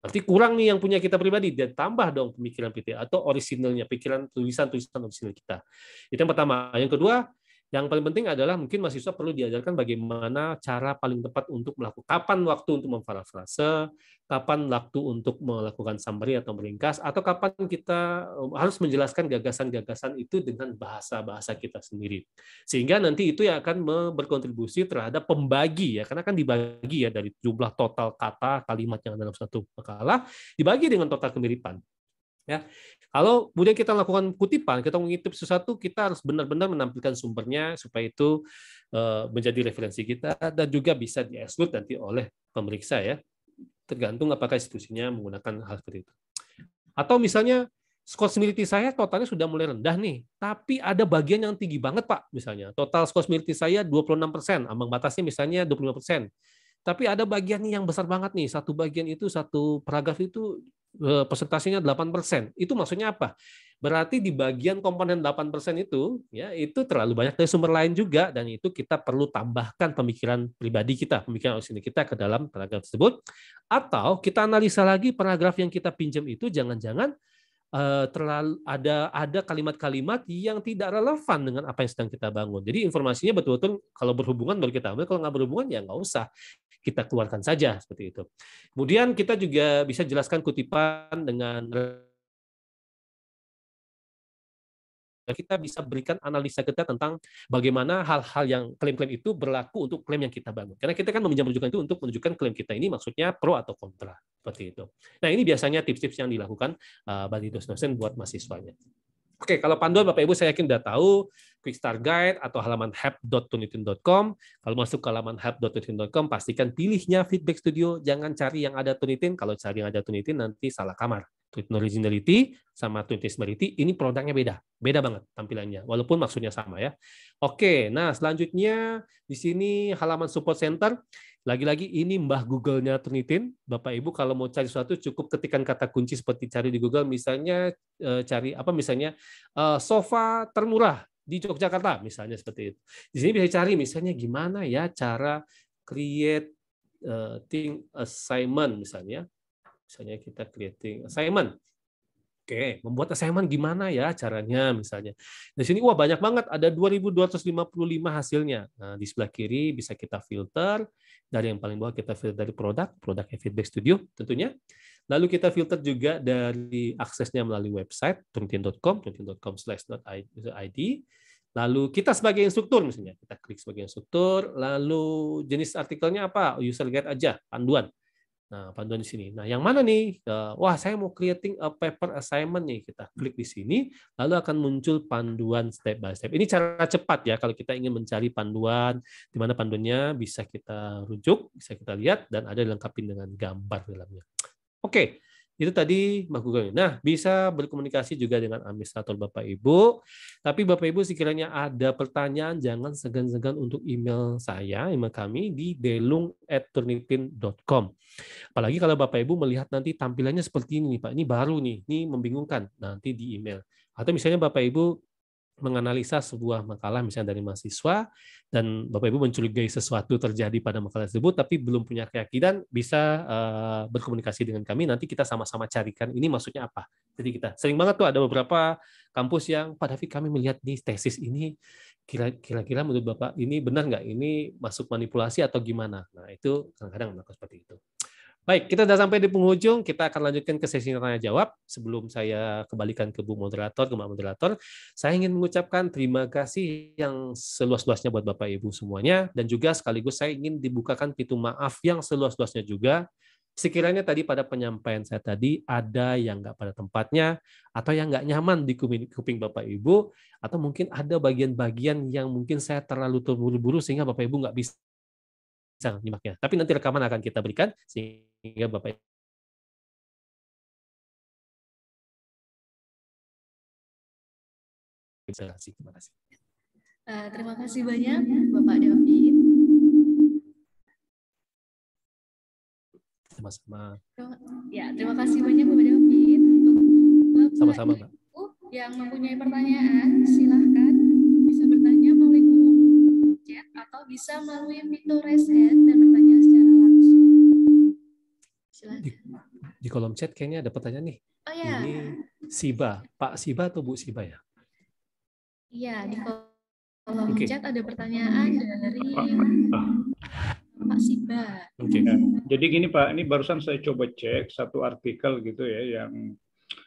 Berarti kurang nih yang punya kita pribadi, dan tambah dong pemikiran PT atau orisinalnya, pikiran tulisan-tulisan orisinal kita. Itu yang pertama. Yang kedua, yang paling penting adalah mungkin mahasiswa perlu diajarkan bagaimana cara paling tepat untuk melakukan kapan waktu untuk memparafrase, kapan waktu untuk melakukan summary atau meringkas, atau kapan kita eh, harus menjelaskan gagasan-gagasan itu dengan bahasa-bahasa kita sendiri. Sehingga nanti itu yang akan berkontribusi terhadap pembagi ya, karena kan dibagi ya dari jumlah total kata kalimat yang dalam satu makalah dibagi dengan total kemiripan. Ya, kalau kemudian kita lakukan kutipan, kita mengutip sesuatu, kita harus benar-benar menampilkan sumbernya supaya itu eh, menjadi referensi kita dan juga bisa dieksklud nanti oleh pemeriksa ya, tergantung apakah institusinya menggunakan hal seperti itu. Atau misalnya skor similarity saya totalnya sudah mulai rendah nih, tapi ada bagian yang tinggi banget Pak misalnya. Total skor similarity saya 26%, ambang batasnya misalnya 25% tapi ada bagian yang besar banget nih satu bagian itu satu paragraf itu Eh, persentasenya 8%. Itu maksudnya apa? Berarti di bagian komponen 8% itu ya itu terlalu banyak dari sumber lain juga dan itu kita perlu tambahkan pemikiran pribadi kita, pemikiran sini kita ke dalam paragraf tersebut atau kita analisa lagi paragraf yang kita pinjam itu jangan-jangan eh, terlalu ada ada kalimat-kalimat yang tidak relevan dengan apa yang sedang kita bangun. Jadi informasinya betul-betul kalau berhubungan baru kita ambil, kalau nggak berhubungan ya nggak usah kita keluarkan saja seperti itu. Kemudian kita juga bisa jelaskan kutipan dengan kita bisa berikan analisa kita tentang bagaimana hal-hal yang klaim-klaim itu berlaku untuk klaim yang kita bangun. Karena kita kan meminjam rujukan itu untuk menunjukkan klaim kita ini maksudnya pro atau kontra seperti itu. Nah ini biasanya tips-tips yang dilakukan uh, eh, bagi dosen-dosen buat mahasiswanya. Oke, kalau panduan Bapak Ibu saya yakin sudah tahu. Quick Start Guide atau halaman help.tunitin.com. Kalau masuk ke halaman help.tunitin.com, pastikan pilihnya Feedback Studio, jangan cari yang ada Tunitin. Kalau cari yang ada Tunitin, nanti salah kamar. Tunitin Originality sama Tunitin Similarity, ini produknya beda. Beda banget tampilannya, walaupun maksudnya sama ya. Oke, nah selanjutnya di sini halaman Support Center. Lagi-lagi ini mbah Google-nya Tunitin. Bapak Ibu kalau mau cari sesuatu cukup ketikan kata kunci seperti cari di Google misalnya eh, cari apa misalnya eh, sofa termurah di Yogyakarta misalnya seperti itu. Di sini bisa cari misalnya gimana ya cara create eh, thing assignment misalnya. Misalnya kita creating assignment. Oke, membuat assignment gimana ya caranya misalnya. Di sini wah banyak banget ada 2255 hasilnya. Nah, di sebelah kiri bisa kita filter dari yang paling bawah kita filter dari produk, produk feedback studio tentunya. Lalu kita filter juga dari aksesnya melalui website tungtin.com, tungtin.com id Lalu kita sebagai instruktur misalnya, kita klik sebagai instruktur, lalu jenis artikelnya apa? User guide aja, panduan. Nah, panduan di sini. Nah, yang mana nih? Wah, saya mau creating a paper assignment nih. Kita klik di sini, lalu akan muncul panduan step by step. Ini cara cepat ya kalau kita ingin mencari panduan di mana panduannya bisa kita rujuk, bisa kita lihat dan ada dilengkapi dengan gambar dalamnya. Oke, itu tadi Mbak Google. Nah, bisa berkomunikasi juga dengan administrator Bapak Ibu. Tapi Bapak Ibu sekiranya ada pertanyaan, jangan segan-segan untuk email saya, email kami di delung@turnitin.com. Apalagi kalau Bapak Ibu melihat nanti tampilannya seperti ini, Pak. Ini baru nih, ini membingungkan. Nanti di email. Atau misalnya Bapak Ibu menganalisa sebuah makalah misalnya dari mahasiswa dan Bapak Ibu mencurigai sesuatu terjadi pada makalah tersebut tapi belum punya keyakinan bisa eh, berkomunikasi dengan kami nanti kita sama-sama carikan ini maksudnya apa. Jadi kita sering banget tuh ada beberapa kampus yang pada David kami melihat di tesis ini kira-kira menurut Bapak ini benar nggak ini masuk manipulasi atau gimana. Nah, itu kadang-kadang seperti itu. Baik, kita sudah sampai di penghujung. Kita akan lanjutkan ke sesi tanya jawab. Sebelum saya kembalikan ke Bu Moderator, ke Mbak Moderator, saya ingin mengucapkan terima kasih yang seluas-luasnya buat Bapak Ibu semuanya, dan juga sekaligus saya ingin dibukakan pintu maaf yang seluas-luasnya juga. Sekiranya tadi pada penyampaian saya tadi ada yang nggak pada tempatnya atau yang nggak nyaman di kuping Bapak Ibu atau mungkin ada bagian-bagian yang mungkin saya terlalu terburu-buru sehingga Bapak Ibu nggak bisa bisa nyimaknya. Tapi nanti rekaman akan kita berikan sehingga Bapak bisa kasih. Terima kasih. Eh, terima kasih banyak Bapak David. Sama-sama. Ya, terima kasih banyak Bapak David untuk Bapak Sama-sama, yang mempunyai pertanyaan, silahkan bisa bertanya melalui chat atau bisa melalui pintu raise hand dan bertanya secara langsung. Di, di kolom chat kayaknya ada pertanyaan nih. Oh ya. Ini Siba, Pak Siba atau Bu Siba ya? Iya, di iya. kolom okay. chat ada pertanyaan dari Pak Siba. Oke. Okay. Jadi gini Pak, ini barusan saya coba cek satu artikel gitu ya yang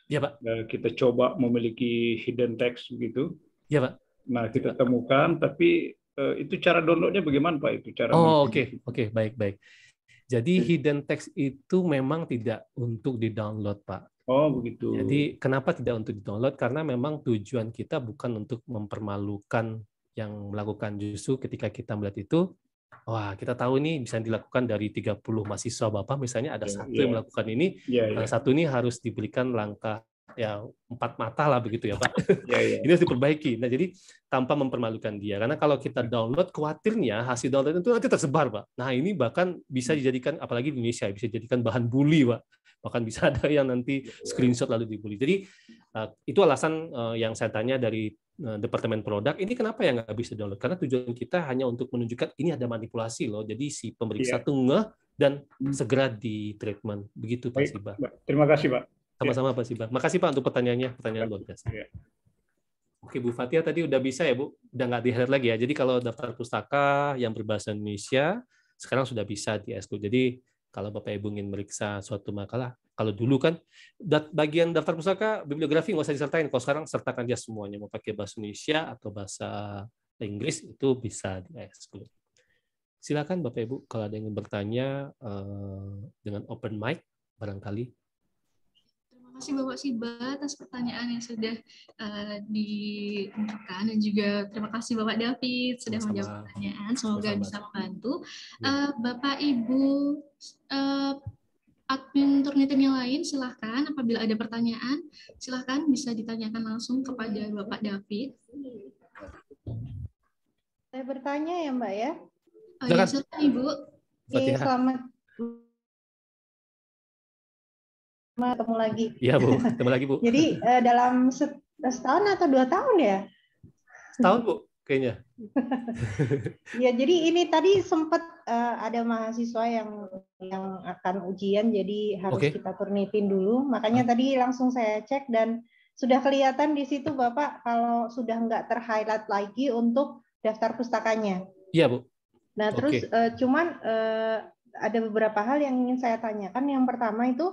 ya, Pak. Eh, kita coba memiliki hidden text begitu. Ya Pak. Nah kita ya, Pak. temukan, tapi Eh, itu cara downloadnya bagaimana Pak? Itu cara Oh, oke. Oke, baik, baik. Jadi hidden text itu memang tidak untuk di-download, Pak. Oh, begitu. Jadi kenapa tidak untuk di-download? Karena memang tujuan kita bukan untuk mempermalukan yang melakukan justru ketika kita melihat itu, wah, kita tahu ini bisa dilakukan dari 30 mahasiswa Bapak misalnya ada yeah, satu yeah. yang melakukan ini, yeah, ya, ya. yeah. satu ini harus diberikan langkah ya empat mata lah begitu ya pak. ya, ya. Ini harus diperbaiki. Nah jadi tanpa mempermalukan dia karena kalau kita hmm. download khawatirnya hasil download itu nanti tersebar pak. Nah ini bahkan bisa hmm. dijadikan apalagi di Indonesia bisa dijadikan bahan bully pak. Bahkan bisa ada yang nanti iya, iya. screenshot lalu dibully. Jadi eh, itu alasan eh, yang saya tanya dari eh, departemen produk ini kenapa yang nggak bisa download? Karena tujuan kita hanya untuk menunjukkan ini ada manipulasi loh. Jadi si pemeriksa ya. tunggu dan hmm. segera di treatment begitu Pak Siba. Terima kasih Pak. Sama-sama iya. Pak Siba. Makasih Pak untuk pertanyaannya, pertanyaan luar biasa. Ya. Oke Bu Fatia tadi udah bisa ya Bu, udah nggak dihadir lagi ya. Jadi kalau daftar pustaka yang berbahasa Indonesia sekarang sudah bisa di ESKU. Jadi kalau Bapak Ibu ingin meriksa suatu makalah, kalau dulu kan bagian daftar pustaka bibliografi nggak usah disertain. Kalau sekarang sertakan aja semuanya mau pakai bahasa Indonesia atau bahasa Inggris itu bisa di ESKU. Silakan Bapak Ibu kalau ada yang ingin bertanya eh, dengan open mic barangkali kasih Bapak Siba atas pertanyaan yang sudah uh, eh, diungkapkan dan juga terima kasih Bapak David sudah Sama. menjawab pertanyaan. Semoga Sama. bisa membantu. Uh, Bapak Ibu uh, admin Turnitin yang lain silahkan apabila ada pertanyaan silahkan bisa ditanyakan langsung kepada Bapak David. Saya bertanya ya Mbak ya. Oh, ya, silahkan Ibu. selamat ketemu lagi. Iya Bu, ketemu lagi Bu. Jadi uh, dalam setahun atau dua tahun ya? Setahun Bu, kayaknya. ya jadi ini tadi sempat uh, eh, ada mahasiswa yang yang akan ujian, jadi harus okay. kita turnitin dulu. Makanya ah. tadi langsung saya cek dan sudah kelihatan di situ Bapak kalau sudah nggak terhighlight lagi untuk daftar pustakanya. Iya Bu. Nah terus okay. uh, eh, cuman uh, ada beberapa hal yang ingin saya tanyakan. Yang pertama itu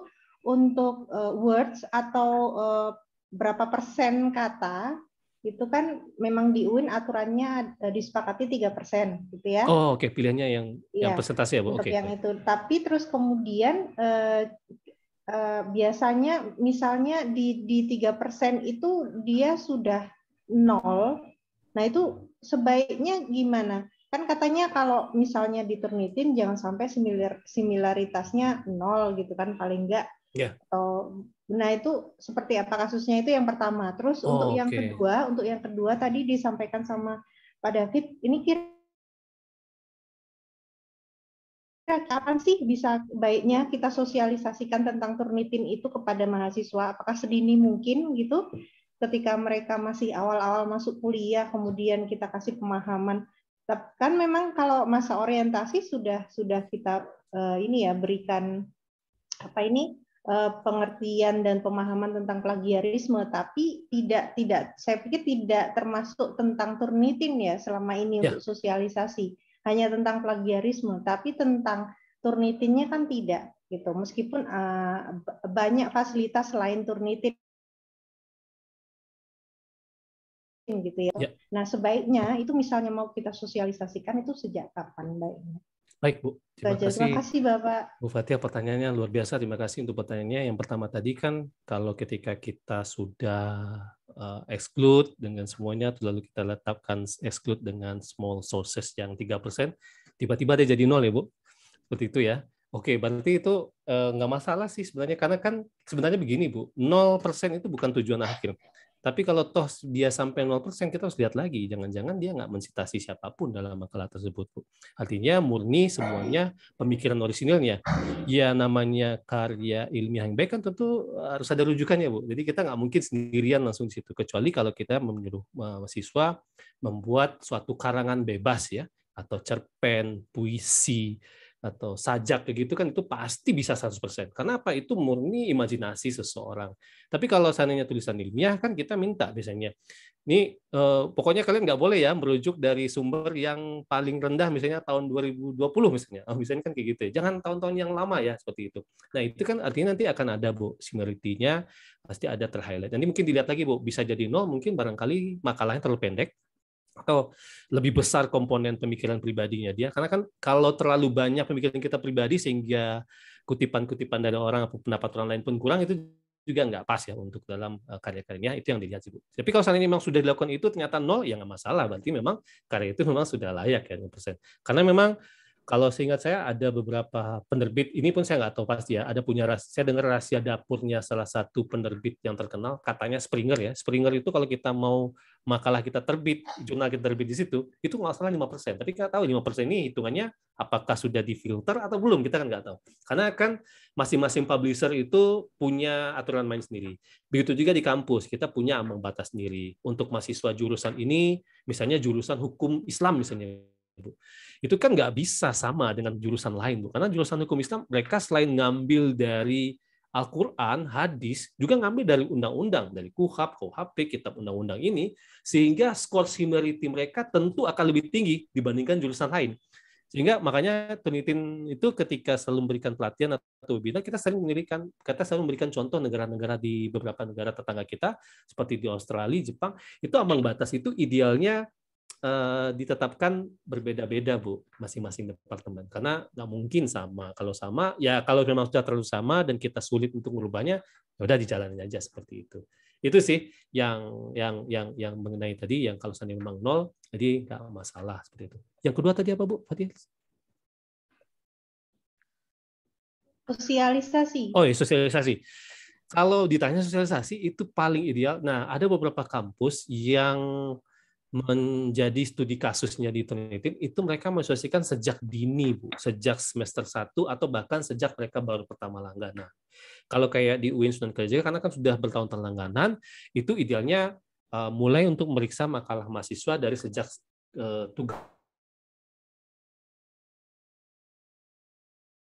untuk uh, words atau uh, berapa persen kata itu kan memang di UIN aturannya eh, disepakati tiga persen gitu ya. Oh oke okay. pilihannya yang ya, yang iya, persentase ya bu. Oke. Okay. Yang itu tapi terus kemudian eh, eh, biasanya misalnya di di tiga persen itu dia sudah nol. Nah itu sebaiknya gimana? Kan katanya kalau misalnya di jangan sampai similar, similaritasnya nol gitu kan paling enggak Yeah. Atau nah itu seperti apa kasusnya itu yang pertama. Terus oh, untuk yang kedua, untuk yang kedua tadi disampaikan sama Pak David, ini kira kapan sih bisa baiknya kita sosialisasikan tentang Turnitin itu kepada mahasiswa? Apakah sedini mungkin gitu? Ketika mereka masih awal-awal masuk kuliah, kemudian kita kasih pemahaman. Kan memang kalau masa orientasi sudah sudah kita eh, ini ya berikan apa ini Eh, pengertian dan pemahaman tentang plagiarisme, tapi tidak tidak saya pikir tidak termasuk tentang Turnitin ya selama ini ya. untuk sosialisasi hanya tentang plagiarisme, tapi tentang Turnitinnya kan tidak gitu meskipun uh, banyak fasilitas lain Turnitin gitu ya. ya. Nah sebaiknya itu misalnya mau kita sosialisasikan itu sejak kapan baiknya? Baik Bu, terima ya, kasih. Terima kasih Bapak. Bu Fatia pertanyaannya luar biasa. Terima kasih untuk pertanyaannya. Yang pertama tadi kan kalau ketika kita sudah uh, exclude dengan semuanya, lalu kita letakkan exclude dengan small sources yang 3%, tiba-tiba dia jadi nol ya Bu? Seperti itu ya. Oke, berarti itu eh, nggak masalah sih sebenarnya karena kan sebenarnya begini Bu, 0% itu bukan tujuan akhir. Tapi kalau toh dia sampai 0%, kita harus lihat lagi. Jangan-jangan dia nggak mensitasi siapapun dalam makalah tersebut. Artinya murni semuanya pemikiran orisinilnya. Ya namanya karya ilmiah yang baik kan tentu e, harus ada rujukannya, Bu. Jadi kita nggak mungkin sendirian langsung di situ. Kecuali kalau kita menyuruh e, mahasiswa membuat suatu karangan bebas ya atau cerpen, puisi, atau sajak kayak gitu kan itu pasti bisa 100%. Karena apa? Itu murni imajinasi seseorang. Tapi kalau seandainya tulisan ilmiah kan kita minta biasanya. Ini eh, pokoknya kalian nggak boleh ya merujuk dari sumber yang paling rendah misalnya tahun 2020 misalnya. Oh, misalnya kan kayak gitu ya. Jangan tahun-tahun yang lama ya seperti itu. Nah, itu kan artinya nanti akan ada Bu similarity-nya pasti ada terhighlight. Nanti mungkin dilihat lagi Bu, bisa jadi nol mungkin barangkali makalahnya terlalu pendek atau lebih besar komponen pemikiran pribadinya dia karena kan kalau terlalu banyak pemikiran kita pribadi sehingga kutipan-kutipan dari orang atau pendapat orang lain pun kurang itu juga nggak pas ya untuk dalam eh, karya-karyanya itu yang dilihat sih bu. Tapi kalau saat ini memang sudah dilakukan itu ternyata nol ya nggak masalah berarti memang karya itu memang sudah layak ya 100%. Karena memang kalau seingat saya ada beberapa penerbit ini pun saya nggak tahu pasti ya ada punya saya dengar rahasia dapurnya salah satu penerbit yang terkenal katanya Springer ya Springer itu kalau kita mau makalah kita terbit jurnal kita terbit di situ itu nggak salah lima persen tapi nggak tahu lima persen ini hitungannya apakah sudah difilter atau belum kita kan nggak tahu karena kan masing-masing publisher itu punya aturan main sendiri begitu juga di kampus kita punya ambang batas sendiri untuk mahasiswa jurusan ini misalnya jurusan hukum Islam misalnya Bu. Gitu. Itu kan nggak bisa sama dengan jurusan lain, Bu. Karena jurusan hukum Islam mereka selain ngambil dari Al-Quran, hadis, juga ngambil dari undang-undang, dari KUHAP, KUHP, kitab undang-undang ini, sehingga skor similarity mereka tentu akan lebih tinggi dibandingkan jurusan lain. Sehingga makanya penelitian itu ketika selalu memberikan pelatihan atau webinar, kita sering memberikan, kita selalu memberikan contoh negara-negara di beberapa negara tetangga kita, seperti di Australia, Jepang, itu ambang batas itu idealnya Eh, ditetapkan berbeda-beda bu masing-masing departemen karena nggak mungkin sama kalau sama ya kalau memang sudah terlalu sama dan kita sulit untuk merubahnya ya udah dijalani aja seperti itu itu sih yang yang yang yang mengenai tadi yang kalau seandainya memang nol jadi nggak masalah seperti itu yang kedua tadi apa bu Fatih? sosialisasi oh ya, sosialisasi kalau ditanya sosialisasi itu paling ideal nah ada beberapa kampus yang menjadi studi kasusnya di Trinity itu mereka mensosiasikan sejak dini Bu, sejak semester 1 atau bahkan sejak mereka baru pertama langganan. Kalau kayak di UIN Sunan Kalijaga karena kan sudah bertahun-tahun langganan, itu idealnya eh, mulai untuk meriksa makalah mahasiswa dari sejak eh, tugas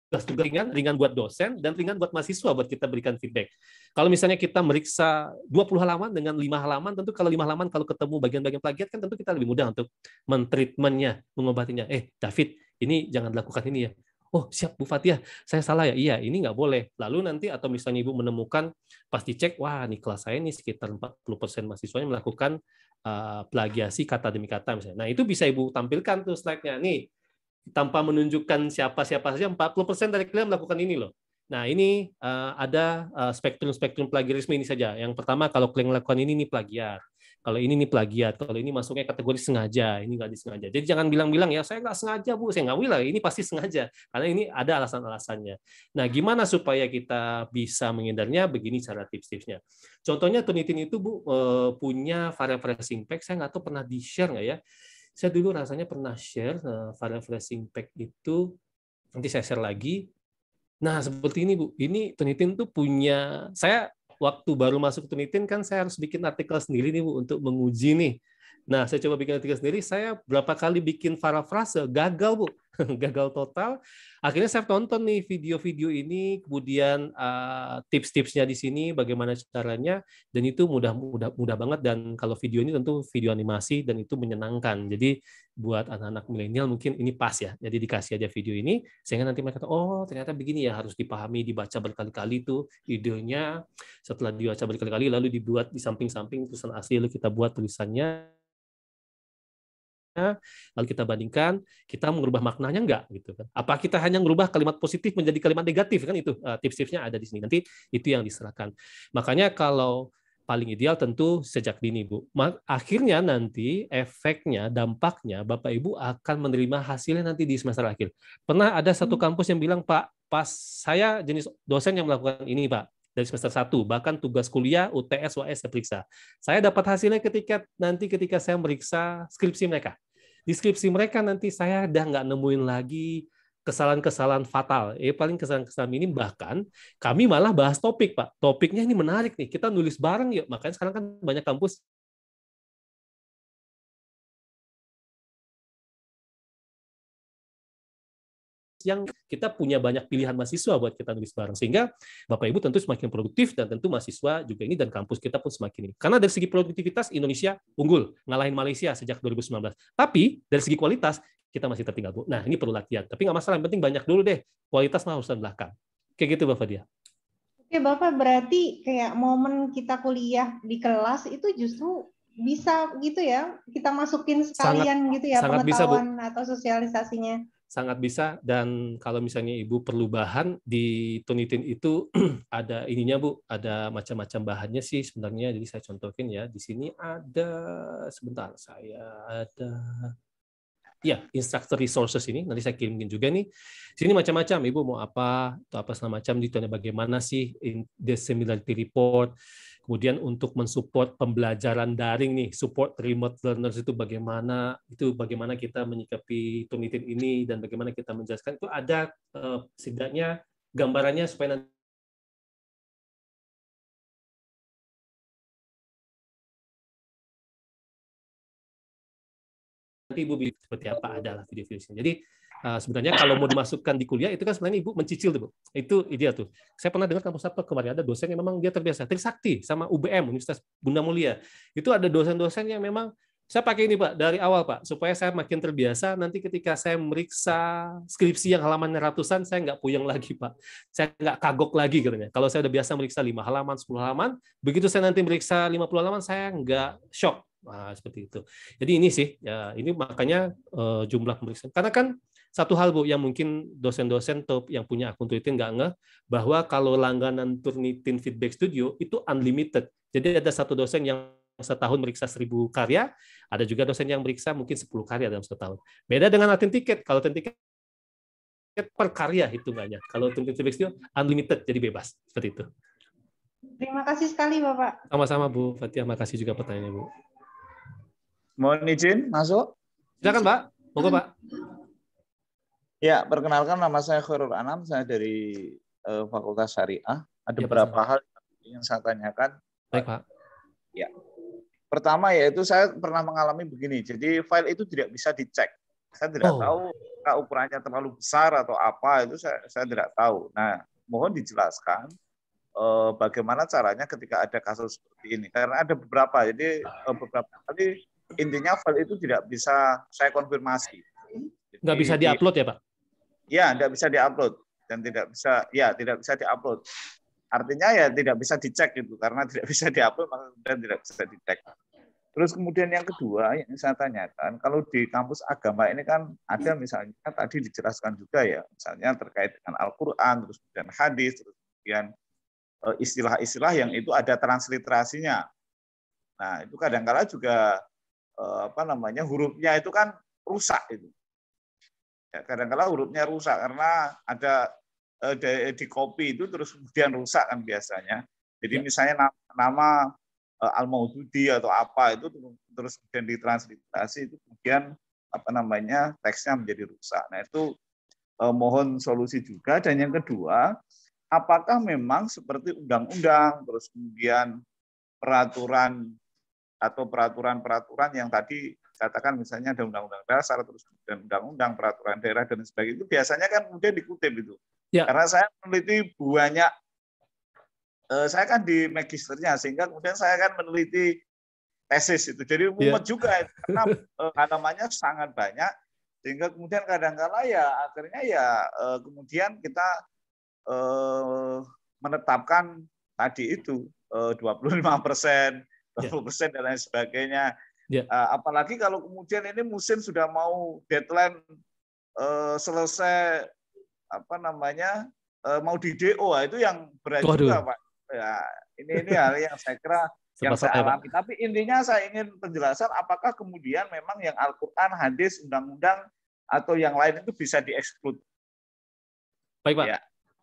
tugas juga ringan, ringan buat dosen, dan ringan buat mahasiswa buat kita berikan feedback. Kalau misalnya kita meriksa 20 halaman dengan 5 halaman, tentu kalau 5 halaman kalau ketemu bagian-bagian plagiat kan tentu kita lebih mudah untuk mentreatmentnya, mengobatinya. Eh, David, ini jangan dilakukan ini ya. Oh, siap Bu Fatia, saya salah ya? Iya, ini nggak boleh. Lalu nanti atau misalnya Ibu menemukan pas dicek, wah nih kelas saya ini sekitar 40% mahasiswanya melakukan uh, plagiasi kata demi kata misalnya. Nah, itu bisa Ibu tampilkan tuh slide-nya. Nih, tanpa menunjukkan siapa-siapa saja 40% dari kalian melakukan ini loh. Nah, ini uh, ada eh, spektrum-spektrum uh, plagiarisme ini saja. Yang pertama kalau kalian melakukan ini ini plagiat. Kalau ini ini plagiat, kalau ini masuknya kategori sengaja, ini nggak disengaja. Jadi jangan bilang-bilang ya saya nggak sengaja bu, saya nggak bilang ini pasti sengaja. Karena ini ada alasan-alasannya. Nah, gimana supaya kita bisa menghindarnya? Begini cara tips-tipsnya. Contohnya Tunitin itu bu eh, punya variable impact, Saya nggak tahu pernah di share nggak ya saya dulu rasanya pernah share nah, file flashing pack itu, nanti saya share lagi. Nah, seperti ini Bu, ini Tunitin tuh punya, saya waktu baru masuk Tunitin kan saya harus bikin artikel sendiri nih Bu untuk menguji nih Nah, saya coba bikin artikel sendiri, saya berapa kali bikin parafrase, gagal, Bu. gagal total. Akhirnya saya tonton nih video-video ini, kemudian uh, tips-tipsnya di sini, bagaimana caranya, dan itu mudah-mudah mudah banget, dan kalau video ini tentu video animasi, dan itu menyenangkan. Jadi, buat anak-anak milenial mungkin ini pas ya, jadi dikasih aja video ini, sehingga nanti mereka tahu, oh ternyata begini ya, harus dipahami, dibaca berkali-kali itu idenya, setelah dibaca berkali-kali, lalu dibuat di samping-samping tulisan asli, lalu kita buat tulisannya, lalu kita bandingkan, kita mengubah maknanya enggak gitu kan. Apa kita hanya mengubah kalimat positif menjadi kalimat negatif kan itu eh, tips-tipsnya ada di sini. Nanti itu yang diserahkan. Makanya kalau paling ideal tentu sejak dini Bu. Akhirnya nanti efeknya, dampaknya Bapak Ibu akan menerima hasilnya nanti di semester akhir. Pernah ada satu hmm. kampus yang bilang, "Pak, pas saya jenis dosen yang melakukan ini, Pak." dari semester satu bahkan tugas kuliah, UTS, UAS saya periksa. Saya dapat hasilnya ketika nanti ketika saya meriksa skripsi mereka. Deskripsi mereka nanti saya udah nggak nemuin lagi kesalahan-kesalahan fatal. Eh paling kesalahan-kesalahan minim bahkan kami malah bahas topik, Pak. Topiknya ini menarik nih. Kita nulis bareng yuk. Makanya sekarang kan banyak kampus yang kita punya banyak pilihan mahasiswa buat kita nulis bareng. Sehingga Bapak Ibu tentu semakin produktif dan tentu mahasiswa juga ini dan kampus kita pun semakin ini. Karena dari segi produktivitas Indonesia unggul, ngalahin Malaysia sejak 2019. Tapi dari segi kualitas kita masih tertinggal bu. Nah ini perlu latihan. Tapi nggak masalah, yang penting banyak dulu deh. Kualitas mah urusan belakang. Kayak gitu Bapak dia. Oke Bapak, berarti kayak momen kita kuliah di kelas itu justru bisa gitu ya, kita masukin sekalian sangat, gitu ya sangat pengetahuan bisa, bu. atau sosialisasinya sangat bisa dan kalau misalnya ibu perlu bahan di tunitin itu ada ininya bu ada macam-macam bahannya sih sebenarnya jadi saya contohin ya di sini ada sebentar saya ada ya instructor resources ini nanti saya kirimin juga nih di sini macam-macam ibu mau apa atau apa segala macam di bagaimana sih in the similarity report Kemudian untuk mensupport pembelajaran daring nih, support remote learners itu bagaimana, itu bagaimana kita menyikapi pemimpin ini dan bagaimana kita menjelaskan itu ada eh, setidaknya gambarannya supaya nanti ibu seperti apa adalah video viewsnya. Jadi uh, sebenarnya kalau mau dimasukkan di kuliah itu kan sebenarnya ibu mencicil tuh bu. Itu ideal tuh. Saya pernah dengar kampus apa kemarin ada dosen yang memang dia terbiasa Trisakti sama UBM Universitas Bunda Mulia. Itu ada dosen-dosen yang memang saya pakai ini Pak dari awal Pak supaya saya makin terbiasa nanti ketika saya meriksa skripsi yang halamannya ratusan saya nggak puyeng lagi Pak saya nggak kagok lagi katanya kalau saya udah biasa meriksa lima halaman 10 halaman begitu saya nanti meriksa 50 halaman saya nggak shock Nah, seperti itu. Jadi ini sih, ya, ini makanya uh, jumlah pemeriksaan. Karena kan satu hal bu yang mungkin dosen-dosen top yang punya akun Twitter nggak ngeh bahwa kalau langganan Turnitin Feedback Studio itu unlimited. Jadi ada satu dosen yang setahun meriksa seribu karya, ada juga dosen yang meriksa mungkin sepuluh karya dalam setahun. Beda dengan Latin Ticket. Kalau Latin Ticket per karya hitungannya. Kalau Turnitin Feedback Studio unlimited, jadi bebas. Seperti itu. Terima kasih sekali Bapak. Sama-sama Bu Fatia, makasih juga pertanyaannya Bu. Mohon izin masuk. Silakan Pak. Monggo Pak. Ya, perkenalkan nama saya Khairul Anam, saya dari uh, Fakultas Syariah. Ada ya, beberapa hal yang saya tanyakan. Baik, Pak. Ya. Pertama yaitu saya pernah mengalami begini. Jadi file itu tidak bisa dicek. Saya tidak oh. tahu ukurannya terlalu besar atau apa itu saya, saya tidak tahu. Nah, mohon dijelaskan eh, bagaimana caranya ketika ada kasus seperti ini. Karena ada beberapa. Jadi eh, beberapa kali intinya file itu tidak bisa saya konfirmasi. nggak bisa diupload ya Pak? Ya, nggak bisa diupload dan tidak bisa ya tidak bisa diupload. Artinya ya tidak bisa dicek itu karena tidak bisa diupload maka dan tidak bisa dicek. Terus kemudian yang kedua yang saya tanyakan, kalau di kampus agama ini kan ada misalnya tadi dijelaskan juga ya, misalnya terkait dengan Al-Qur'an, terus kemudian hadis, terus kemudian eh, istilah-istilah yang itu ada transliterasinya. Nah, itu kadang -kadang juga Eh, apa namanya hurufnya itu kan rusak itu. Ya, kadang-kala hurufnya rusak karena ada eh, di, eh, di copy itu terus kemudian rusak kan biasanya. Jadi ya. misalnya nama, nama al maududi atau apa itu terus kemudian ditransliterasi itu kemudian apa namanya teksnya menjadi rusak. Nah itu mohon solusi juga. Dan yang kedua, apakah memang seperti undang-undang terus kemudian peraturan atau peraturan-peraturan yang tadi katakan misalnya ada undang-undang dasar terus dan undang-undang peraturan daerah dan sebagainya itu biasanya kan kemudian dikutip itu. Ya. Karena saya meneliti banyak eh, saya kan di magisternya sehingga kemudian saya kan meneliti tesis itu. Jadi ya. mumet ya. juga karena eh, sangat banyak sehingga kemudian kadang-kala ya akhirnya ya eh, kemudian kita eh, menetapkan tadi itu eh, 25 persen 20 iya. persen dan lain sebagainya. Yeah. Iya. apalagi kalau kemudian ini musim sudah mau deadline uh, selesai apa namanya uh, mau di DO ah, itu yang berat juga pak. Ya, ini ini hal yang saya kira yang saya alami. Tapi intinya saya ingin penjelasan apakah kemudian memang yang Al-Quran, hadis, undang-undang atau yang lain itu bisa dieksklud. Baik Pak. Ya.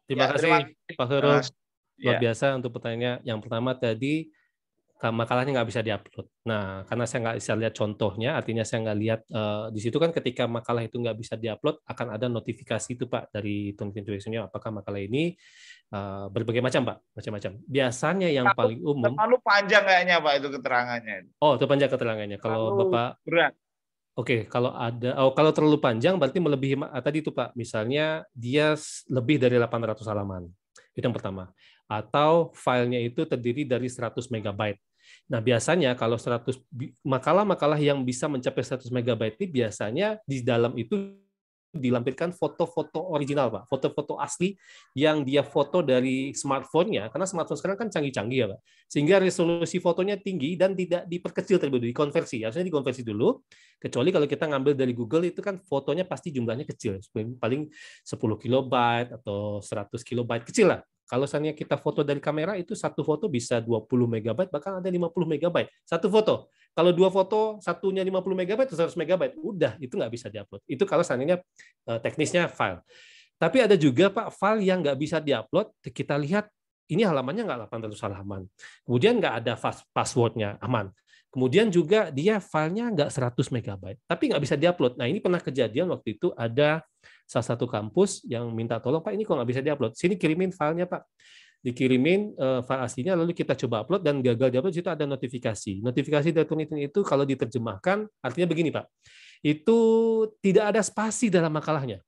Terima, ya, terima kasih Pak Heru. Nah, Luar ya. biasa untuk pertanyaan Yang pertama tadi makalahnya nggak bisa diupload. Nah, karena saya nggak bisa lihat contohnya, artinya saya nggak lihat uh, di situ kan ketika makalah itu nggak bisa diupload, akan ada notifikasi itu Pak dari Tuntin Tuisunnya apakah makalah ini uh, berbagai macam Pak, macam-macam. Biasanya yang terlalu, paling umum. Terlalu panjang kayaknya Pak itu keterangannya. Oh, itu panjang keterangannya. Kalau Bapak berat. Oke, okay, kalau ada oh kalau terlalu panjang berarti melebihi tadi itu Pak, misalnya dia lebih dari 800 halaman. Itu yang pertama. Atau filenya itu terdiri dari 100 megabyte. Nah, biasanya kalau 100 makalah-makalah yang bisa mencapai 100 MB ini biasanya di dalam itu dilampirkan foto-foto original pak, foto-foto asli yang dia foto dari smartphone-nya, karena smartphone sekarang kan canggih-canggih ya pak, sehingga resolusi fotonya tinggi dan tidak diperkecil terlebih dahulu, dikonversi, harusnya dikonversi dulu, kecuali kalau kita ngambil dari Google itu kan fotonya pasti jumlahnya kecil, paling 10 kilobyte atau 100 kilobyte kecil lah. Kalau misalnya kita foto dari kamera itu satu foto bisa 20 megabyte bahkan ada 50 megabyte satu foto. Kalau dua foto satunya 50 MB, 100 MB, udah itu nggak bisa diupload. Itu kalau seandainya eh, teknisnya file. Tapi ada juga Pak file yang nggak bisa diupload. Kita lihat ini halamannya nggak 800 halaman. Kemudian nggak ada passwordnya aman. Kemudian juga dia filenya nggak 100 MB, tapi nggak bisa diupload. Nah ini pernah kejadian waktu itu ada salah satu kampus yang minta tolong Pak ini kok nggak bisa diupload. Sini kirimin filenya Pak dikirimin uh, file aslinya lalu kita coba upload dan gagal di upload itu ada notifikasi. Notifikasi dari Turnitin itu kalau diterjemahkan artinya begini Pak, itu tidak ada spasi dalam makalahnya.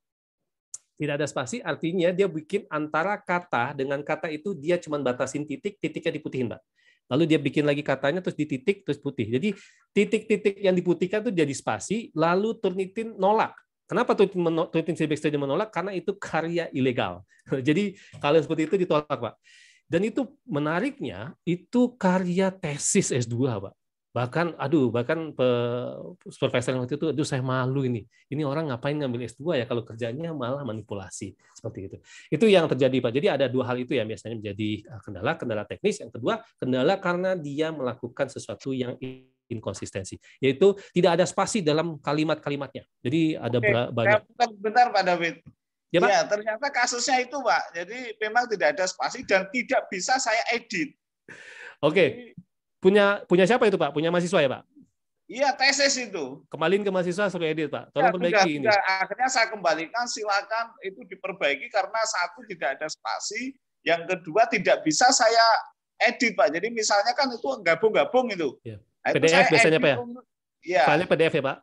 Tidak ada spasi artinya dia bikin antara kata dengan kata itu dia cuma batasin titik, titiknya diputihin Pak. Lalu dia bikin lagi katanya terus dititik terus putih. Jadi titik-titik yang diputihkan itu jadi spasi, lalu Turnitin nolak Kenapa tweeting si backstage menolak? Karena itu karya ilegal. Jadi kalau seperti itu ditolak, Pak. Dan itu menariknya, itu karya tesis S2, Pak. Bahkan, aduh, bahkan pe, supervisor yang waktu itu, aduh saya malu ini. Ini orang ngapain ngambil S2 ya kalau kerjanya malah manipulasi. Seperti itu. Itu yang terjadi, Pak. Jadi ada dua hal itu ya biasanya menjadi eh, kendala. Kendala teknis. Yang kedua, kendala karena dia melakukan sesuatu yang inkonsistensi, yaitu tidak ada spasi dalam kalimat-kalimatnya. Jadi ada Oke, banyak. bentar, bentar Pak David. Ya, Pak? ya, ternyata kasusnya itu, Pak. Jadi memang tidak ada spasi dan tidak bisa saya edit. Oke. Jadi, punya punya siapa itu, Pak? Punya mahasiswa ya, Pak? Iya, tesis itu. Kembaliin ke mahasiswa suruh edit, Pak. Ya, Tolong ya, perbaiki sudah, ini. Sudah. Akhirnya saya kembalikan, silakan itu diperbaiki karena satu tidak ada spasi, yang kedua tidak bisa saya edit, Pak. Jadi misalnya kan itu gabung-gabung itu. Ya. Eh, PDF biasanya Pak ya? Iya. Soalnya PDF ya Pak?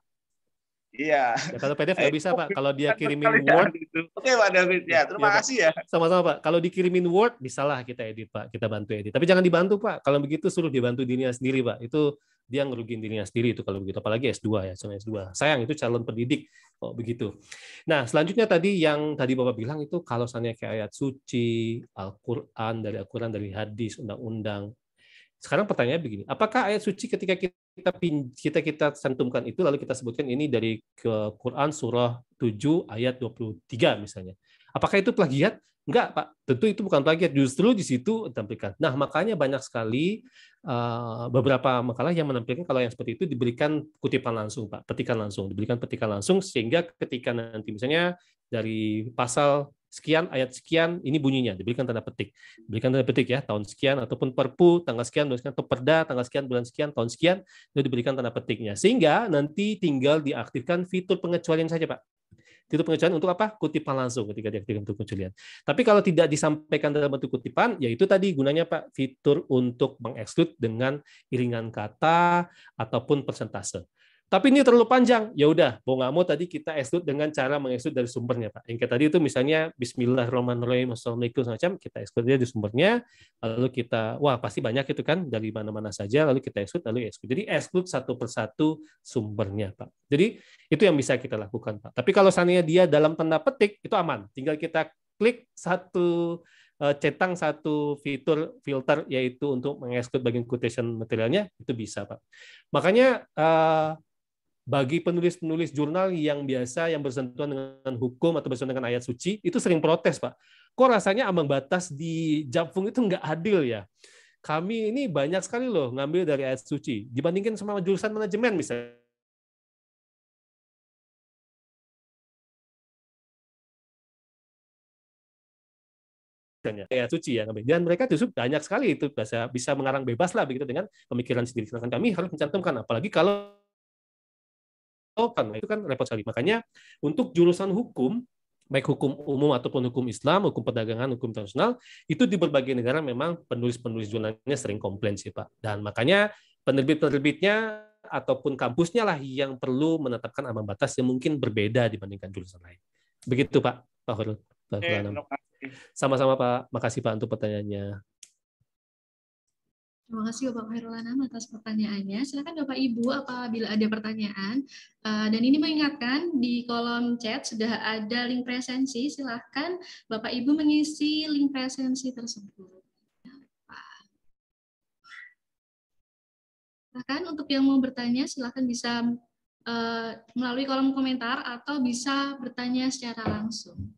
Iya. Ya, kalau PDF nggak eh, bisa Pak. Kalau dia kirimin Word. Gitu. Oke Pak David. Ya, terima ya, kasih ya. Sama-sama Pak. Kalau dikirimin Word, bisalah kita edit Pak. Kita bantu edit. Tapi jangan dibantu Pak. Kalau begitu suruh dibantu dirinya sendiri Pak. Itu dia ngerugiin dirinya sendiri itu kalau begitu apalagi S2 ya sama S2 sayang itu calon pendidik oh, begitu nah selanjutnya tadi yang tadi Bapak bilang itu kalau misalnya kayak ayat suci Al-Qur'an dari Al-Qur'an dari hadis undang-undang sekarang pertanyaannya begini, apakah ayat suci ketika kita kita kita santumkan itu lalu kita sebutkan ini dari ke Quran surah 7 ayat 23 misalnya. Apakah itu plagiat? Enggak, Pak. Tentu itu bukan plagiat. Justru di situ ditampilkan. Nah, makanya banyak sekali eh, beberapa makalah yang menampilkan kalau yang seperti itu diberikan kutipan langsung, Pak. Petikan langsung, diberikan petikan langsung sehingga ketika nanti misalnya dari pasal sekian ayat sekian ini bunyinya diberikan tanda petik diberikan tanda petik ya tahun sekian ataupun perpu tanggal sekian bulan sekian atau perda tanggal sekian bulan sekian tahun sekian itu diberikan tanda petiknya sehingga nanti tinggal diaktifkan fitur pengecualian saja pak fitur pengecualian untuk apa? Kutipan langsung ketika diaktifkan untuk pengecualian. Tapi kalau tidak disampaikan dalam bentuk kutipan, yaitu tadi gunanya Pak fitur untuk mengeksklud dengan iringan kata ataupun persentase. Tapi ini terlalu panjang. Ya udah, mau nggak mau tadi kita exclude dengan cara mengeksklud dari sumbernya, Pak. Yang kayak tadi itu misalnya Bismillahirrahmanirrahim, Assalamualaikum semacam. kita exclude dari sumbernya, lalu kita wah pasti banyak itu kan dari mana-mana saja, lalu kita exclude, lalu exclude. Jadi exclude satu persatu sumbernya, Pak. Jadi itu yang bisa kita lakukan, Pak. Tapi kalau seandainya dia dalam tanda petik itu aman, tinggal kita klik satu e, cetang satu fitur filter yaitu untuk mengeksklud bagian quotation materialnya itu bisa pak. Makanya e, bagi penulis-penulis jurnal yang biasa yang bersentuhan dengan hukum atau bersentuhan dengan ayat suci itu sering protes pak kok rasanya ambang batas di Japfung itu nggak adil ya kami ini banyak sekali loh ngambil dari ayat suci dibandingkan sama jurusan manajemen misalnya ya ayat suci ya dan mereka justru banyak sekali itu bisa bisa mengarang bebas lah begitu dengan pemikiran sendiri sedangkan kami harus mencantumkan apalagi kalau token. Nah, itu kan repot sekali. Makanya untuk jurusan hukum baik hukum umum ataupun hukum Islam, hukum perdagangan, hukum internasional, itu di berbagai negara memang penulis-penulis jurnalnya sering komplain sih Pak. Dan makanya penerbit-penerbitnya ataupun kampusnya lah yang perlu menetapkan ambang batas yang mungkin berbeda dibandingkan jurusan lain. Begitu Pak, Pak Sama-sama Pak, makasih Pak untuk pertanyaannya. Terima kasih Bapak Khairulana atas pertanyaannya. Silakan Bapak Ibu apabila ada pertanyaan. Eh, dan ini mengingatkan di kolom chat sudah ada link presensi. Silakan Bapak Ibu mengisi link presensi tersebut. Silahkan untuk yang mau bertanya silahkan bisa eh, melalui kolom komentar atau bisa bertanya secara langsung.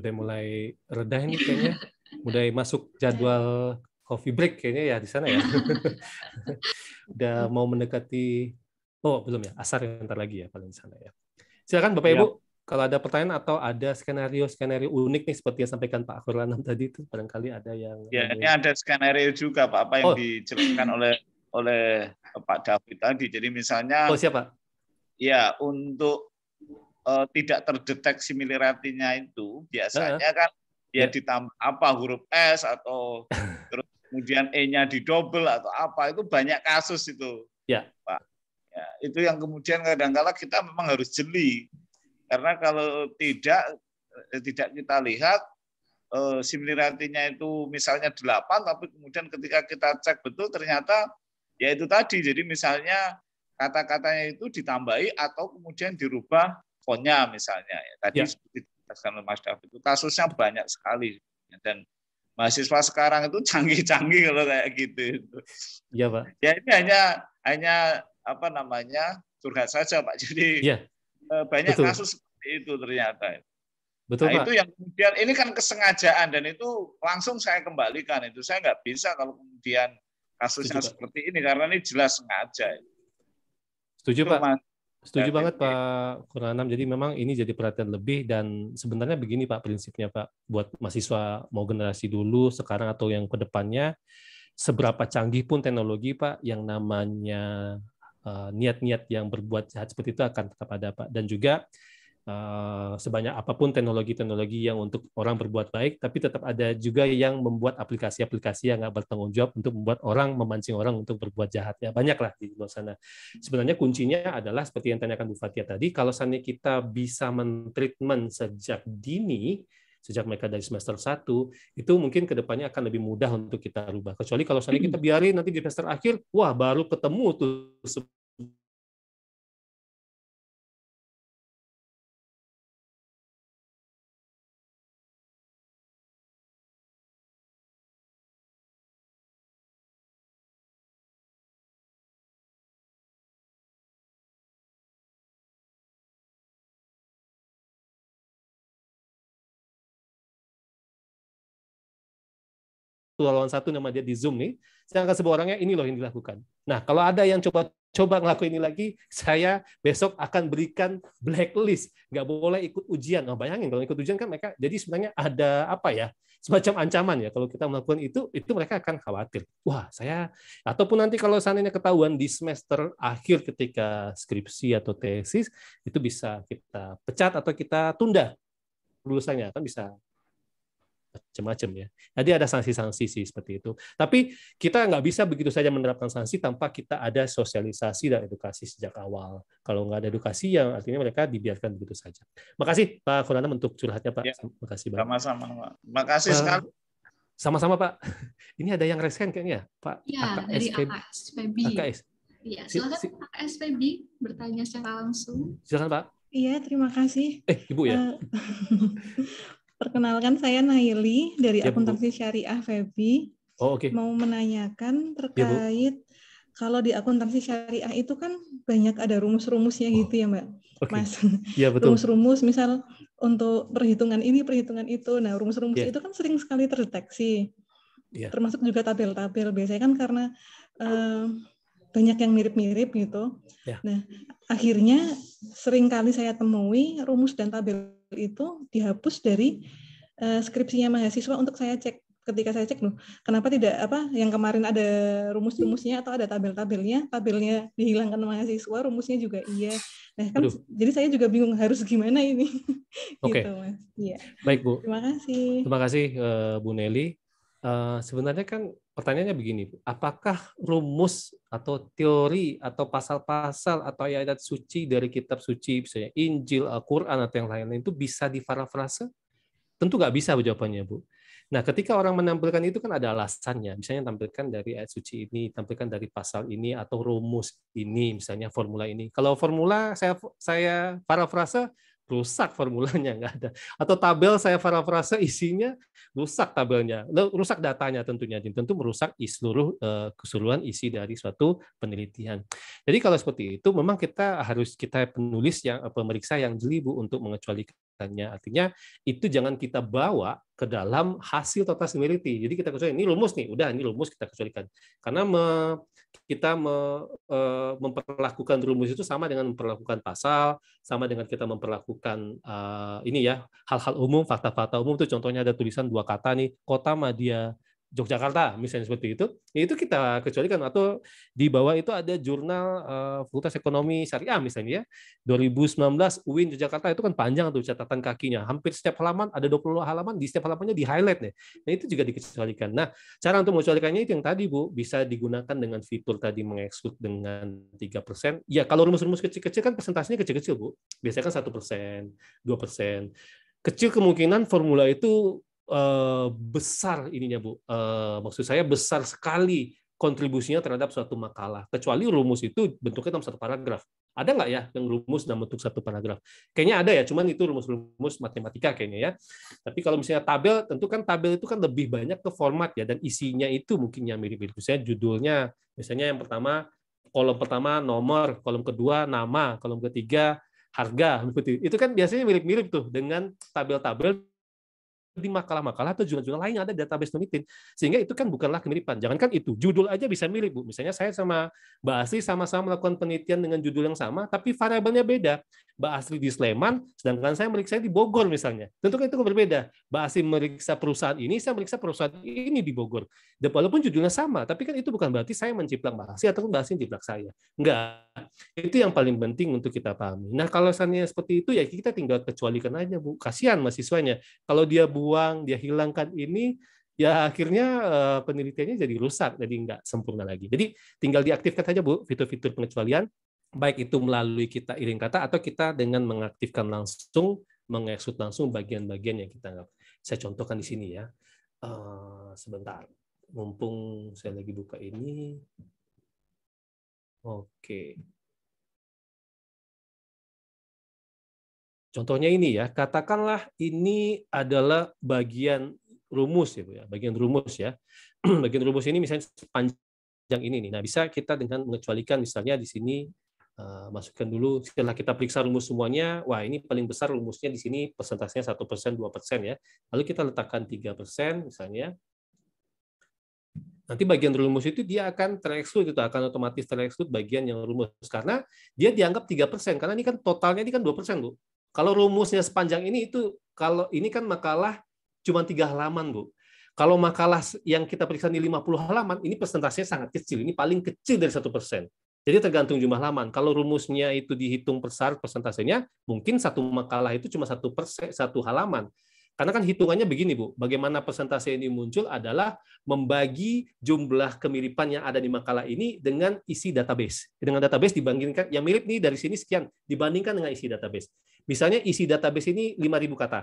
udah mulai reda ini kayaknya udah masuk jadwal coffee break kayaknya ya di sana ya udah mau mendekati oh belum ya asar ya, ntar lagi ya paling di sana ya silakan bapak ya. ibu kalau ada pertanyaan atau ada skenario skenario unik nih seperti yang sampaikan Pak Kurlanam tadi itu barangkali ada yang ya ini ada skenario juga Pak apa yang oh. dijelaskan oleh oleh Pak David tadi jadi misalnya oh siapa ya untuk uh, tidak terdeteksi miliratinya itu biasanya uh kan ya yeah. ditambah apa huruf S atau terus kemudian E-nya didobel atau apa itu banyak kasus itu. Ya. Yeah. Pak. ya itu yang kemudian kadang-kala kita memang harus jeli karena kalau tidak eh, tidak kita lihat eh, similarity itu misalnya 8 tapi kemudian ketika kita cek betul ternyata ya itu tadi jadi misalnya kata-katanya itu ditambahi atau kemudian dirubah responnya misalnya ya. Tadi ya. seperti dikatakan oleh Mas David itu kasusnya banyak sekali ya, dan mahasiswa sekarang itu canggih-canggih kalau kayak gitu. Iya Pak. Ya ini hanya hanya apa namanya curhat saja Pak. Jadi ya. banyak Betul. kasus seperti itu ternyata. Betul nah, Itu yang kemudian ini kan kesengajaan dan itu langsung saya kembalikan itu saya nggak bisa kalau kemudian kasusnya Setuju, seperti Pak. ini karena ini jelas sengaja. Setuju Itu Pak. Mas Setuju banget Pak Kurnanam. Jadi memang ini jadi perhatian lebih dan sebenarnya begini Pak prinsipnya Pak buat mahasiswa mau generasi dulu sekarang atau yang kedepannya seberapa canggih pun teknologi Pak yang namanya eh, niat-niat uh, yang berbuat jahat seperti itu akan tetap ada Pak dan juga Eh, sebanyak apapun teknologi-teknologi yang untuk orang berbuat baik, tapi tetap ada juga yang membuat aplikasi-aplikasi yang nggak bertanggung jawab untuk membuat orang memancing orang untuk berbuat jahat. Ya banyaklah di luar sana. Sebenarnya kuncinya adalah seperti yang tanyakan Bu Fatia tadi, kalau seandainya kita bisa mentreatment sejak dini, sejak mereka dari semester 1, itu mungkin kedepannya akan lebih mudah untuk kita rubah. Kecuali kalau seandainya kita hmm. biarin nanti di semester akhir, wah baru ketemu tuh satu lawan satu nama dia di Zoom nih. Saya angkat sebuah orangnya, ini loh yang dilakukan. Nah, kalau ada yang coba coba ngelakuin ini lagi, saya besok akan berikan blacklist. Nggak boleh ikut ujian. Nah, bayangin kalau ikut ujian kan mereka, jadi sebenarnya ada apa ya, semacam ancaman ya. Kalau kita melakukan itu, itu mereka akan khawatir. Wah, saya, ataupun nanti kalau seandainya ketahuan di semester akhir ketika skripsi atau tesis, itu bisa kita pecat atau kita tunda lulusannya. Kan bisa macam-macam ya. Jadi ada sanksi-sanksi sih seperti itu. Tapi kita nggak bisa begitu saja menerapkan sanksi tanpa kita ada sosialisasi dan edukasi sejak awal. Kalau nggak ada edukasi, yang artinya mereka dibiarkan begitu saja. Makasih Pak Kurana untuk curhatnya Pak. Ya, Makasih banyak. Sama-sama Pak. Makasih eh, sekali. Sama-sama Pak. Ini ada yang resen kayaknya Pak. Ya, dari AKSPB. AKS. Ya, silakan AKSPB bertanya secara langsung. Silakan Pak. Iya, terima kasih. Eh, Ibu ya. Eh, Perkenalkan saya Naili dari ya, akuntansi syariah Febi. Oh, okay. Mau menanyakan ya, terkait ya, kalau di akuntansi syariah itu kan banyak ada rumus-rumusnya oh. gitu ya Mbak. Okay. Mas. Ya, Rumus-rumus misal untuk perhitungan ini, perhitungan itu. Nah, rumus-rumus ya. itu kan sering sekali terdeteksi. Ya. Termasuk juga tabel-tabel. Biasanya kan karena eh, banyak yang mirip-mirip gitu. Ya. Nah, akhirnya sering kali saya temui rumus dan tabel itu dihapus dari uh, skripsinya mahasiswa untuk saya cek ketika saya cek loh kenapa tidak apa yang kemarin ada rumus-rumusnya atau ada tabel-tabelnya tabelnya dihilangkan mahasiswa rumusnya juga iya nah kan Aduh. jadi saya juga bingung harus gimana ini oke okay. gitu, mas iya baik bu terima kasih terima kasih eh, Bu Nelly Eh, sebenarnya kan pertanyaannya begini, apakah rumus atau teori atau pasal-pasal atau ayat ayat suci dari kitab suci, misalnya Injil, Al-Quran, atau yang lain-lain itu bisa difarafrase? Tentu nggak bisa jawabannya, Bu. Nah, ketika orang menampilkan itu kan ada alasannya. Misalnya tampilkan dari ayat suci ini, tampilkan dari pasal ini atau rumus ini, misalnya formula ini. Kalau formula saya saya parafrase rusak formulanya nggak ada atau tabel saya parafrase isinya rusak tabelnya rusak datanya tentunya jadi tentu merusak seluruh eh, keseluruhan isi dari suatu penelitian jadi kalau seperti itu memang kita harus kita penulis yang eh, pemeriksa yang jeli bu untuk mengecualikan kaitannya. Artinya itu jangan kita bawa ke dalam hasil total similarity. Jadi kita kecuali ini rumus nih, udah ini rumus kita kecualikan. Karena me, kita me, e, memperlakukan rumus itu sama dengan memperlakukan pasal, sama dengan kita memperlakukan e, ini ya hal-hal umum, fakta-fakta umum itu contohnya ada tulisan dua kata nih, kota Madia Yogyakarta misalnya seperti itu, ya itu kita kecualikan atau di bawah itu ada jurnal uh, Fakultas Ekonomi Syariah misalnya ya. 2019 UIN Yogyakarta itu kan panjang tuh catatan kakinya. Hampir setiap halaman ada 20 halaman, di setiap halamannya di highlight nih. Nah, itu juga dikecualikan. Nah, cara untuk mengecualikannya itu yang tadi Bu, bisa digunakan dengan fitur tadi mengeksklud dengan 3%. Ya, kalau rumus-rumus kecil-kecil kan persentasenya kecil-kecil Bu. Biasanya kan 1%, 2%. Kecil kemungkinan formula itu Eh, besar ininya Bu. Eh, maksud saya besar sekali kontribusinya terhadap suatu makalah. Kecuali rumus itu bentuknya dalam satu paragraf. Ada nggak ya yang rumus dalam bentuk satu paragraf? Kayaknya ada ya, cuman itu rumus-rumus matematika kayaknya ya. Tapi kalau misalnya tabel, tentu kan tabel itu kan lebih banyak ke format ya, dan isinya itu mungkin yang mirip-mirip. Misalnya judulnya, misalnya yang pertama, kolom pertama nomor, kolom kedua nama, kolom ketiga harga. Itu kan biasanya mirip-mirip tuh dengan tabel-tabel di makalah-makalah atau jurnal-jurnal lain ada database penelitian. Sehingga itu kan bukanlah kemiripan. jangan kan itu, judul aja bisa mirip, Bu. Misalnya saya sama Mbak Asri sama-sama melakukan penelitian dengan judul yang sama, tapi variabelnya beda. Mbak Asri di Sleman, sedangkan saya meriksa di Bogor misalnya. Tentu kan itu berbeda. Mbak Asri meriksa perusahaan ini, saya meriksa perusahaan ini di Bogor. Dan walaupun judulnya sama, tapi kan itu bukan berarti saya menciplak Mbak Asri atau Mbak Asri menciplak saya. Enggak. Itu yang paling penting untuk kita pahami. Nah, kalau seandainya seperti itu, ya kita tinggal kecualikan aja, Bu. Kasihan mahasiswanya. Kalau dia bu buang, dia hilangkan ini, ya akhirnya eh, penelitiannya jadi rusak, jadi nggak sempurna lagi. Jadi tinggal diaktifkan saja Bu fitur-fitur pengecualian, baik itu melalui kita iring kata atau kita dengan mengaktifkan langsung, mengeksut langsung bagian-bagian yang kita anggap. Saya contohkan di sini ya, eh, sebentar, mumpung saya lagi buka ini. Oke. Okay. Contohnya ini ya, katakanlah ini adalah bagian rumus ya, Bu, ya bagian rumus ya. bagian rumus ini misalnya sepanjang ini nih. Nah, bisa kita dengan mengecualikan misalnya di sini eh, masukkan dulu setelah kita periksa rumus semuanya wah ini paling besar rumusnya di sini persentasenya satu persen dua persen ya lalu kita letakkan tiga persen misalnya nanti bagian rumus itu dia akan tereksklud itu akan otomatis tereksklud bagian yang rumus karena dia dianggap tiga persen karena ini kan totalnya ini kan dua persen bu kalau rumusnya sepanjang ini itu kalau ini kan makalah cuma tiga halaman, Bu. Kalau makalah yang kita periksa di 50 halaman, ini persentasenya sangat kecil. Ini paling kecil dari satu persen. Jadi tergantung jumlah halaman. Kalau rumusnya itu dihitung besar persentasenya, mungkin satu makalah itu cuma satu persen, satu halaman. Karena kan hitungannya begini, Bu. Bagaimana persentase ini muncul adalah membagi jumlah kemiripan yang ada di makalah ini dengan isi database. Dengan database dibandingkan yang mirip nih dari sini sekian dibandingkan dengan isi database. Misalnya isi database ini 5.000 kata.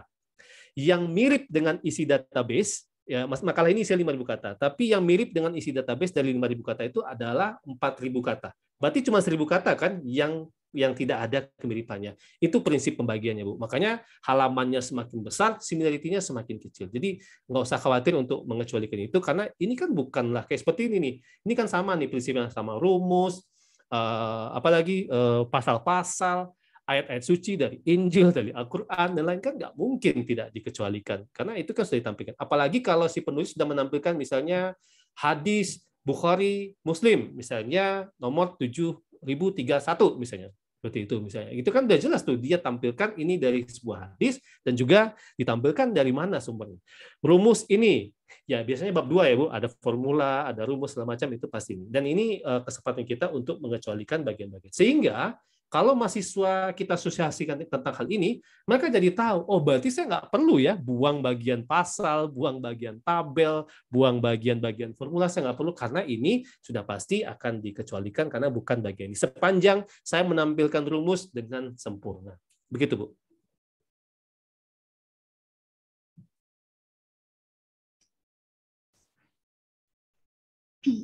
Yang mirip dengan isi database, ya makalah ini isinya 5.000 kata, tapi yang mirip dengan isi database dari 5.000 kata itu adalah 4.000 kata. Berarti cuma 1.000 kata kan yang yang tidak ada kemiripannya. Itu prinsip pembagiannya, Bu. Makanya halamannya semakin besar, similarity-nya semakin kecil. Jadi nggak usah khawatir untuk mengecualikan itu, karena ini kan bukanlah kayak seperti ini nih. Ini kan sama nih prinsipnya sama rumus, eh, apalagi eh, pasal-pasal, ayat-ayat suci dari Injil, dari Al-Quran, dan lain kan nggak mungkin tidak dikecualikan. Karena itu kan sudah ditampilkan. Apalagi kalau si penulis sudah menampilkan misalnya hadis Bukhari Muslim, misalnya nomor 7031 misalnya. Seperti itu misalnya. Itu kan sudah jelas tuh dia tampilkan ini dari sebuah hadis dan juga ditampilkan dari mana sumbernya. Rumus ini ya biasanya bab dua ya Bu, ada formula, ada rumus segala macam itu pasti. Dan ini eh, kesempatan kita untuk mengecualikan bagian-bagian. Sehingga kalau mahasiswa kita sosialisasikan tentang hal ini, mereka jadi tahu, oh berarti saya nggak perlu ya buang bagian pasal, buang bagian tabel, buang bagian-bagian formula, saya nggak perlu karena ini sudah pasti akan dikecualikan karena bukan bagian ini. Sepanjang saya menampilkan rumus dengan sempurna. Begitu, Bu.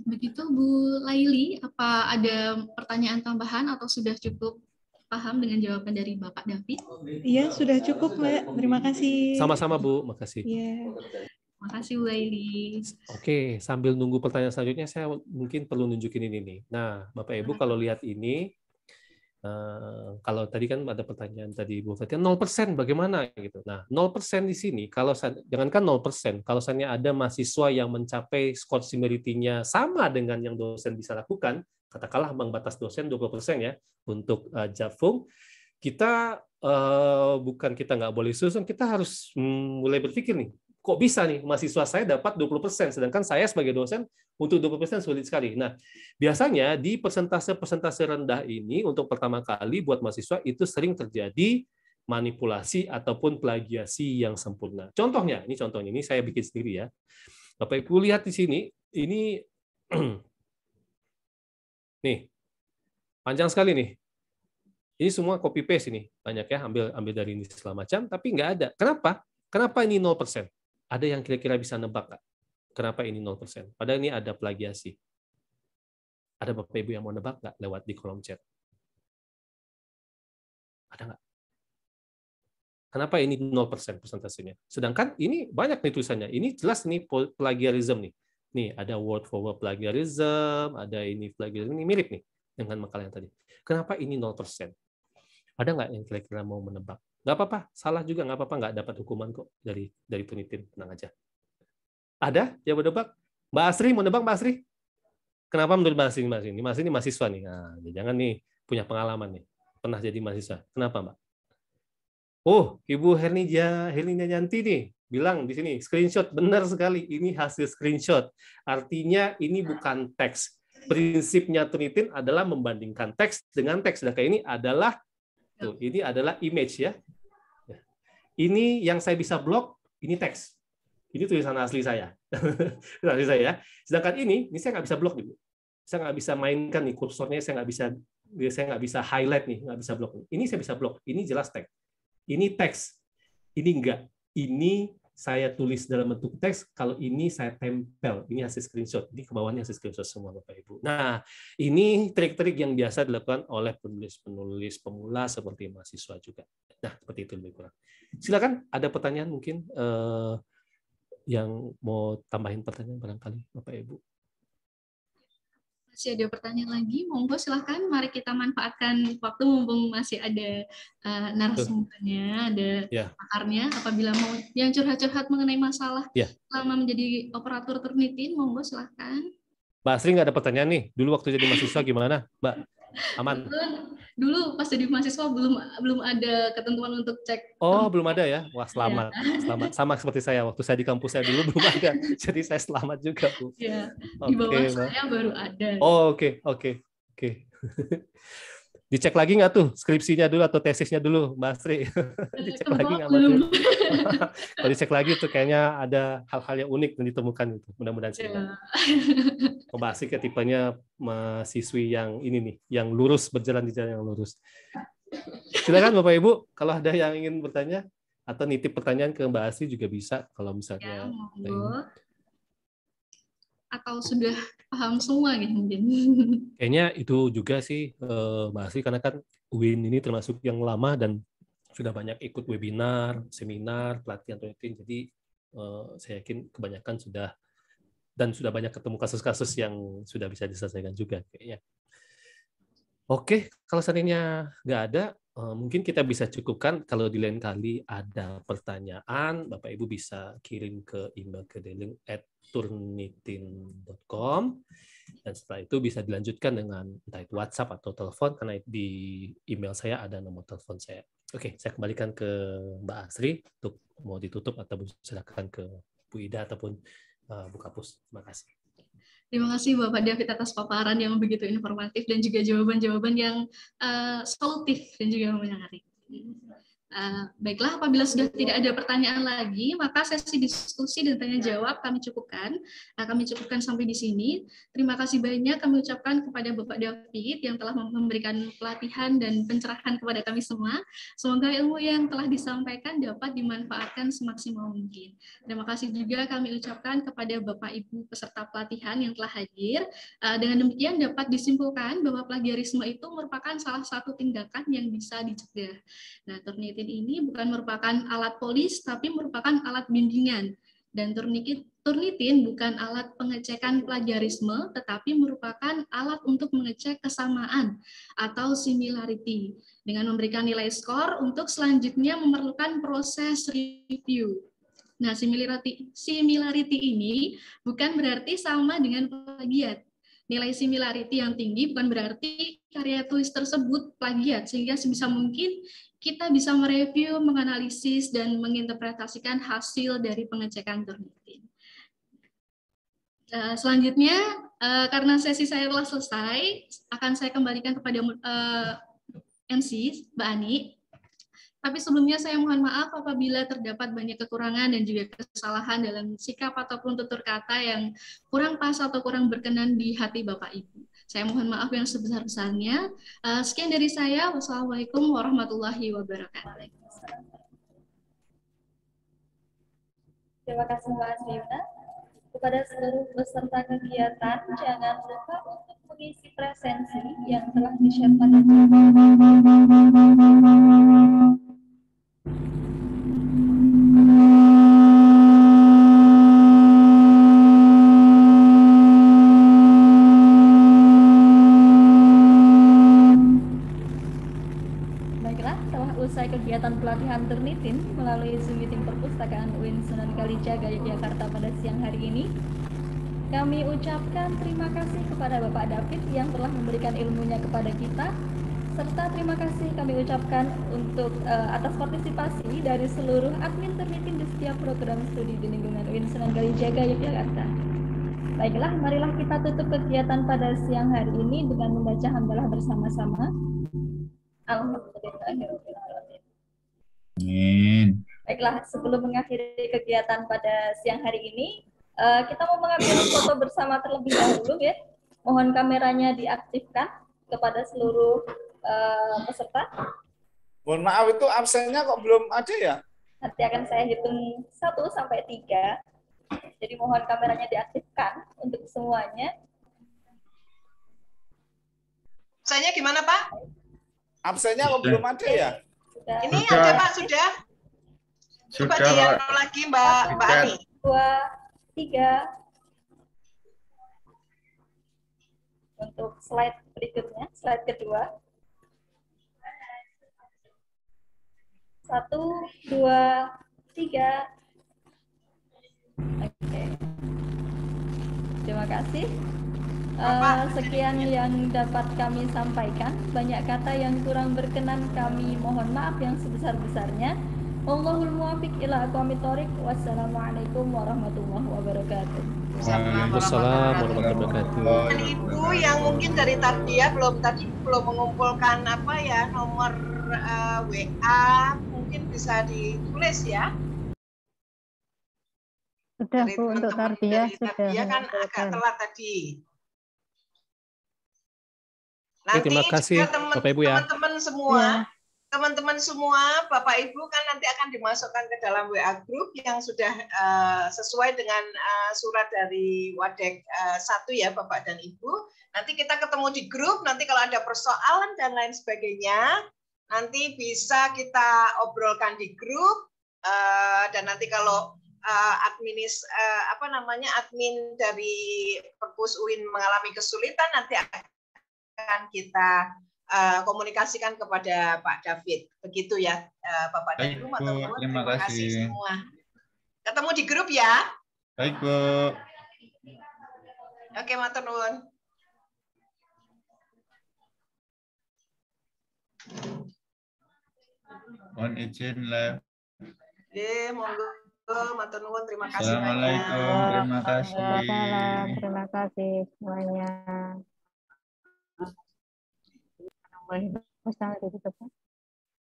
Begitu Bu Laili, apa ada pertanyaan tambahan atau sudah cukup paham dengan jawaban dari Bapak David? Iya, sudah cukup Mbak. Terima kasih. Sama-sama Bu, makasih. Iya. kasih Bu Laili. Oke, sambil nunggu pertanyaan selanjutnya saya mungkin perlu nunjukin ini nih. Nah, Bapak Ibu kalau lihat ini kalau tadi kan ada pertanyaan tadi Bu Fatia, 0% bagaimana gitu. Nah, 0% di sini kalau jangankan 0%, kalau misalnya ada mahasiswa yang mencapai skor similarity-nya sama dengan yang dosen bisa lakukan, katakanlah ambang batas dosen 20% ya untuk uh, jafung, kita uh, bukan kita nggak boleh susun, kita harus mmm, mulai berpikir nih kok bisa nih mahasiswa saya dapat 20%, sedangkan saya sebagai dosen untuk 20% sulit sekali. Nah, biasanya di persentase-persentase rendah ini untuk pertama kali buat mahasiswa itu sering terjadi manipulasi ataupun plagiasi yang sempurna. Contohnya, ini contohnya, ini saya bikin sendiri ya. Bapak Ibu lihat di sini, ini nih, panjang sekali nih. Ini semua copy paste ini, banyak ya, ambil ambil dari ini segala macam, tapi nggak ada. Kenapa? Kenapa ini 0%? Ada yang kira-kira bisa nebak gak? Kenapa ini 0%? Padahal ini ada plagiasi. Ada Bapak Ibu yang mau nebak nggak lewat di kolom chat? Ada nggak? Kenapa ini 0% persentasenya? Sedangkan ini banyak nih tulisannya. Ini jelas nih plagiarism nih. Nih, ada word for word plagiarism, ada ini plagiarism, ini mirip nih dengan makalah yang tadi. Kenapa ini 0%? Ada nggak yang kira-kira mau menebak? Nggak apa-apa, salah juga nggak apa-apa, nggak dapat hukuman kok dari dari penitin, tenang aja. Ada yang debak Mbak Asri mau nebak Mbak Asri? Kenapa menurut Mbak Asri? Mbak Asri, Mbak Asri ini mahasiswa nih. Nah, jangan nih punya pengalaman nih. Pernah jadi mahasiswa. Kenapa Mbak? Oh, Ibu hernija Hernija nyanti nih bilang di sini screenshot benar sekali ini hasil screenshot artinya ini bukan teks prinsipnya Trinitin adalah membandingkan teks dengan teks. kayak ini adalah Tuh, ini adalah image ya. ya. Ini yang saya bisa blok, ini teks. Ini tulisan asli saya. tulisan asli saya. Ya. Sedangkan ini, ini saya nggak bisa blok nih, Saya nggak bisa mainkan nih kursornya, saya nggak bisa ya, saya nggak bisa highlight nih, nggak bisa blok. Ini saya bisa blok. Ini jelas teks. Ini teks. Ini enggak. Ini saya tulis dalam bentuk teks, kalau ini saya tempel. Ini hasil screenshot. Di kebawahnya hasil screenshot semua Bapak Ibu. Nah, ini trik-trik yang biasa dilakukan oleh penulis-penulis pemula seperti mahasiswa juga. Nah, seperti itu lebih kurang. Silakan ada pertanyaan mungkin eh, yang mau tambahin pertanyaan barangkali Bapak Ibu masih ada pertanyaan lagi, monggo silahkan. Mari kita manfaatkan waktu mumpung masih ada uh, narasumbernya, ada yeah. pakarnya. Apabila mau yang curhat-curhat mengenai masalah yeah. selama menjadi operator Turnitin, monggo silahkan. Mbak Asri nggak ada pertanyaan nih. Dulu waktu jadi mahasiswa gimana, Mbak? aman dulu pas jadi mahasiswa belum belum ada ketentuan untuk cek oh belum ada ya wah iya. selamat ya. selamat sama seperti saya waktu saya di kampus saya dulu belum ada jadi saya selamat juga bu ya. di bawah saya baru ada oh oke okay, oke okay, oke okay. Dicek lagi nggak tuh skripsinya dulu atau tesisnya dulu, Mbak Sri? Eh, dicek Tentu lagi nggak, Kalau dicek lagi tuh kayaknya ada hal-hal yang unik yang ditemukan itu. Mudah-mudahan sih. Yeah. Mbak Sri ketipenya mahasiswi yang ini nih, yang lurus, berjalan di jalan yang lurus. Silakan Bapak Ibu, kalau ada yang ingin bertanya atau nitip pertanyaan ke Mbak Asri juga bisa kalau misalnya. yeah, ya, atau sudah paham semua gitu mungkin. Kayaknya itu juga sih eh, masih karena kan Win ini termasuk yang lama dan sudah banyak ikut webinar, seminar, pelatihan pelatihan. Jadi eh, saya yakin kebanyakan sudah dan sudah banyak ketemu kasus-kasus yang sudah bisa diselesaikan juga kayaknya. Oke, kalau seandainya nggak ada, eh, mungkin kita bisa cukupkan. Kalau di lain kali ada pertanyaan, Bapak Ibu bisa kirim ke email ke at turnitin.com dan setelah itu bisa dilanjutkan dengan entah itu WhatsApp atau telepon karena di email saya ada nomor telepon saya. Oke, saya kembalikan ke Mbak Asri untuk mau ditutup atau silakan ke Bu Ida ataupun eh, Bu Kapus. Terima kasih. Terima kasih Bapak David atas paparan yang begitu informatif dan juga jawaban-jawaban yang uh, solutif dan juga menyenangkan. Eh, baiklah, apabila sudah tidak ada pertanyaan lagi, maka sesi diskusi dan tanya jawab kami cukupkan. Uh, kami cukupkan sampai di sini. Terima kasih banyak kami ucapkan kepada Bapak David yang telah memberikan pelatihan dan pencerahan kepada kami semua. Semoga ilmu yang telah disampaikan dapat dimanfaatkan semaksimal mungkin. Terima kasih juga kami ucapkan kepada Bapak Ibu peserta pelatihan yang telah hadir. Uh, dengan demikian dapat disimpulkan bahwa plagiarisme itu merupakan salah satu tindakan yang bisa dicegah. Nah, ternyata ini bukan merupakan alat polis, tapi merupakan alat bimbingan. Dan turniket Turnitin bukan alat pengecekan plagiarisme, tetapi merupakan alat untuk mengecek kesamaan atau similarity dengan memberikan nilai skor untuk selanjutnya memerlukan proses review. Nah, similarity, similarity ini bukan berarti sama dengan plagiat. Nilai similarity yang tinggi bukan berarti karya tulis tersebut plagiat, sehingga sebisa mungkin kita bisa mereview, menganalisis, dan menginterpretasikan hasil dari pengecekan Turnitin. Eh, selanjutnya, eh, karena sesi saya telah selesai, akan saya kembalikan kepada eh, MC, Mbak Ani. Tapi sebelumnya saya mohon maaf apabila terdapat banyak kekurangan dan juga kesalahan dalam sikap ataupun tutur kata yang kurang pas atau kurang berkenan di hati Bapak Ibu. Saya mohon maaf yang sebesar-besarnya. Uh, sekian dari saya. Wassalamualaikum warahmatullahi wabarakatuh. Terima kasih Mbak Asmina. Kepada seluruh peserta kegiatan, jangan lupa untuk mengisi presensi yang telah disiapkan. Thank you. melalui Zoom Meeting Perpustakaan UIN Sunan Kalijaga Yogyakarta pada siang hari ini. Kami ucapkan terima kasih kepada Bapak David yang telah memberikan ilmunya kepada kita, serta terima kasih kami ucapkan untuk uh, atas partisipasi dari seluruh admin termitin di setiap program studi di lingkungan UIN Sunan Kalijaga Yogyakarta. Baiklah, marilah kita tutup kegiatan pada siang hari ini dengan membaca hamdalah bersama-sama. Alhamdulillah. Amin. Baiklah, sebelum mengakhiri kegiatan pada siang hari ini, uh, kita mau mengambil foto bersama terlebih dahulu ya. Mohon kameranya diaktifkan kepada seluruh uh, peserta. Mohon maaf itu absennya kok belum ada ya? Nanti akan saya hitung 1 sampai 3. Jadi mohon kameranya diaktifkan untuk semuanya. Absennya gimana Pak? Absennya kok belum ada ya? sudah. Ini sudah. ada Pak sudah. Coba sudah. dia lagi Mbak Mbak Ani. Dua, tiga. Untuk slide berikutnya, slide kedua. Satu, dua, tiga. Oke. Okay. Terima kasih. Uh, sekian yang dapat kami sampaikan. Banyak kata yang kurang berkenan kami mohon maaf yang sebesar-besarnya. Allahul muwafiq ila aqwamit thoriq. Wassalamualaikum warahmatullahi wabarakatuh. Waalaikumsalam warahmatullahi wabarakatuh. ibu yang mungkin dari tadi ya belum tadi belum mengumpulkan apa ya nomor uh, eh, WA mungkin bisa ditulis ya. Sudah Bu untuk tarbiyah sudah. Tarbiyah kan agak telat tadi. Ya, nanti terima kasih teman, Bapak Ibu ya. Teman-teman semua, iya. teman-teman ya. semua, Bapak Ibu kan nanti akan dimasukkan ke dalam WA group yang sudah uh, sesuai dengan uh, surat dari Wadek uh, satu ya Bapak dan Ibu. Nanti kita ketemu di grup, nanti kalau ada persoalan dan lain sebagainya, nanti bisa kita obrolkan di grup uh, dan nanti kalau uh, adminis uh, apa namanya admin dari perpus UIN mengalami kesulitan nanti akan kita uh, komunikasikan kepada Pak David. Begitu ya, uh, Bapak Baik, dari rumah. Bu, teman -teman. terima, terima kasih. kasih semua. Ketemu di grup ya. Baik, Bu. Oke, matur nuwun. Mohon izin live. Eh, monggo matur nuwun, terima kasih. Assalamualaikum, terima kasih. Waalaikumsalam, terima kasih semuanya. वही बस बस